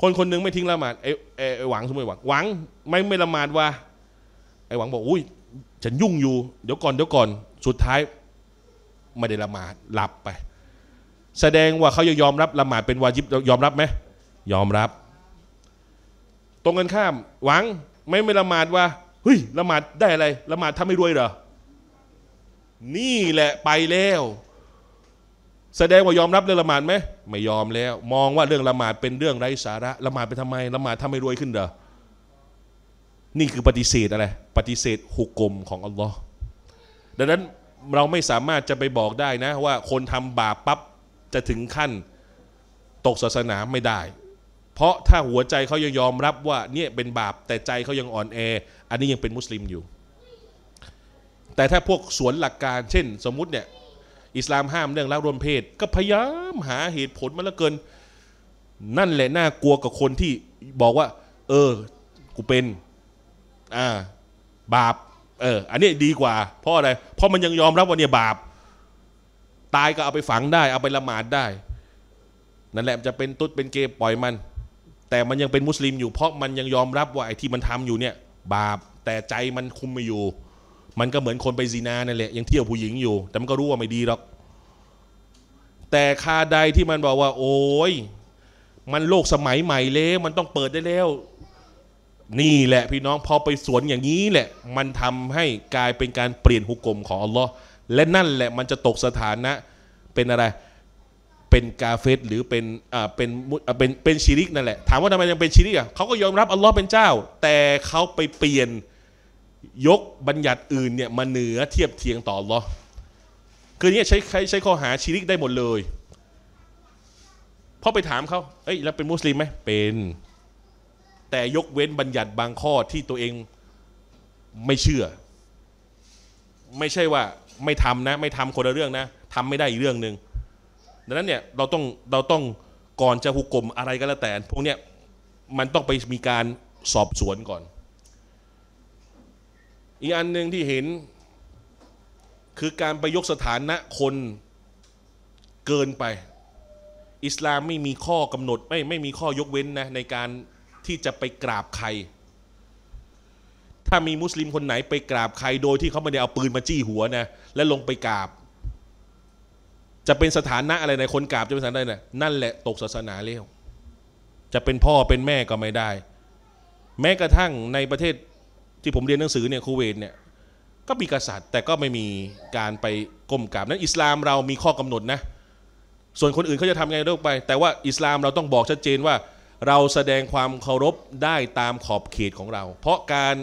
Speaker 1: คนคนนึงไม่ทิ้งละหมาดไอ้ไอ้หวังสมมติหวัง หวัง ไม่ไม่ละหมาดว่าไอ้หวังบอก อุ้ยฉันยุ่งอยู่ เดี๋ยวก่อนเดี๋ยวก่อน สุดท้าย ไม่ได้ละหมาดหลับไป แสดงว่าเขาังยอมรับละหมาดเป็นวาจิบยอมรับไหมยอมรับ ตรงกันข้ามหวังไม่ไม่ละหมาดว่าเฮ้ยละหมาดได้อะไรละหมาดทำให้รวยเหรอนี่แหละไปแล้ว แสดงว่ายอมรับเรื่องละหมาดไหมไม่ยอมแล้ว มองว่าเรื่องละหมาดเป็นเรื่องไร้สาระละหมาดไปทำไมละหมาดทำให้รวยขึ้นเหรอนี่คือปฏิเสธอะไรปฏิเสธหุกกลมของอัลลอฮ์ดังนั้นเราไม่สามารถจะไปบอกได้นะ ว่าคนทำบาปปั๊บจะถึงขั้นตกศาสนาไม่ได้ เพราะถ้าหัวใจเขายังยอมรับว่าเนี่ยเป็นบาปแต่ใจเขายังอ่อนแอ อันนี้ยังเป็นมุสลิมอยู่แต่ถ้าพวกสวนหลักการ เช่น สมมุติเนี่ย อิสลามห้ามเรื่องละรวมเพศ ก็พยายามหาเหตุผลมาแล้วเกิน นั่นแหละน่ากลัวกับคนที่บอกว่า เออ กูเป็น อ่า บาป เออ อันนี้ดีกว่าเพราะอะไรเพราะมันยังยอมรับว่าเนี่ยบาปตายก็เอาไปฝังได้ เอาไปละหมาดได้นั่นแหละจะเป็นตุ๊ดเป็นเกย์ปล่อยมัน แต่มันยังเป็นมุสลิมอยู่เพราะมันยังยอมรับว่าไอ้ที่มันทำอยู่เนี่ย บาป แต่ใจมันคุมไม่อยู่มันก็เหมือนคนไปซีนานั่นแหละยังเที่ยวผู้หญิงอยู่แต่มันก็รู้ว่าไม่ดีหรอกแต่คาใดที่มันบอกว่า โอ้ยมันโลกสมัยใหม่แล้วมันต้องเปิดได้แล้ว นี่แหละ พี่น้องพอไปสวนอย่างนี้แหละ มันทำให้กลายเป็นการเปลี่ยนหุกกลมของอัลลอฮ์และนั่นแหละมันจะตกสถานะ เป็นอะไร เป็นกาเฟตหรือเป็นอ่าเป็นเป็นเป็นชิริกนั่นแหละถามว่าทำไมยังเป็นชิริกอ่ะเขาก็ยอมรับอัลลอฮ์เป็นเจ้า แต่เขาไปเปลี่ยนยกบัญญัติอื่นเนี่ยมาเหนือเทียบเทียงต่อหรอคือเนี่ยใช้ใช้ข้อหาชีริกได้หมดเลยพอไปถามเขาเอ้ยแล้วเป็นมุสลิมไหมเป็น แต่ยกเว้นบัญญัติบางข้อที่ตัวเองไม่เชื่อ ไม่ใช่ว่าไม่ทำนะไม่ทำคนละเรื่องนะทำไม่ได้อีกเรื่องหนึ่ง ดังนั้นเนี่ย เราต้องเราต้องก่อนจะหุกกลมอะไรก็แล้วแต่พวกเนี้ยมันต้องไปมีการสอบสวนก่อนอีกอันหนึ่งที่เห็นคือการไปยกสถานะคนเกินไป อิสลามไม่มีข้อกำหนดไม่ไม่มีข้อยกเว้นนะ ในการที่จะไปกราบใคร ถ้ามีมุสลิมคนไหนไปกราบใครโดยที่เขาไม่ได้เอาปืนมาจี้หัวนะ และลงไปกราบ จะเป็นสถานะอะไรในคนกราบจะเป็นสถานะไนะนั่นแหละตกศาสนาเลี้ยวจะเป็นพ่อเป็นแม่ก็ไม่ได้ แม้กระทั่งในประเทศที่ผมเรียนหนังสือเนี่ยคูเวตเนี่ยก็มีกษัตริย์ แต่ก็ไม่มีการไปก้มกราบนั้นอิสลามเรามีข้อกำหนดนะ ส่วนคนอื่นเขาจะทำไงเลิกไป แต่ว่าอิสลามเราต้องบอกชัดเจนว่า เราแสดงความเคารพได้ตามขอบเขตของเรา เพราะการ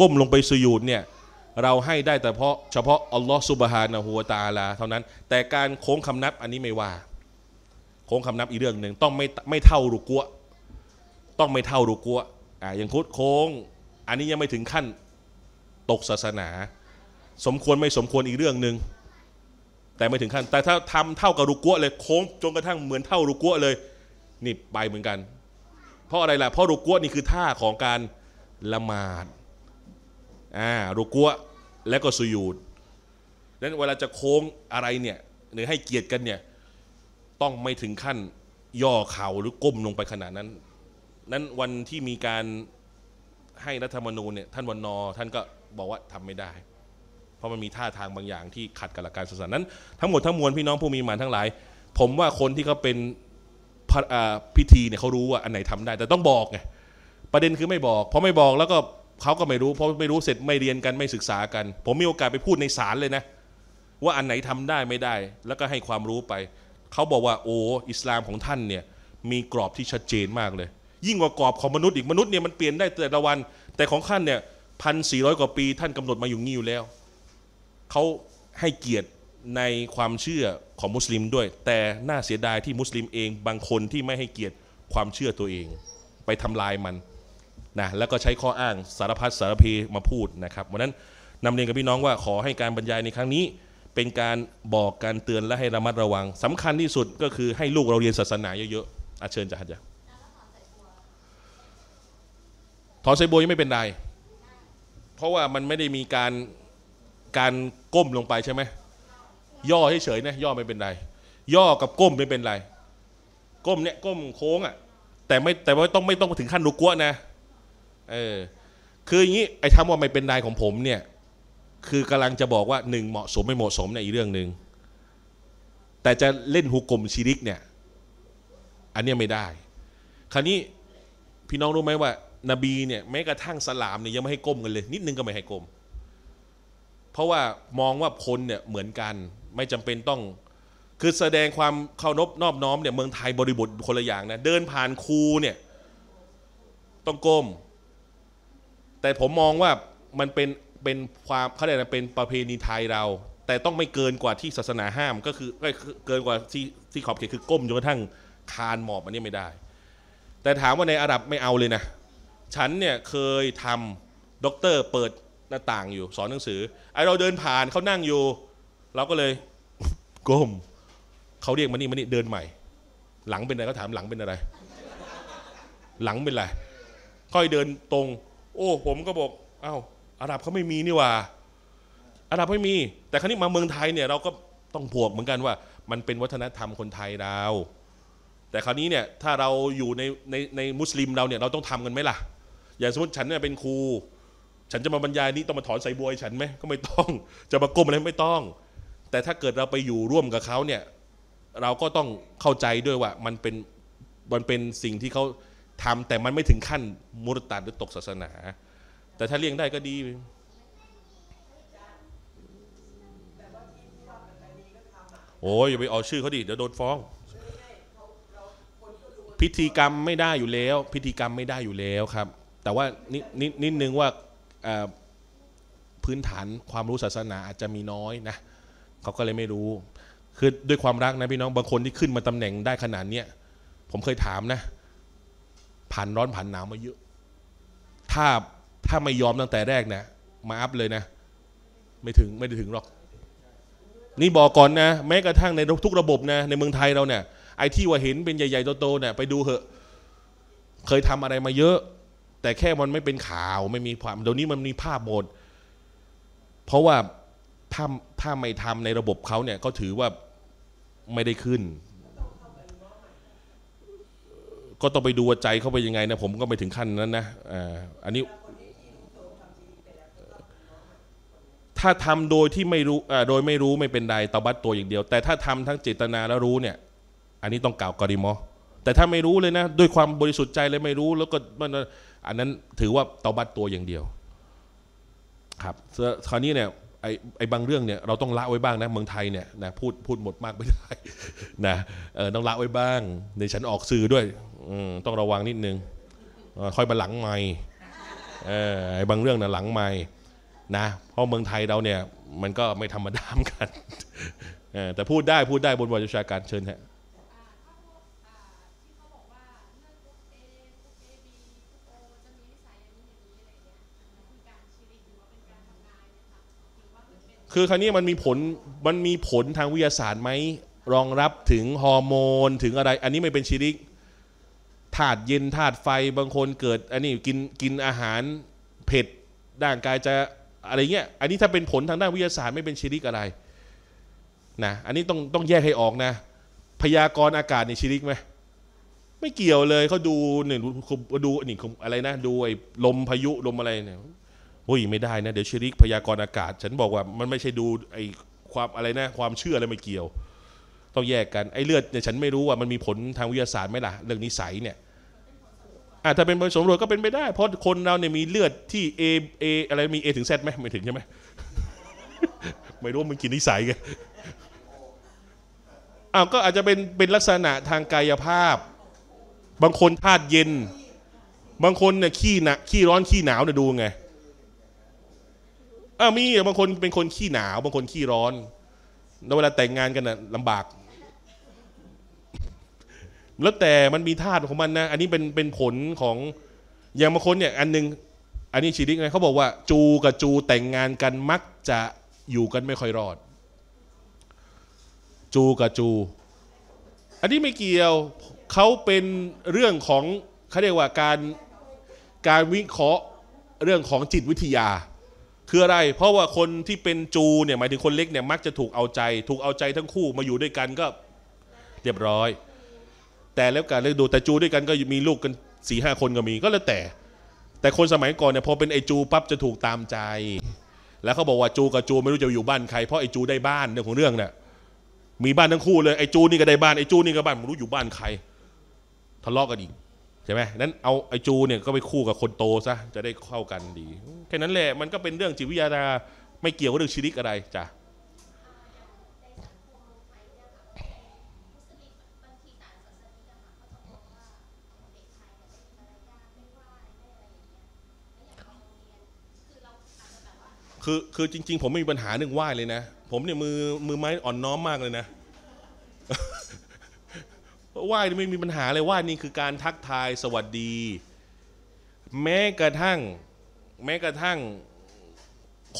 Speaker 1: ก้มลงไปสุญูดเนี่ยเราให้ได้แต่เพาะ เฉพาะอัลลอฮฺสุบฮานะฮูวตาลาเท่านั้น แต่การโค้งคำนับอันนี้ไม่ว่า โค้งคำนับอีกเรื่องหนึ่งต้องไม่ไม่เท่ารุกัวต้องไม่เท่ารุกัวอ่ายังคุดโค้งอันนี้ยังไม่ถึงขั้นตกศาสนา สมควรไม่สมควรอีกเรื่องหนึ่งแต่ไม่ถึงขั้นแต่ถ้าทำเท่ากับรุกัวเลยโค้งจนกระทั่งเหมือนเท่ารุกัวเลยนี่ไปเหมือนกัน เพราะอะไรล่ะเพราะรุกัวนี่คือท่าของการละหมาดอ่ารุกัวและก็สุยูด นั้นเวลาจะโค้งอะไรเนี่ยหรือให้เกียรติกันเนี่ย ต้องไม่ถึงขั้นย่อเข่าหรือก้มลงไปขนาดนั้นนั้นวันที่มีการให้รัฐธรรมนูญเนี่ยท่านวันนอท่านก็บอกว่าทำไม่ได้ เพราะมันมีท่าทางบางอย่างที่ขัดกับหลักการศาสนา นั้น ทั้งหมดทั้งมวลพี่น้องผู้มีมานทั้งหลายผมว่าคนที่เขาเป็นพิธีเนี่ยเขารู้ว่าอันไหนทำได้ แต่ต้องบอกไงประเด็นคือไม่บอกเพราะไม่บอกแล้วก็เขาก็ไม่รู้เพราะไม่รู้เสร็จไม่เรียนกันไม่ศึกษากัน ผมมีโอกาสไปพูดในศาลเลยนะว่าอันไหนทำได้ไม่ได้แล้วก็ให้ความรู้ไป เขาบอกว่าโอ้อิสลามของท่านเนี่ยมีกรอบที่ชัดเจนมากเลยยิ่งกว่ากรอบของมนุษย์อีกมนุษย์เนี่ยมันเปลี่ยนได้แต่ละวัน แต่ของท่านเนี่ยพันสี่ร้อยกว่าปี ท่านกำหนดมาอยู่งี้อยู่แล้วเขาให้เกียรติในความเชื่อของมุสลิมด้วย แต่น่าเสียดายที่มุสลิมเองบางคนที่ไม่ให้เกียรติความเชื่อตัวเองไปทำลายมันนะแล้วก็ใช้ข้ออ้างสารพัดสารเพมาพูดนะครับวันนั้นนำเรียนกับพี่น้องว่าขอให้การบรรยายในครั้งนี้เป็นการบอกการเตือนและให้ระมัดระวัง สำคัญที่สุดก็คือให้ลูกเราเรียนศาสนาเยอะๆอาเชิญจ้ะฮัจอนไซบัวยังไม่เป็นไร เพราะว่ามันไม่ได้มีการการก้มลงไปใช่ไหมย่อให้เฉยนะย่อไม่เป็นไร ย่อกับก้มไม่เป็นไรก้มเนี่ยก้มโค้งอะ่ะแต่ไม่แต่ว่าต้องไม่ต้องถึงขั้นดุกัวนะเออคืออย่างนี้ ไอ้ทำว่าไม่เป็นไรของผมเนี่ย คือกำลังจะบอกว่าหนึ่งเหมาะสมไม่เหมาะสมเนี่ยอีกเรื่องหนึ่งแต่จะเล่นหุกกลมชิริกเนี่ย อันนี้ไม่ได้ คราวนี้พี่น้องรู้ไหมว่านบีเนี่ยแม้กระทั่ง สลามเนี่ยยังไม่ให้ก้มกันเลย นิดนึงก็ไม่ให้ก้มเพราะว่ามองว่าคนเนี่ยเหมือนกันไม่จำเป็นต้อง คือแสดงความ เคารพนอบน้อมเนี่ย เมืองไทยบริบทคนละอย่างนะเดินผ่านครูเนี่ยต้องก้มแต่ผมมองว่ามันเป็นเป็นความเขาเรียกนะเป็นประเพณีไทยเรา แต่ต้องไม่เกินกว่าที่ศาสนาห้ามก็คือเกินกว่าที่ที่ขอบเขตคือก้มจนกระทั่งคานหมอบอันนี้ไม่ได้ แต่ถามว่าในอาหรับไม่เอาเลยนะฉันเนี่ยเคยทำด็อกเตอร์เปิดหน้าต่างอยู่สอนหนังสือ ไอเราเดินผ่านเขานั่งอยู่ เราก็เลยก้มเขาเรียกมานี่มานี่เดินใหม่ หลังเป็นอะไรเขาถามหลังเป็นอะไร หลังเป็นอะไรค่อยเดินตรง โอ้ผมก็บอกอ้าวอาหรับเขาไม่มีนี่ว่าอาหรับไม่มี แต่ครั้นี้มาเมืองไทยเนี่ย เราก็ต้องผวกเหมือนกันว่า มันเป็นวัฒนธรรมคนไทยเราแต่คราวนี้เนี่ยถ้าเราอยู่ในในในมุสลิมเราเนี่ยเราต้องทำกันไหมล่ะอย่างสมมติฉันเนี่ยเป็นครู ฉันจะมาบรรยายนี้ต้องมาถอนใส่บวยฉันไหม ก็ไม่ต้อง จะมาก้มอะไรไม่ต้อง แต่ถ้าเกิดเราไปอยู่ร่วมกับเขาเนี่ย เราก็ต้องเข้าใจด้วยว่า มันเป็น มันเป็นสิ่งที่เขาทำแต่มันไม่ถึงขั้นมุรตัดหรือตกศาสนา แต่ถ้าเลี่ยงได้ก็ดี โอ้ยอย่าไปออาชื่อเขาดิเดี๋ยวโดนฟ้อง พิธีกรรมไม่ได้อยู่แล้ว พิธีกรรมไม่ได้อยู่แล้วครับแต่ว่านดนิดนึงว่าพื้นฐานความรู้ศาสนา อาจจะมีน้อยนะเขาก็เลยไม่รู้คือด้วยความรักนะพี่น้องบางคนที่ขึ้นมาตำแหน่งได้ขนาดเนี้ยผมเคยถามนะ ผ่านร้อนผ่านหนาวมาเยอะ ถ้าถ้าไม่ยอมตั้งแต่แรกนะมาอัพเลยนะ ไม่ถึงไม่ได้ถึงหรอกนี่บอกก่อนนะแม้กระทั่งในทุกระบบนะ ในเมืองไทยเราเนี่ยไอ้ที่ว่าเห็นเป็นใหญ่ๆโตๆเนี่ยไปดูเหอะเคยทำอะไรมาเยอะแต่แค่มันไม่เป็นข่าวไม่มีความเดี๋ยวนี้มันมีภาพหมดเพราะว่าถ้าถ้าไม่ทำในระบบเขาเนี่ยก็ถือว่าไม่ได้ขึ้น ก็ต้องไปดูใจเขาไปยังไงนะ ผมก็ไปถึงขั้นนั้นนะอันนี้ถ้าทำโดยที่ไม่รู้โดยไม่รู้ไม่เป็นไรตบัดตัวอย่างเดียว แต่ถ้าทำทั้งเจตนาและรู้เนี่ยอันนี้ต้องกล่าวกอริมอแต่ถ้าไม่รู้เลยนะด้วยความบริสุทธิ์ใจเลยไม่รู้แล้วก็มันอันนั้นถือว่าเตาบัตตัวอย่างเดียว ครับ คราวนี้เนี่ยไอ้ไอบางเรื่องเนี่ยเราต้องละไว้บ้าง นะ เมืองไทยเนี่ยนะพูดพูดหมดมากไม่ได้นะเออต้องละไว้บ้าง ในฉันออกสื่อด้วยต้องระวังนิดนึงคอยมาหลังไม่ไอ้บางเรื่องนะหลังไม่นะเพราะเมืองไทยเราเนี่ย มันก็ไม่ธรรมดามกันแต่พูดได้พูดได้บนวาจชาการเชิญฮะคือคราวนี้มันมีผลมันมีผลทางวิทยาศาสตร์ไหม รองรับถึงฮอร์โมนถึงอะไร อันนี้ไม่เป็นชีริกธาตุเย็นธาตุไฟบางคนเกิด อันนี้กินกินอาหารเผ็ดด่างกายจะอะไรเงี้ย อันนี้ถ้าเป็นผลทางด้านวิทยาศาสตร์ ไม่เป็นชีริกอะไร นะ อันนี้ต้องต้องแยกให้ออกนะ พยากรณ์อากาศในชีริกไหมไม่เกี่ยวเลยเขาดูเนี่ยดูนี่อะไรนะดูไอ้ลมพายุลมอะไรเนี่ยโอ้ยไม่ได้นะเดี๋ยวชริกพยากรณ์อากาศ ฉันบอกว่ามันไม่ใช่ดูไอความอะไรนะ ความเชื่ออะไรไม่เกี่ยว ต้องแยกกัน ไอเลือดเนี่ย ฉันไม่รู้ว่ามันมีผลทางวิทยาศาสตร์ไหมล่ะเรื่องนิสัยเนี่ยอ่าถ้าเป็นผลสมรวจก็เป็นไปได้ เพราะคนเราเนี่ยมีเลือดที่ A A อะไรมี A ถึง Z ไหมไม่ถึงใช่ไหมไม่รู้มันกินนิสัยไงอ้าวก็อาจจะเป็นเป็นลักษณะทางกายภาพ บางคนธาตุเย็น บางคนเนี่ยขี้หนักขี้ร้อนขี้หนาวเนี่ยดูไงอ้าวมีบางคนเป็นคนขี้หนาว บางคนขี้ร้อน แล้วเวลาแต่งงานกันนะลำบากแล้วแต่มันมีธาตุของมันนะอันนี้เป็นเป็นผลของอย่างบางคนเนี่ยอันนึงอันนี้ชีริกไงเขาบอกว่า จูกับจูแต่งงานกันมักจะอยู่กันไม่ค่อยรอด จูกับจู อันนี้ไม่เกี่ยวเขาเป็นเรื่องของเขาเรียกว่าการการวิเคราะห์เรื่องของจิตวิทยาคืออะไร เพราะว่าคนที่เป็นจูเนี่ยหมายถึงคนเล็กเนี่ยมักจะถูกเอาใจ ถูกเอาใจทั้งคู่มาอยู่ด้วยกันก็เรียบร้อย แต่แล้วการเลี้ยงดูแต่จูด้วยกันก็มีลูกกันสี่ห้าคนก็มีก็แล้วแต่ แต่คนสมัยก่อนเนี่ยพอเป็นไอจูปั๊บจะถูกตามใจ แล้วเขาบอกว่าจูกับจูไม่รู้จะอยู่บ้านใคร เพราะไอจูได้บ้านเรื่องของเรื่องเนี่ยมีบ้านทั้งคู่เลยไอจู นี่ก็ได้บ้านไอจู นี่ก็บ้านไม่รู้อยู่บ้านใครทะเลาะกันอีกช่ไหมนั้นเอาไอจู เนี่ยก็ไปคู่กับคนโตซะ จะได้เข้ากันดี แค่นั้นแหละ มันก็เป็นเรื่องจิตวิทยาไม่เกี่ยวกับเรื่องชีริกอะไรจ้ะคือคือจริงๆผมไม่มีปัญหาเรื่องไหว้เลยนะ ผมเนี่ยมือมือไม้อ่อนน้อมมากเลยนะไหว้ไม่มีปัญหาเลยไหว้นี่คือการทักทายสวัสดี แม้กระทั่งแม้กระทั่ง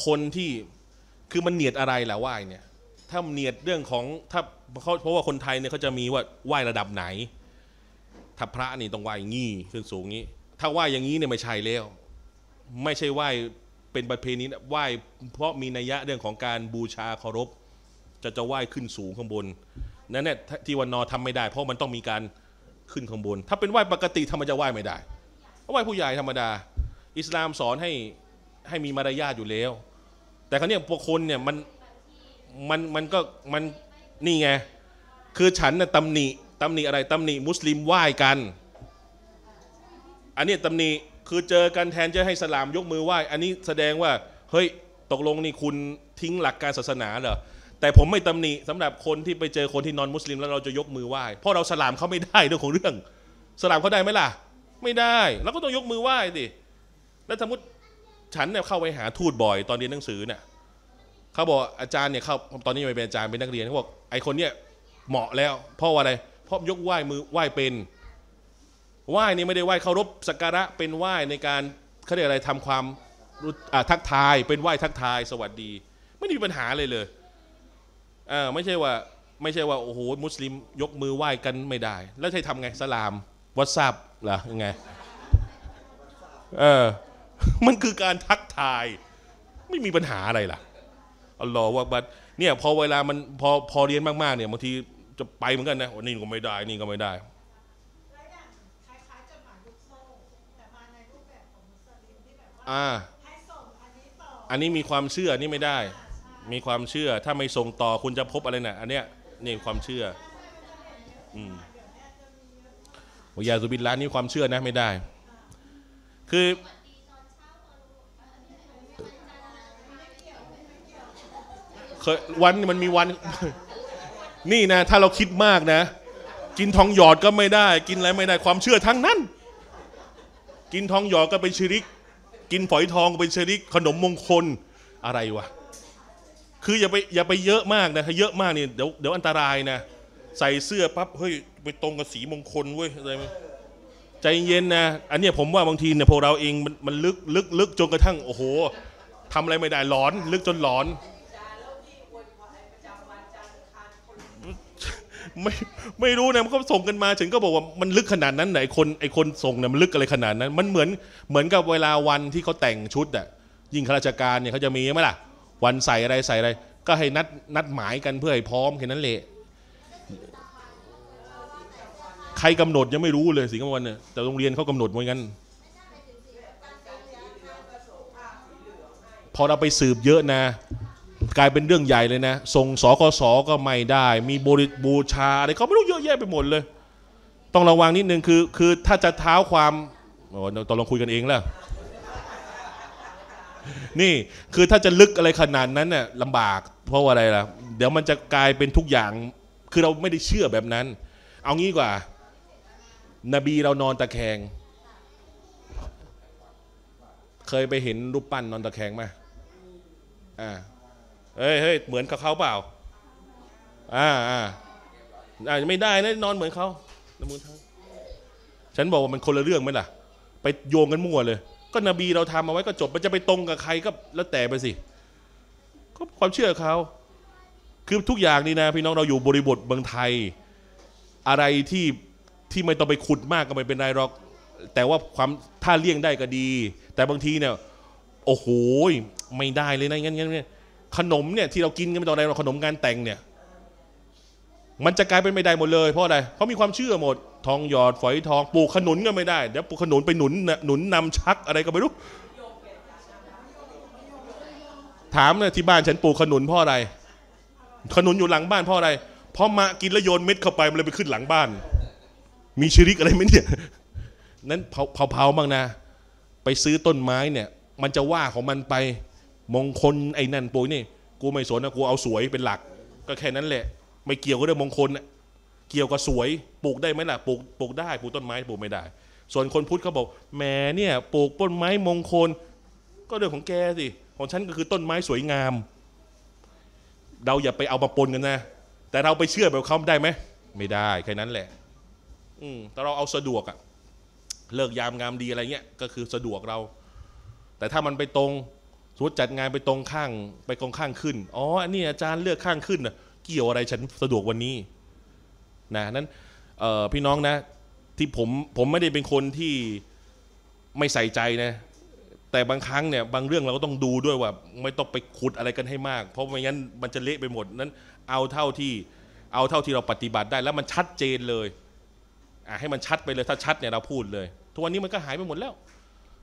Speaker 1: คนที่คือมันเนียดอะไรล่ะไหว้เนี่ย ถ้าเนียดเรื่องของถ้าเขาเพราะว่าคนไทยเนี่ยเขาจะมีว่าไหว้ระดับไหนถ้าพระนี่ต้องไหว้งี้ขึ้นสูงงี้ถ้าไหว้อย่างนี้เนี่ยไม่ใช่แล้ว ไม่ใช่ไหว้เป็นประเพณีไหว้เพราะมีนัยยะเรื่องของการบูชาเคารพ จะจะไหว้ขึ้นสูงข้างบนนั่นแหละที่วันนอทำไม่ได้ เพราะมันต้องมีการขึ้นข้างบนถ้าเป็นไหว้ปกติธรรมจะไหว้ไม่ได้ไหว้ผู้ใหญ่ธรรมดาอิสลามสอนให้ให้มีมารยาทอยู่แล้ว แต่คนนี้พวกคนเนี่ยมันมันมันก็มันนี่ไงคือฉันน่ะตำหนิตำหนิอะไรตำหนิมุสลิมไหว้กันอันนี้ตำหนิคือเจอกันแทนจะให้สลามยกมือไหว้อันนี้แสดงว่าเฮ้ยตกลงนี่คุณทิ้งหลักการศาสนาเหรอแต่ผมไม่ตำหนิสำหรับคนที่ไปเจอคนที่นอนมุสลิมแล้วเราจะยกมือไหว้เพราะเราสลามเขาไม่ได้เรื่องของเรื่องสลามเขาได้ไหมล่ะ ไม่ได้เราก็ต้องยกมือไหว้สิแล้วสมมติฉันเนี่ยเข้าไปหาทูตบ่อยตอนเรียนหนังสือเนี่ยเขาบอกอาจารย์เนี่ยเขาตอนนี้ยังเป็นอาจารย์เป็นนักเรียนเขาบอกไอคนเนี่ยเหมาะแล้วเพราะอะไรเพราะยกไหว้มือไหว้เป็น ไหว้นี่ไม่ได้ไหว้เคารพสักการะเป็นไหว้ในการเขาเรียกอะไรทำความทักทายเป็นไหว้ทักทายสวัสดี ไม่มีปัญหาเลยเลยอ่าไม่ใช่ว่า ไม่ใช่ว่าโอ้โหมุสลิมยกมือไหว้กันไม่ได้ แล้วใช่ทำไงสลามวัดซับเหรอยังไงเออ มันคือการทักทาย ไม่มีปัญหาอะไรล่ะอัลลอฮ์ว่าบัดเนี่ย พอเวลามันพอพอเรียนมากๆ เนี่ยบางทีจะไปเหมือนกัน นะวันนี้ก็ไม่ได้ นี่ก็ไม่ได้อ่าอันนี้มีความเชื่อนี่ไม่ได้มีความเชื่อ ถ้าไม่ส่งต่อคุณจะพบอะไรนะ่ะอันเนี้ยนี่ความเชื่ออืมยาสุบินล้านนี่ความเชื่อนะ ไม่ได้ คือ วันมันมีวันนี่นะ ถ้าเราคิดมากนะ กินทองหยอดก็ไม่ได้ กินอะไรไม่ได้ความเชื่อทั้งนั้น กินทองหยอดก็เป็นชริก กินฝอยทองก็เป็นชริกขนมมงคลอะไรวะคืออย่าไปอย่าไปเยอะมากนะถ้าเยอะมากเนี่ยเดี๋ยวเดี๋ยวอันตรายนะ ใส่เสื้อปั๊บเฮ้ยไปตรงกับสีมงคลเว้ยอะไรใจเย็นนะ อันนี้ผมว่าบางทีเนี่ยพวกเราเองมันมันลึกลึกลึก จนกระทั่ง โอ้โหทำอะไรไม่ได้หลอน ลึกจนหลอนไม่ไม่รู้นะมันก็ส่งกันมาฉันก็บอกว่ามันลึกขนาดนั้นไหนคนไอคนส่งเนี่ยมันลึกอะไรขนาดนั้นมันเหมือนเหมือนกับเวลาวันที่เขาแต่งชุดอะยิ่งข้าราชการเนี่ยเขาจะมีไหมล่ะวันใส่อะไรใส่อะไรก็ให้นัดนัดหมายกันเพื่อให้พร้อมแค่นั้นแหละ ใครกำหนดยังไม่รู้เลยสิงคโปร์เนี่ยแต่โรงเรียนเขากำหนดเหมือนกันพอเราไปสืบเยอะนะ กลายเป็นเรื่องใหญ่เลยนะ ส่งสกสก็ไม่ได้ มีบริบูชาอะไรเขาไม่รู้เยอะแยะไปหมดเลย ต้องระวังนิดนึงคือคือถ้าจะเท้าความโอ้ตกลงคุยกันเองแล้วนี่คือถ้าจะลึกอะไรขนาดนั้นเนี่ยลำบาก เพราะว่าอะไรล่ะ เดี๋ยวมันจะกลายเป็นทุกอย่าง คือเราไม่ได้เชื่อแบบนั้น เอางี้กว่า นบีเรานอนตะแคงเคยไปเห็นรูปปั้นนอนตะแคงไหมอ่าเฮ้ยเฮ้ยเหมือนกับเขาเปล่า อ่าอ่าอาจจะไม่ได้นะนอนเหมือนเขานมือทั้งฉันบอกว่ามันคนละเรื่องไหมล่ะ ไปโยงกันมั่วเลยก็นบีเราทำเอาไว้ก็จบมันจะไปตรงกับใครก็แล้วแต่ไปสิก็ความเชื่อเขาคือทุกอย่างนี่นะ พี่น้องเราอยู่บริบทเมืองไทย อะไรที่ที่ไม่ต้องไปขุดมากก็ไม่เป็นไรหรอก แต่ว่าความถ้าเลี่ยงได้ก็ดี แต่บางทีเนี่ย โอ้โหไม่ได้เลยนะงั้นงั้นขนมเนี่ยที่เรากินกันไม่ต้อะไรเราขนมงานแต่งเนี่ย มันจะกลายเป็นไม่ได้หมดเลยเพราะอะไรเพราะมีความเชื่อหมดทองหยอดฝอยทองปลูกขนุนก็ไม่ได้เดี๋ยวปลูกขนุนไปหนุนหนุนนำชักอะไรก็ไม่รู้ถามนะที่บ้านฉันปลูกขนุนพ่ออะไร ขนุนอยู่หลังบ้านพ่ออะไรพ่อมากินแล้วโยนเม็ดเข้าไปมันเลยไปขึ้นหลังบ้าน มีชิริกอะไรไหมเนี่ยนั้นเผาๆบ้างนะ ไปซื้อต้นไม้เนี่ย มันจะว่าของมันไป มงคลไอ้นั่นปุ๋ยนี่ กูไม่สนนะ กูเอาสวยเป็นหลัก ก็แค่นั้นแหละ ไม่เกี่ยวกับเรื่องมงคลนะเกี่ยวกับสวย ปลูกได้ไหมล่ะ ปลูก ปลูกได้ ปลูกต้นไม้ปลูกไม่ได้ ส่วนคนพุทธเขาบอกแหมเนี่ย ปลูกต้นไม้มงคล ก็เรื่องของแกสิ ของฉันก็คือต้นไม้สวยงาม เราอย่าไปเอามาปนกันนะ แต่เราไปเชื่อแบบเขาได้ไหม ไม่ได้แค่นั้นแหละ อืม แต่เราเอาสะดวกอะเลิกยามงามดีอะไรเงี้ย ก็คือสะดวกเรา แต่ถ้ามันไปตรงสมมติจัดงานไปตรงข้าง ไปตรงข้างขึ้น อ๋อ อันนี้อาจารย์เลือกข้างขึ้นนะเกี่ยวอะไรฉันสะดวกวันนี้นะนั้นพี่น้องนะที่ผมผมไม่ได้เป็นคนที่ไม่ใส่ใจนะแต่บางครั้งเนี่ยบางเรื่องเราก็ต้องดูด้วยว่า ไม่ต้องไปขุดอะไรกันให้มาก เพราะไม่งั้นมันจะเละไปหมดนั้นเอาเท่าที่เอาเท่าที่เราปฏิบัติได้ แล้วมันชัดเจนเลยอ่ให้มันชัดไปเลยถ้าชัดเนี่ยเราพูดเลยทุกวันนี้มันก็หายไปหมดแล้ว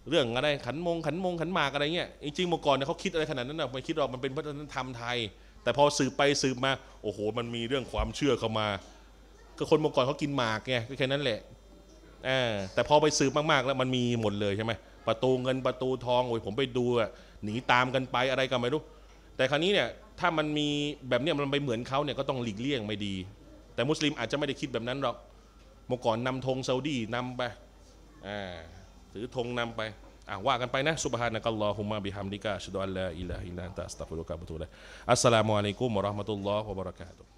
Speaker 1: เรื่องอะไรขันมงขันมงขันหมากอะไรเงี้ยจริงๆเมื่อก่อนเนี่ยเขาคิดอะไรขนาดนั้นนะไม่คิดหรอกมันเป็นวัฒนธรรมไทย แต่พอสืบไปสืบมาโอ้โห มันมีเรื่องความเชื่อเข้ามาก็คนเมื่อก่อนเขากินหมากไงก็แค่นั้นแหละแต่พอไปสืบมาก ๆ แล้วมันมีหมดเลยใช่ไหมประตูเงินประตูทองโอ้ยผมไปดูอะหนีตามกันไปอะไรกันไม่รู้แต่คราวนี้เนี่ยถ้ามันมีแบบนี้มันไปเหมือนเขาเนี่ย ก็ต้องหลีกเลี่ยงไม่ดี แต่มุสลิมอาจจะไม่ได้คิดแบบนั้นหรอกเมื่อก่อนนำธงซาอุดีนำไปถือธงนำไปอ่าว่ากันไปนะซุบฮานะกัลลอฮุมะบิฮัมดิกะชะดุอัลลาอิลาฮะอิลลันตะอัสตัฟฟิรุกะบะตูละอัสสลามุอะลัยกุมวะเราะห์มะตุลลอฮ์วะบะเราะกาตุฮ์